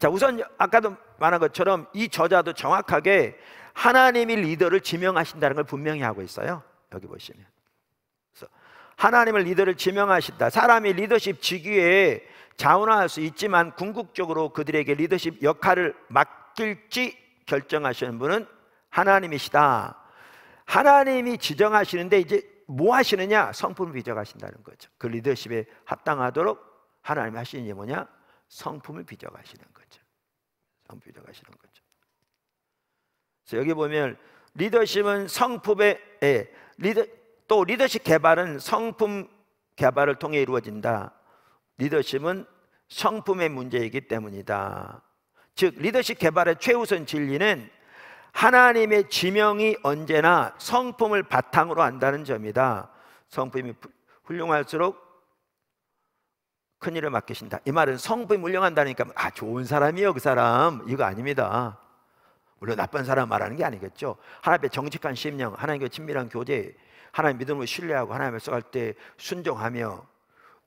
자, 우선 아까도 말한 것처럼 이 저자도 정확하게 하나님이 리더를 지명하신다는 걸 분명히 하고 있어요. 여기 보시면. 하나님을 리더를 지명하신다. 사람이 리더십 직위에 자원할 수 있지만 궁극적으로 그들에게 리더십 역할을 맡길지 결정하시는 분은 하나님이시다. 하나님이 지정하시는데 이제 뭐 하시느냐? 성품 비정하신다는 거죠. 그 리더십에 합당하도록 하나님이 하시는 게 뭐냐? 성품을 비정하시는 거죠. 성품 비정하시는 거죠. 그래서 여기 보면 리더십은 성품의 예, 리더 또 리더십 개발은 성품 개발을 통해 이루어진다. 리더십은 성품의 문제이기 때문이다. 즉, 리더십 개발의 최우선 진리는 하나님의 지명이 언제나 성품을 바탕으로 한다는 점이다. 성품이 훌륭할수록 큰 일을 맡기신다. 이 말은 성품이 훌륭한다니까 뭐, 아 좋은 사람이요 그 사람 이거 아닙니다. 물론 나쁜 사람 말하는 게 아니겠죠. 하나님의 정직한 심령, 하나님과 친밀한 교제, 하나님 믿음을 신뢰하고 하나님을 써갈 때 순종하며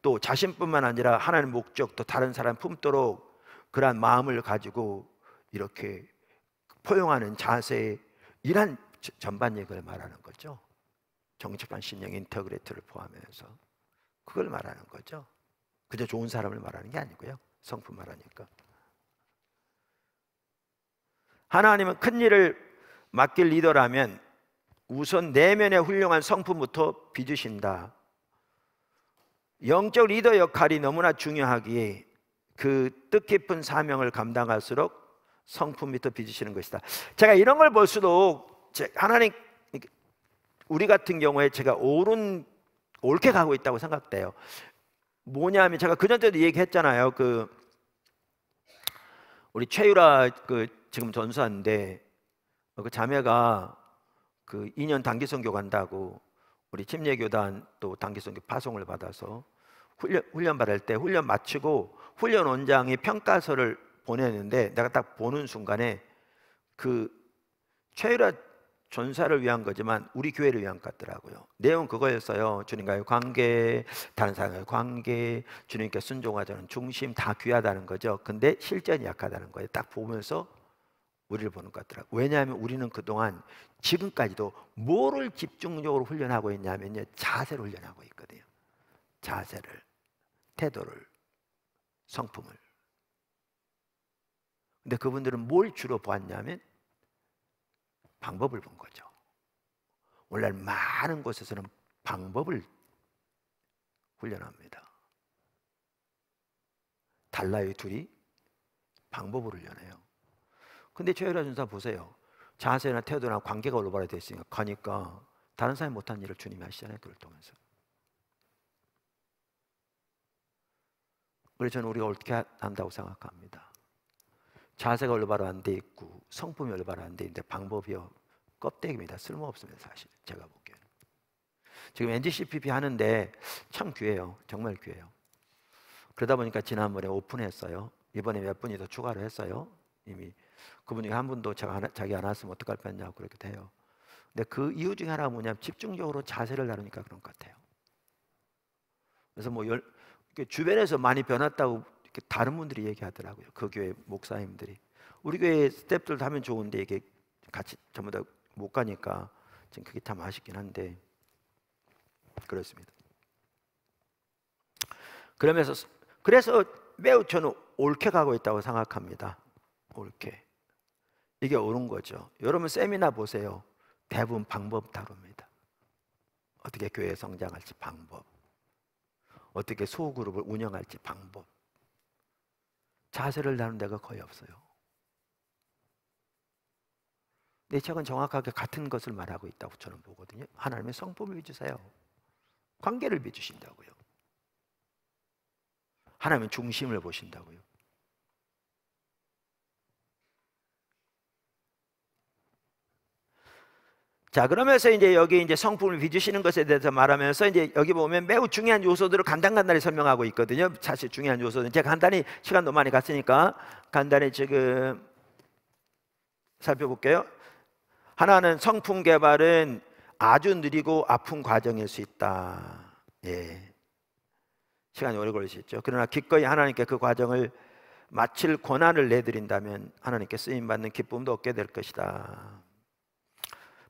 또 자신뿐만 아니라 하나님 목적 또 다른 사람 품도록 그러한 마음을 가지고 이렇게 포용하는 자세 이러한 전반 얘을 말하는 거죠. 정치판 신령 인터그레이트를 포함해서 그걸 말하는 거죠. 그저 좋은 사람을 말하는 게 아니고요. 성품 말하니까. 하나님은 큰 일을 맡길 리더라면 우선 내면의 훌륭한 성품부터 빚으신다. 영적 리더 역할이 너무나 중요하기에 그 뜻깊은 사명을 감당할수록 성품이 더 빚으시는 것이다. 제가 이런 걸 볼수록 하나님 우리 같은 경우에 제가 옳은 옳게 가고 있다고 생각돼요. 뭐냐면 제가 그전 때도 얘기했잖아요. 그 우리 최유라 그 지금 전수한데 그 자매가 그 2년 단기 선교 간다고 우리 침례교단 또 단기 선교 파송을 받아서 훈련, 훈련 받을 때 훈련 마치고 훈련 원장이 평가서를 보내는데 내가 딱 보는 순간에 그 최유라 전사를 위한 거지만 우리 교회를 위한 것 같더라고요. 내용 그거였어요. 주님과의 관계, 다른 사람과의 관계, 주님께 순종하자는 중심 다 귀하다는 거죠. 근데 실전이 약하다는 거예요. 딱 보면서 우리를 보는 것 같더라고요. 왜냐하면 우리는 그동안 지금까지도 뭐를 집중적으로 훈련하고 있냐면요. 자세를 훈련하고 있거든요. 자세를, 태도를, 성품을. 근데 그분들은 뭘 주로 보았냐면 방법을 본 거죠. 오늘날 많은 곳에서는 방법을 훈련합니다. 달라요, 둘이 방법을 훈련해요. 근데 최혜라 전사 보세요. 자세나 태도나 관계가 올바로 됐으니까 가니까 다른 사람이 못한 일을 주님이 하시잖아요. 그를 통해서. 그래서 저는 우리가 어게 한다고 생각합니다. 자세가 올바로 안돼 있고 성품이 올바로 안돼 있는데 방법이 껍데기입니다. 쓸모없습니다. 사실 제가 보기에는. 지금 NGCPP 하는데 참 귀해요. 정말 귀해요. 그러다 보니까 지난번에 오픈했어요. 이번에 몇 분이 더 추가를 했어요. 이미 그분 이한 분도 제가 하 자기 안 왔으면 어떡할 뻔했냐고 그렇게 돼요. 근데 그 이유 중에 하나가 뭐냐면 집중적으로 자세를 다루니까 그런 것 같아요. 그래서 뭐 열, 주변에서 많이 변했다고 이렇게 다른 분들이 얘기하더라고요. 그 교회 목사님들이 우리 교회 스탭들도 하면 좋은데 이게 같이 전부 다 못 가니까 지금 그게 참 아쉽긴 한데 그렇습니다. 그러면서 그래서 매우 저는 옳게 가고 있다고 생각합니다. 옳게. 이게 옳은 거죠. 여러분 세미나 보세요. 대부분 방법 다룹니다. 어떻게 교회 성장할지 방법. 어떻게 소그룹을 운영할지 방법. 자세를 다룬 데가 거의 없어요. 내 책은 정확하게 같은 것을 말하고 있다고 저는 보거든요. 하나님의 성품을 믿으세요. 관계를 믿으신다고요. 하나님의 중심을 보신다고요. 자, 그러면서 이제 여기 이제 성품을 빚으시는 것에 대해서 말하면서 이제 여기 보면 매우 중요한 요소들을 간단간단히 설명하고 있거든요. 사실 중요한 요소는 제가 간단히 시간 너 많이 갔으니까 간단히 지금 살펴볼게요. 하나는 성품 개발은 아주 느리고 아픈 과정일 수 있다. 예. 시간이 오래 걸릴 수죠 그러나 기꺼이 하나님께 그 과정을 마칠 권한을 내드린다면 하나님께 쓰임 받는 기쁨도 얻게 될 것이다.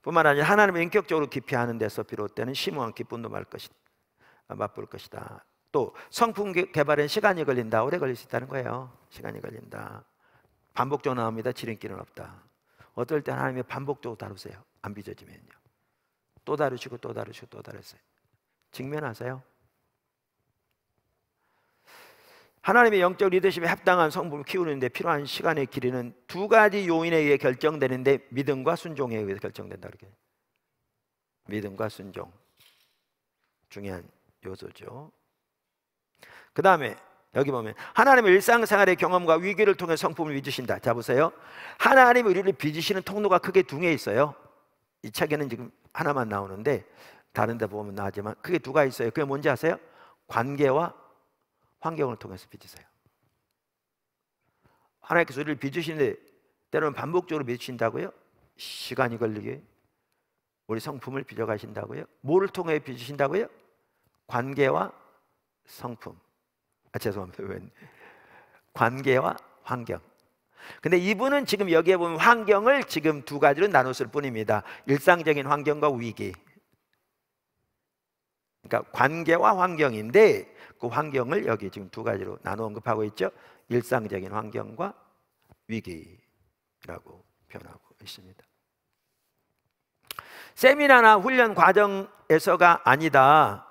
뿐만 아니라 하나님을 인격적으로 기피하는 데서 비롯되는 심오한 기쁨도 말 것이다. 아, 맛볼 것이다. 또 성품 개발엔 시간이 걸린다. 오래 걸릴 수 있다는 거예요. 시간이 걸린다. 반복적으로 나옵니다. 지름길은 없다. 어떨 때 하나님이 반복적으로 다루세요. 안 빚어지면요. 또 다루시고 또 다루시고 또 다루세요. 직면하세요. 하나님의 영적 리더십에 합당한 성품을 키우는 데 필요한 시간의 길이는 두 가지 요인에 의해 결정되는데 믿음과 순종에 의해 결정된다 이렇게. 믿음과 순종 중요한 요소죠. 그 다음에 여기 보면 하나님의 일상생활의 경험과 위기를 통해 성품을 빚으신다. 자 보세요. 하나님의 우리를 빚으시는 통로가 크게 두 개 있어요. 이 책에는 지금 하나만 나오는데 다른 데 보면 나지만 크게두가 있어요. 그게 뭔지 아세요? 관계와 환경을 통해서 빚으세요. 하나님께서 우리를 빚으시는데 때로는 반복적으로 빚으신다고요? 시간이 걸리게 우리 성품을 빚어가신다고요? 뭐를 통해 빚으신다고요? 관계와 성품 아 죄송합니다 [laughs] 관계와 환경 근데 이분은 지금 여기에 보면 환경을 지금 두 가지로 나눴을 뿐입니다 일상적인 환경과 위기 그러니까 관계와 환경인데 그 환경을 여기 지금 두 가지로 나누어 언급하고 있죠. 일상적인 환경과 위기라고 표현하고 있습니다. 세미나나 훈련 과정에서가 아니다.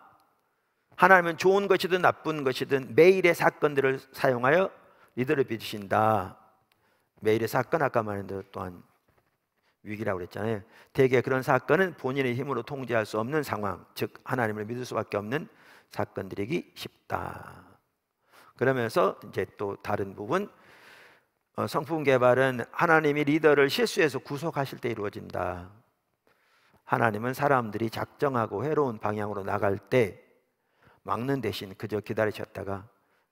하나님은 좋은 것이든 나쁜 것이든 매일의 사건들을 사용하여 이들을 비추신다. 매일의 사건 아까 말한 대로 또한 위기라고 그랬잖아요. 대개 그런 사건은 본인의 힘으로 통제할 수 없는 상황, 즉 하나님을 믿을 수밖에 없는 사건들이기 쉽다. 그러면서 이제 또 다른 부분 어, 성품 개발은 하나님이 리더를 실수해서 구속하실 때 이루어진다. 하나님은 사람들이 작정하고 해로운 방향으로 나갈 때 막는 대신 그저 기다리셨다가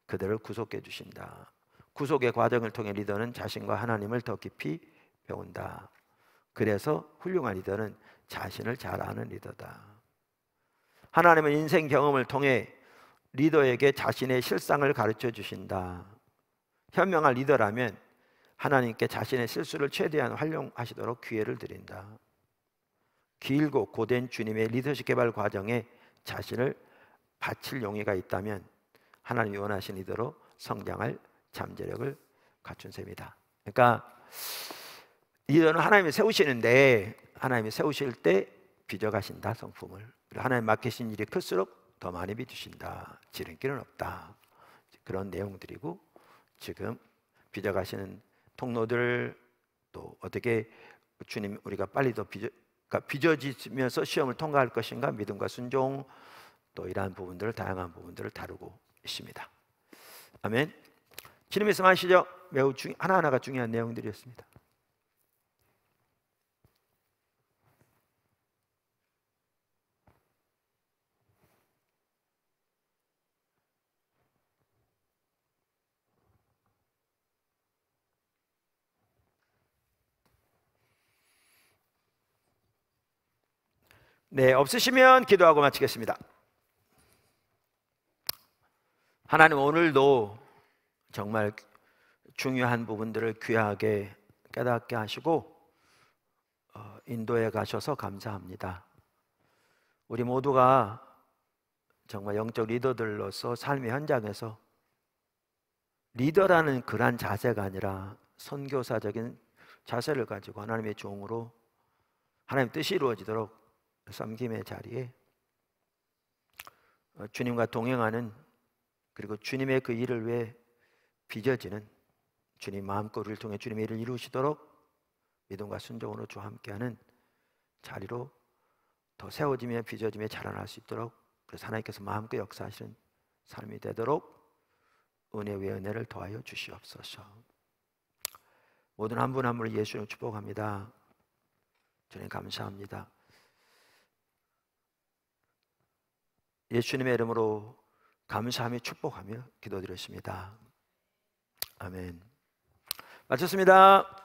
그들을 구속해 주신다. 구속의 과정을 통해 리더는 자신과 하나님을 더 깊이 배운다. 그래서 훌륭한 리더는 자신을 잘 아는 리더다. 하나님은 인생 경험을 통해 리더에게 자신의 실상을 가르쳐 주신다. 현명한 리더라면 하나님께 자신의 실수를 최대한 활용하시도록 기회를 드린다. 길고 고된 주님의 리더십 개발 과정에 자신을 바칠 용의가 있다면 하나님이 원하신 이대로 성장할 잠재력을 갖춘 셈이다. 그러니까 이거는 하나님이 세우시는데 하나님이 세우실 때 빚어가신다 성품을 하나님 맡기신 일이 클수록 더 많이 빚으신다 지름길은 없다 그런 내용들이고 지금 빚어가시는 통로들 또 어떻게 주님 우리가 빨리 더 빚어, 그러니까 빚어지면서 시험을 통과할 것인가 믿음과 순종 또 이러한 부분들을 다양한 부분들을 다루고 있습니다 아멘 주님 말씀하시죠 매우 중, 하나하나가 중요한 내용들이었습니다 네, 없으시면 기도하고 마치겠습니다. 하나님 오늘도 정말 중요한 부분들을 귀하게 깨닫게 하시고 어, 인도에 가셔서 감사합니다. 우리 모두가 정말 영적 리더들로서 삶의 현장에서 리더라는 그런 자세가 아니라 선교사적인 자세를 가지고 하나님의 종으로 하나님 뜻이 이루어지도록 섬김의 자리에 어, 주님과 동행하는 그리고 주님의 그 일을 위해 빚어지는 주님 마음껏을 통해 주님의 일을 이루시도록 믿음과 순종으로 주와 함께하는 자리로 더 세워지며 빚어지며 자라날 수 있도록 그래서 하나님께서 마음껏 역사하시는 사람이 되도록 은혜 위 은혜를 더하여 주시옵소서. 모든 한 분 한 분을 예수님 축복합니다. 주님 감사합니다. 예수님의 이름으로 감사함이 축복하며 기도드렸습니다. 아멘. 마쳤습니다.